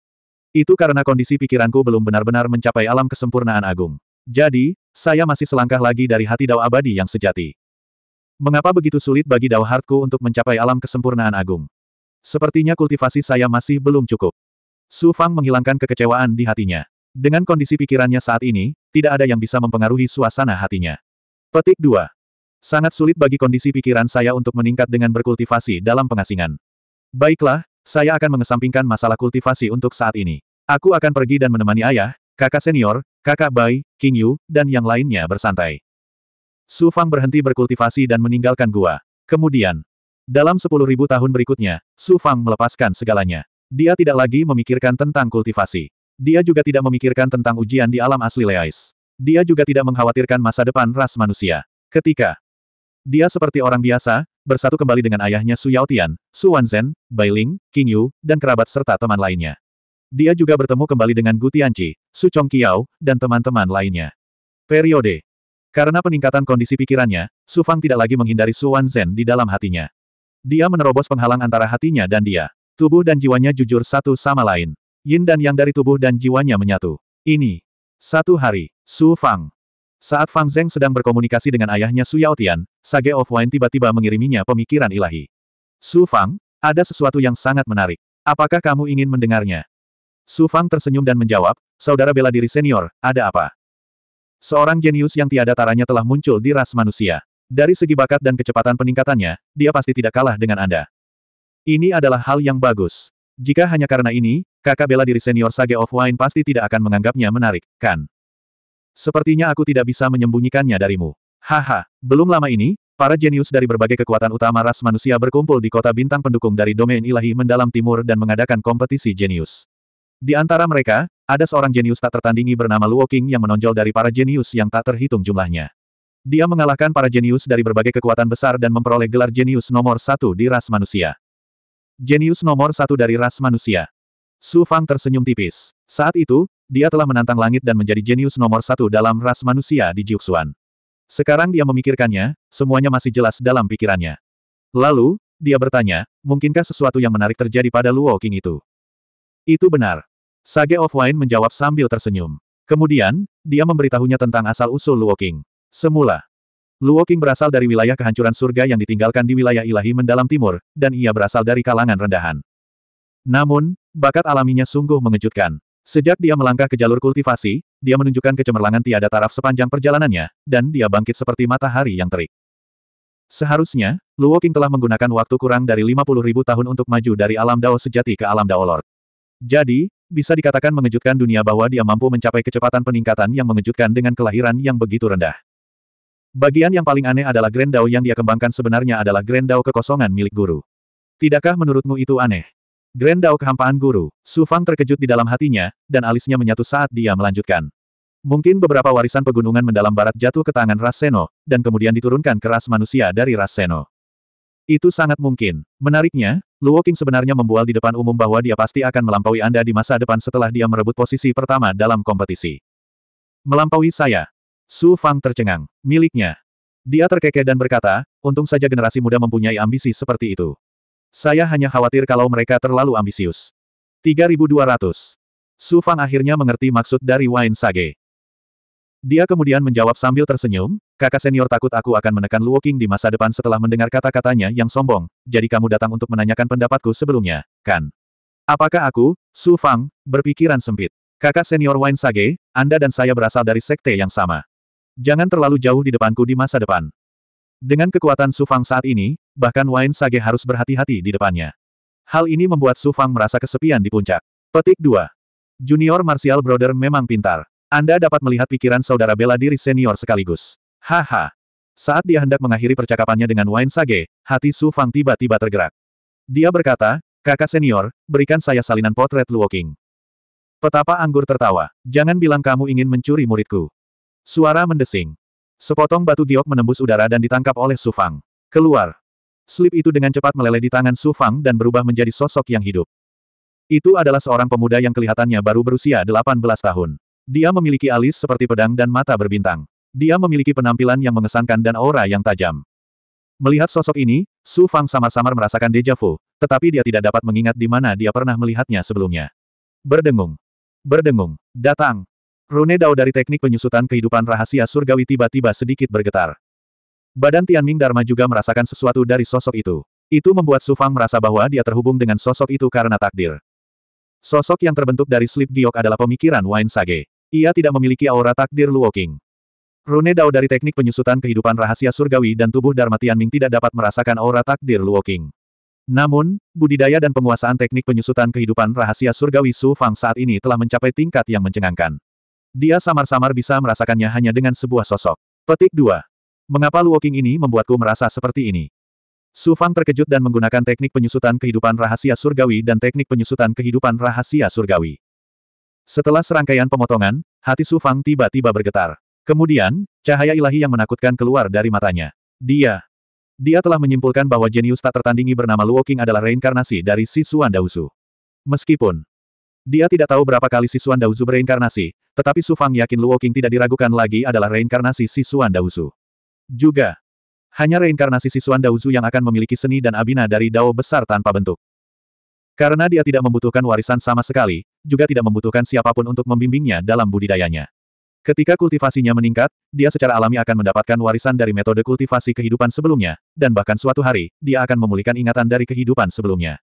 Itu karena kondisi pikiranku belum benar-benar mencapai alam kesempurnaan agung. Jadi, saya masih selangkah lagi dari hati Dao abadi yang sejati. Mengapa begitu sulit bagi Dao Hartku untuk mencapai alam kesempurnaan agung? Sepertinya kultivasi saya masih belum cukup. Su Fang menghilangkan kekecewaan di hatinya. Dengan kondisi pikirannya saat ini, tidak ada yang bisa mempengaruhi suasana hatinya. Petik 2. Sangat sulit bagi kondisi pikiran saya untuk meningkat dengan berkultivasi dalam pengasingan. Baiklah, saya akan mengesampingkan masalah kultivasi untuk saat ini. Aku akan pergi dan menemani ayah, kakak senior, kakak bayi, King Yu, dan yang lainnya bersantai. Su Fang berhenti berkultivasi dan meninggalkan gua. Kemudian, dalam sepuluh ribu tahun berikutnya, Su Fang melepaskan segalanya. Dia tidak lagi memikirkan tentang kultivasi. Dia juga tidak memikirkan tentang ujian di alam asli Leais. Dia juga tidak mengkhawatirkan masa depan ras manusia. Ketika dia seperti orang biasa, bersatu kembali dengan ayahnya Su Yaotian, Su Wanzhen, Bai Ling, King Yu, dan kerabat serta teman lainnya. Dia juga bertemu kembali dengan Gu Tianqi, Su Chongqiao, dan teman-teman lainnya. Periode Karena peningkatan kondisi pikirannya, Su Fang tidak lagi menghindari Su Wanzhen di dalam hatinya. Dia menerobos penghalang antara hatinya dan dia. Tubuh dan jiwanya jujur satu sama lain. Yin dan yang dari tubuh dan jiwanya menyatu. Ini. Satu hari, Su Fang. Saat Fang Zeng sedang berkomunikasi dengan ayahnya Su Yaotian, Sage of Wine tiba-tiba mengiriminya pemikiran ilahi. Su Fang, ada sesuatu yang sangat menarik. Apakah kamu ingin mendengarnya? Su Fang tersenyum dan menjawab, Saudara bela diri senior, ada apa? Seorang jenius yang tiada taranya telah muncul di ras manusia. Dari segi bakat dan kecepatan peningkatannya, dia pasti tidak kalah dengan Anda. Ini adalah hal yang bagus. Jika hanya karena ini, kakak bela diri senior Sage of Wine pasti tidak akan menganggapnya menarik, kan? Sepertinya aku tidak bisa menyembunyikannya darimu. Haha, belum lama ini, para jenius dari berbagai kekuatan utama ras manusia berkumpul di kota bintang pendukung dari domain ilahi mendalam timur dan mengadakan kompetisi jenius. Di antara mereka, ada seorang jenius tak tertandingi bernama Luo King yang menonjol dari para jenius yang tak terhitung jumlahnya. Dia mengalahkan para jenius dari berbagai kekuatan besar dan memperoleh gelar jenius nomor satu di ras manusia. Jenius nomor satu dari ras manusia. Su Fang tersenyum tipis. Saat itu, dia telah menantang langit dan menjadi jenius nomor satu dalam ras manusia di Jiuxuan. Sekarang dia memikirkannya, semuanya masih jelas dalam pikirannya. Lalu, dia bertanya, mungkinkah sesuatu yang menarik terjadi pada Luo King itu? Itu benar. Sage of Wine menjawab sambil tersenyum. Kemudian, dia memberitahunya tentang asal-usul Luo King. Semula, Luo King berasal dari wilayah kehancuran surga yang ditinggalkan di wilayah ilahi mendalam timur, dan ia berasal dari kalangan rendahan. Namun, bakat alaminya sungguh mengejutkan. Sejak dia melangkah ke jalur kultivasi, dia menunjukkan kecemerlangan tiada taraf sepanjang perjalanannya, dan dia bangkit seperti matahari yang terik. Seharusnya, Luo King telah menggunakan waktu kurang dari 50 ribu tahun untuk maju dari alam Dao sejati ke alam Dao Lord. Jadi, bisa dikatakan mengejutkan dunia bahwa dia mampu mencapai kecepatan peningkatan yang mengejutkan dengan kelahiran yang begitu rendah. Bagian yang paling aneh adalah Grand Dao yang dia kembangkan sebenarnya adalah Grand Dao kekosongan milik guru. Tidakkah menurutmu itu aneh? Grand Dao kehampaan guru, Su Fang terkejut di dalam hatinya, dan alisnya menyatu saat dia melanjutkan. Mungkin beberapa warisan pegunungan mendalam barat jatuh ke tangan ras Seno, dan kemudian diturunkan ke ras manusia dari ras Seno. Itu sangat mungkin. Menariknya, Luo King sebenarnya membual di depan umum bahwa dia pasti akan melampaui Anda di masa depan setelah dia merebut posisi pertama dalam kompetisi. Melampaui saya. Su Fang tercengang. Miliknya. Dia terkekeh dan berkata, untung saja generasi muda mempunyai ambisi seperti itu. Saya hanya khawatir kalau mereka terlalu ambisius. 3200. Su Fang akhirnya mengerti maksud dari wine sage. Dia kemudian menjawab sambil tersenyum, kakak senior takut aku akan menekan Luo Luoking di masa depan setelah mendengar kata-katanya yang sombong, jadi kamu datang untuk menanyakan pendapatku sebelumnya, kan? Apakah aku, Su Fang, berpikiran sempit? Kakak senior Wine Sage, Anda dan saya berasal dari sekte yang sama. Jangan terlalu jauh di depanku di masa depan. Dengan kekuatan Su Fang saat ini, bahkan Wine Sage harus berhati-hati di depannya. Hal ini membuat Su Fang merasa kesepian di puncak. Petik 2. Junior Martial Brother memang pintar. Anda dapat melihat pikiran saudara bela diri senior sekaligus. Haha. Saat dia hendak mengakhiri percakapannya dengan Wine Sage, hati Su Fang tiba-tiba tergerak. Dia berkata, kakak senior, berikan saya salinan potret Luo King. Petapa anggur tertawa, jangan bilang kamu ingin mencuri muridku. Suara mendesing. Sepotong batu giok menembus udara dan ditangkap oleh Su Fang. Keluar slip itu dengan cepat meleleh di tangan Su Fang dan berubah menjadi sosok yang hidup. Itu adalah seorang pemuda yang kelihatannya baru berusia 18 tahun. Dia memiliki alis seperti pedang dan mata berbintang. Dia memiliki penampilan yang mengesankan dan aura yang tajam. Melihat sosok ini, Su Fang samar-samar merasakan deja vu, tetapi dia tidak dapat mengingat di mana dia pernah melihatnya sebelumnya. Berdengung. Berdengung. Datang. Rune Dao dari teknik penyusutan kehidupan rahasia surgawi tiba-tiba sedikit bergetar. Badan Tianming Dharma juga merasakan sesuatu dari sosok itu. Itu membuat Su Fang merasa bahwa dia terhubung dengan sosok itu karena takdir. Sosok yang terbentuk dari Slip Giok adalah pemikiran Wine Sage. Ia tidak memiliki aura takdir Luo Luoking. Rune Dao dari teknik penyusutan kehidupan rahasia surgawi dan tubuh Dharma Tianming tidak dapat merasakan aura takdir Luo Luoking. Namun, budidaya dan penguasaan teknik penyusutan kehidupan rahasia surgawi Su Fang saat ini telah mencapai tingkat yang mencengangkan. Dia samar-samar bisa merasakannya hanya dengan sebuah sosok. Petik 2. Mengapa Luoking ini membuatku merasa seperti ini? Su Fang terkejut dan menggunakan teknik penyusutan kehidupan rahasia surgawi dan teknik penyusutan kehidupan rahasia surgawi. Setelah serangkaian pemotongan, hati Su Fang tiba-tiba bergetar. Kemudian, cahaya ilahi yang menakutkan keluar dari matanya. Dia. Dia telah menyimpulkan bahwa jenius tak tertandingi bernama Luoking adalah reinkarnasi dari si Suan Daozu. Meskipun dia tidak tahu berapa kali si Suan Daozu bereinkarnasi, tetapi Su Fang yakin Luoking tidak diragukan lagi adalah reinkarnasi si Suan Daozu. Juga, hanya reinkarnasi Sisuan Daozu yang akan memiliki seni dan abina dari Dao besar tanpa bentuk. Karena dia tidak membutuhkan warisan sama sekali, juga tidak membutuhkan siapapun untuk membimbingnya dalam budidayanya. Ketika kultivasinya meningkat, dia secara alami akan mendapatkan warisan dari metode kultivasi kehidupan sebelumnya, dan bahkan suatu hari, dia akan memulihkan ingatan dari kehidupan sebelumnya.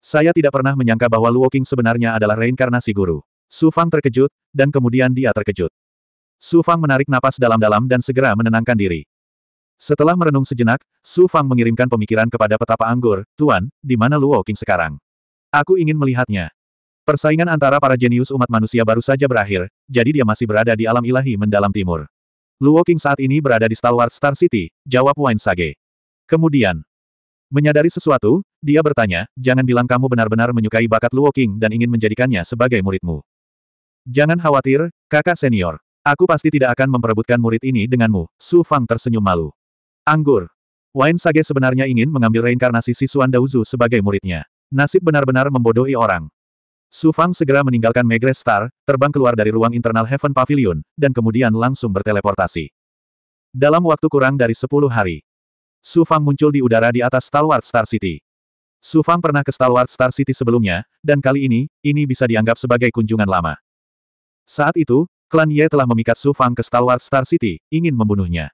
Saya tidak pernah menyangka bahwa Luo sebenarnya adalah reinkarnasi guru. Su Fang terkejut, dan kemudian dia terkejut. Su Fang menarik napas dalam-dalam dan segera menenangkan diri. Setelah merenung sejenak, Su Fang mengirimkan pemikiran kepada petapa anggur, Tuan, di mana Luo King sekarang? Aku ingin melihatnya. Persaingan antara para jenius umat manusia baru saja berakhir, jadi dia masih berada di alam ilahi mendalam timur. Luo King saat ini berada di Stalwart Star City, jawab Wine Sage. Kemudian, menyadari sesuatu, dia bertanya, jangan bilang kamu benar-benar menyukai bakat Luo King dan ingin menjadikannya sebagai muridmu. Jangan khawatir, kakak senior. Aku pasti tidak akan memperebutkan murid ini denganmu, Su Fang tersenyum malu. Anggur. Wine Sage sebenarnya ingin mengambil reinkarnasi Sisuan Dauzu sebagai muridnya. Nasib benar-benar membodohi orang. Su Fang segera meninggalkan Megres Star, terbang keluar dari ruang internal Heaven Pavilion, dan kemudian langsung berteleportasi. Dalam waktu kurang dari 10 hari, Su Fang muncul di udara di atas Stalwart Star City. Su Fang pernah ke Stalwart Star City sebelumnya, dan kali ini, ini bisa dianggap sebagai kunjungan lama. Saat itu, Klan Ye telah memikat Su Fang ke stalwart Star City, ingin membunuhnya.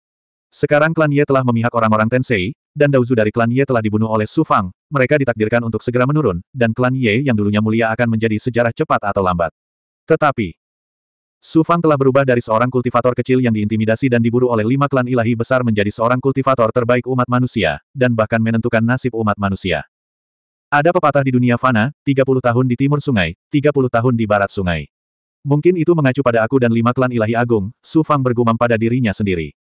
Sekarang klan Ye telah memihak orang-orang Tensei, dan Daozu dari klan Ye telah dibunuh oleh Su Fang, mereka ditakdirkan untuk segera menurun, dan klan Ye yang dulunya mulia akan menjadi sejarah cepat atau lambat. Tetapi, Su Fang telah berubah dari seorang kultivator kecil yang diintimidasi dan diburu oleh lima klan ilahi besar menjadi seorang kultivator terbaik umat manusia, dan bahkan menentukan nasib umat manusia. Ada pepatah di dunia fana, 30 tahun di timur sungai, 30 tahun di barat sungai. Mungkin itu mengacu pada aku dan lima klan ilahi agung, Su Fang bergumam pada dirinya sendiri.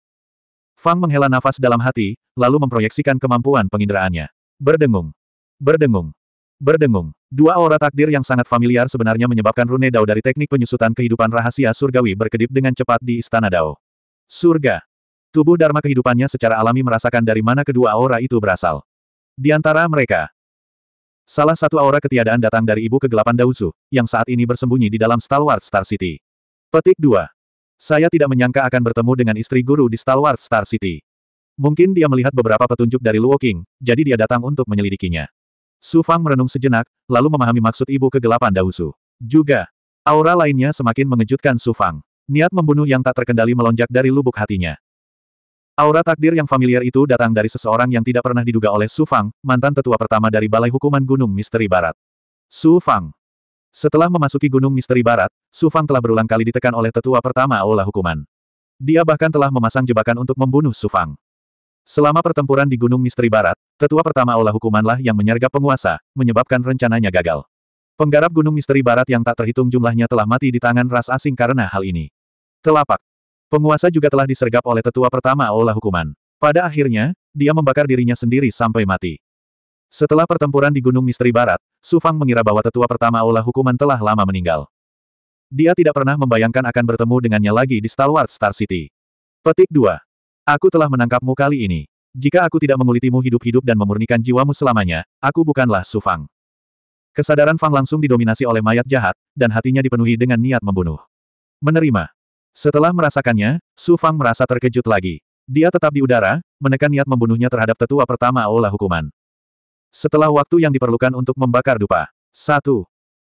Fang menghela nafas dalam hati, lalu memproyeksikan kemampuan penginderaannya. Berdengung. Berdengung. Berdengung. Dua aura takdir yang sangat familiar sebenarnya menyebabkan Rune Dao dari teknik penyusutan kehidupan rahasia surgawi berkedip dengan cepat di Istana Dao. Surga. Tubuh Dharma kehidupannya secara alami merasakan dari mana kedua aura itu berasal. Di antara mereka, Salah satu aura ketiadaan datang dari ibu kegelapan Dauzu, yang saat ini bersembunyi di dalam Stalwart Star City. Petik 2. Saya tidak menyangka akan bertemu dengan istri guru di Stalwart Star City. Mungkin dia melihat beberapa petunjuk dari Luo King, jadi dia datang untuk menyelidikinya. Su Fang merenung sejenak, lalu memahami maksud ibu kegelapan Dausu. Juga, aura lainnya semakin mengejutkan Su Fang. Niat membunuh yang tak terkendali melonjak dari lubuk hatinya. Aura takdir yang familiar itu datang dari seseorang yang tidak pernah diduga oleh Su Fang, mantan tetua pertama dari Balai Hukuman Gunung Misteri Barat. Su Fang. Setelah memasuki Gunung Misteri Barat, Su Fang telah berulang kali ditekan oleh tetua pertama Aula Hukuman. Dia bahkan telah memasang jebakan untuk membunuh Su Fang. Selama pertempuran di Gunung Misteri Barat, tetua pertama Aula Hukumanlah yang menyergap penguasa, menyebabkan rencananya gagal. Penggarap Gunung Misteri Barat yang tak terhitung jumlahnya telah mati di tangan ras asing karena hal ini. Telapak. Penguasa juga telah disergap oleh tetua pertama Aula Hukuman. Pada akhirnya, dia membakar dirinya sendiri sampai mati. Setelah pertempuran di Gunung Misteri Barat, Su Fang mengira bahwa tetua pertama Aula Hukuman telah lama meninggal. Dia tidak pernah membayangkan akan bertemu dengannya lagi di Stalwart Star City. Petik 2. Aku telah menangkapmu kali ini. Jika aku tidak mengulitimu hidup-hidup dan memurnikan jiwamu selamanya, aku bukanlah Su Fang. Kesadaran Fang langsung didominasi oleh mayat jahat, dan hatinya dipenuhi dengan niat membunuh. Menerima. Setelah merasakannya, Su Fang merasa terkejut lagi. Dia tetap di udara, menekan niat membunuhnya terhadap tetua pertama Aula Hukuman. Setelah waktu yang diperlukan untuk membakar dupa. 1.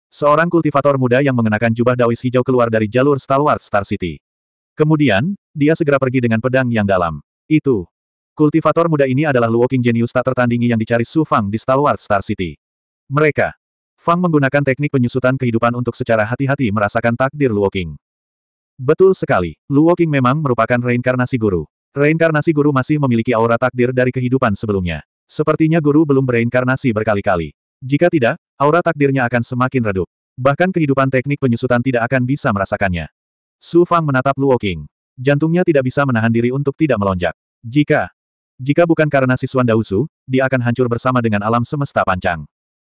Seorang kultivator muda yang mengenakan jubah dawis hijau keluar dari jalur stalwart Star City. Kemudian, dia segera pergi dengan pedang yang dalam. Itu. Kultivator muda ini adalah Luoking Genius tak tertandingi yang dicari Su Fang di stalwart Star City. Mereka. Fang menggunakan teknik penyusutan kehidupan untuk secara hati-hati merasakan takdir Luoking. Betul sekali, Luo Woking memang merupakan reinkarnasi guru. Reinkarnasi guru masih memiliki aura takdir dari kehidupan sebelumnya. Sepertinya guru belum bereinkarnasi berkali-kali. Jika tidak, aura takdirnya akan semakin redup. Bahkan kehidupan teknik penyusutan tidak akan bisa merasakannya. Su Fang menatap Luo Woking. Jantungnya tidak bisa menahan diri untuk tidak melonjak. Jika jika bukan karena siswan Dausu, dia akan hancur bersama dengan alam semesta pancang.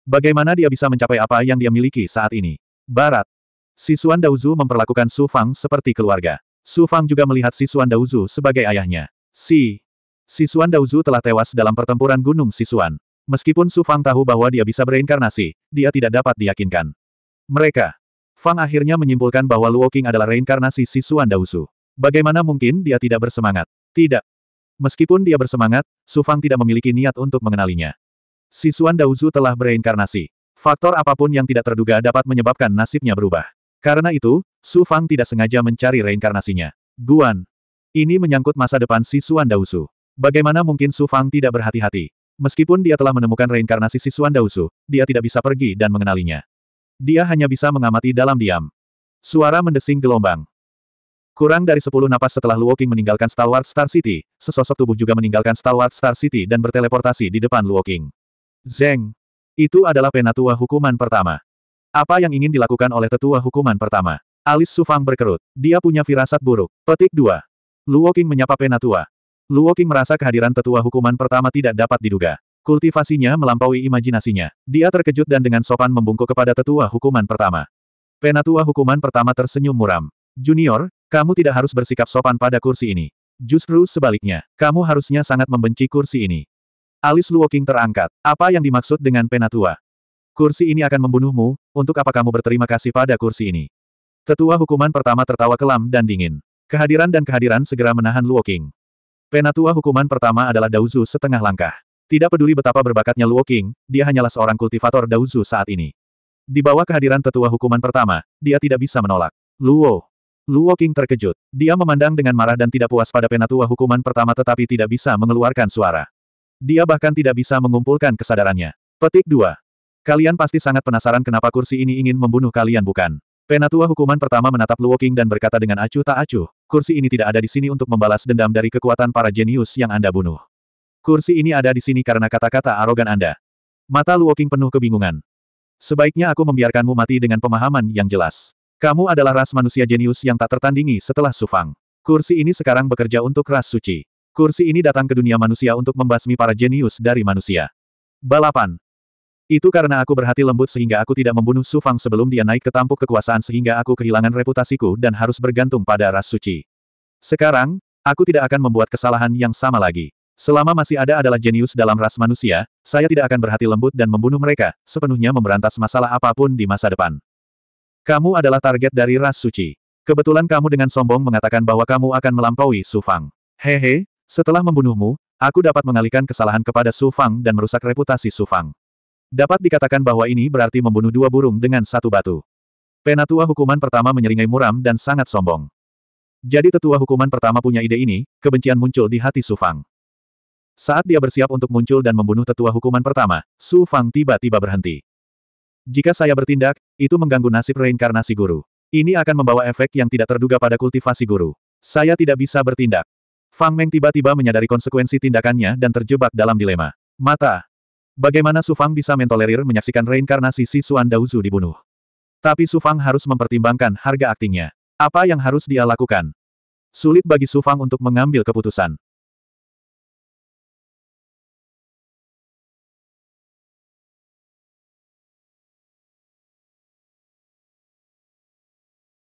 Bagaimana dia bisa mencapai apa yang dia miliki saat ini? Barat, Sisuan Daozu memperlakukan Su Fang seperti keluarga. Su Fang juga melihat Sisuan Daozu sebagai ayahnya. Si Sisuan Daozu telah tewas dalam pertempuran Gunung Sisuan. Meskipun Su Fang tahu bahwa dia bisa bereinkarnasi, dia tidak dapat diyakinkan. Mereka. Fang akhirnya menyimpulkan bahwa Luo Qing adalah reinkarnasi Sisuan Daozu. Bagaimana mungkin dia tidak bersemangat? Tidak. Meskipun dia bersemangat, Su Fang tidak memiliki niat untuk mengenalinya. Sisuan Daozu telah bereinkarnasi. Faktor apapun yang tidak terduga dapat menyebabkan nasibnya berubah. Karena itu, Su Fang tidak sengaja mencari reinkarnasinya. Guan. Ini menyangkut masa depan si Suan Dausu. Bagaimana mungkin Su Fang tidak berhati-hati? Meskipun dia telah menemukan reinkarnasi si Suan Dausu, dia tidak bisa pergi dan mengenalinya. Dia hanya bisa mengamati dalam diam. Suara mendesing gelombang. Kurang dari sepuluh napas setelah Luoking meninggalkan Stalwart Star City, sesosok tubuh juga meninggalkan Stalwart Star City dan berteleportasi di depan Luo Luoking. Zeng. Itu adalah penatua hukuman pertama. Apa yang ingin dilakukan oleh tetua hukuman pertama? Alis Sufang berkerut. Dia punya firasat buruk. Petik 2. King menyapa Penatua. Luo King merasa kehadiran tetua hukuman pertama tidak dapat diduga. Kultivasinya melampaui imajinasinya. Dia terkejut dan dengan sopan membungkuk kepada tetua hukuman pertama. Penatua hukuman pertama tersenyum muram. Junior, kamu tidak harus bersikap sopan pada kursi ini. Justru sebaliknya, kamu harusnya sangat membenci kursi ini. Alis Luo King terangkat. Apa yang dimaksud dengan penatua? Kursi ini akan membunuhmu, untuk apa kamu berterima kasih pada kursi ini? Tetua hukuman pertama tertawa kelam dan dingin. Kehadiran dan kehadiran segera menahan Luo King. Penatua hukuman pertama adalah Dauzu setengah langkah. Tidak peduli betapa berbakatnya Luo King, dia hanyalah seorang kultivator Dauzu saat ini. Di bawah kehadiran tetua hukuman pertama, dia tidak bisa menolak. Luo. Luo King terkejut. Dia memandang dengan marah dan tidak puas pada penatua hukuman pertama tetapi tidak bisa mengeluarkan suara. Dia bahkan tidak bisa mengumpulkan kesadarannya. Petik 2. Kalian pasti sangat penasaran kenapa kursi ini ingin membunuh kalian bukan? Penatua hukuman pertama menatap Luo King dan berkata dengan acuh tak acuh, kursi ini tidak ada di sini untuk membalas dendam dari kekuatan para jenius yang Anda bunuh. Kursi ini ada di sini karena kata-kata arogan Anda. Mata Luo King penuh kebingungan. Sebaiknya aku membiarkanmu mati dengan pemahaman yang jelas. Kamu adalah ras manusia jenius yang tak tertandingi setelah Sufang. Kursi ini sekarang bekerja untuk ras suci. Kursi ini datang ke dunia manusia untuk membasmi para jenius dari manusia. Balapan, itu karena aku berhati lembut sehingga aku tidak membunuh Su Fang sebelum dia naik ke tampuk kekuasaan sehingga aku kehilangan reputasiku dan harus bergantung pada ras suci. Sekarang, aku tidak akan membuat kesalahan yang sama lagi. Selama masih ada adalah jenius dalam ras manusia, saya tidak akan berhati lembut dan membunuh mereka, sepenuhnya memberantas masalah apapun di masa depan. Kamu adalah target dari ras suci. Kebetulan kamu dengan sombong mengatakan bahwa kamu akan melampaui Su Fang. Hehe, setelah membunuhmu, aku dapat mengalihkan kesalahan kepada Su Fang dan merusak reputasi Su Fang. Dapat dikatakan bahwa ini berarti membunuh dua burung dengan satu batu. Penatua hukuman pertama menyeringai muram dan sangat sombong. Jadi tetua hukuman pertama punya ide ini, kebencian muncul di hati Su Fang. Saat dia bersiap untuk muncul dan membunuh tetua hukuman pertama, Su Fang tiba-tiba berhenti. Jika saya bertindak, itu mengganggu nasib reinkarnasi guru. Ini akan membawa efek yang tidak terduga pada kultivasi guru. Saya tidak bisa bertindak. Fang Meng tiba-tiba menyadari konsekuensi tindakannya dan terjebak dalam dilema. Mata, Bagaimana Su Fang bisa mentolerir menyaksikan reinkarnasi si Xuan Daozu dibunuh? Tapi Su Fang harus mempertimbangkan harga aktingnya. Apa yang harus dia lakukan? Sulit bagi Su Fang untuk mengambil keputusan.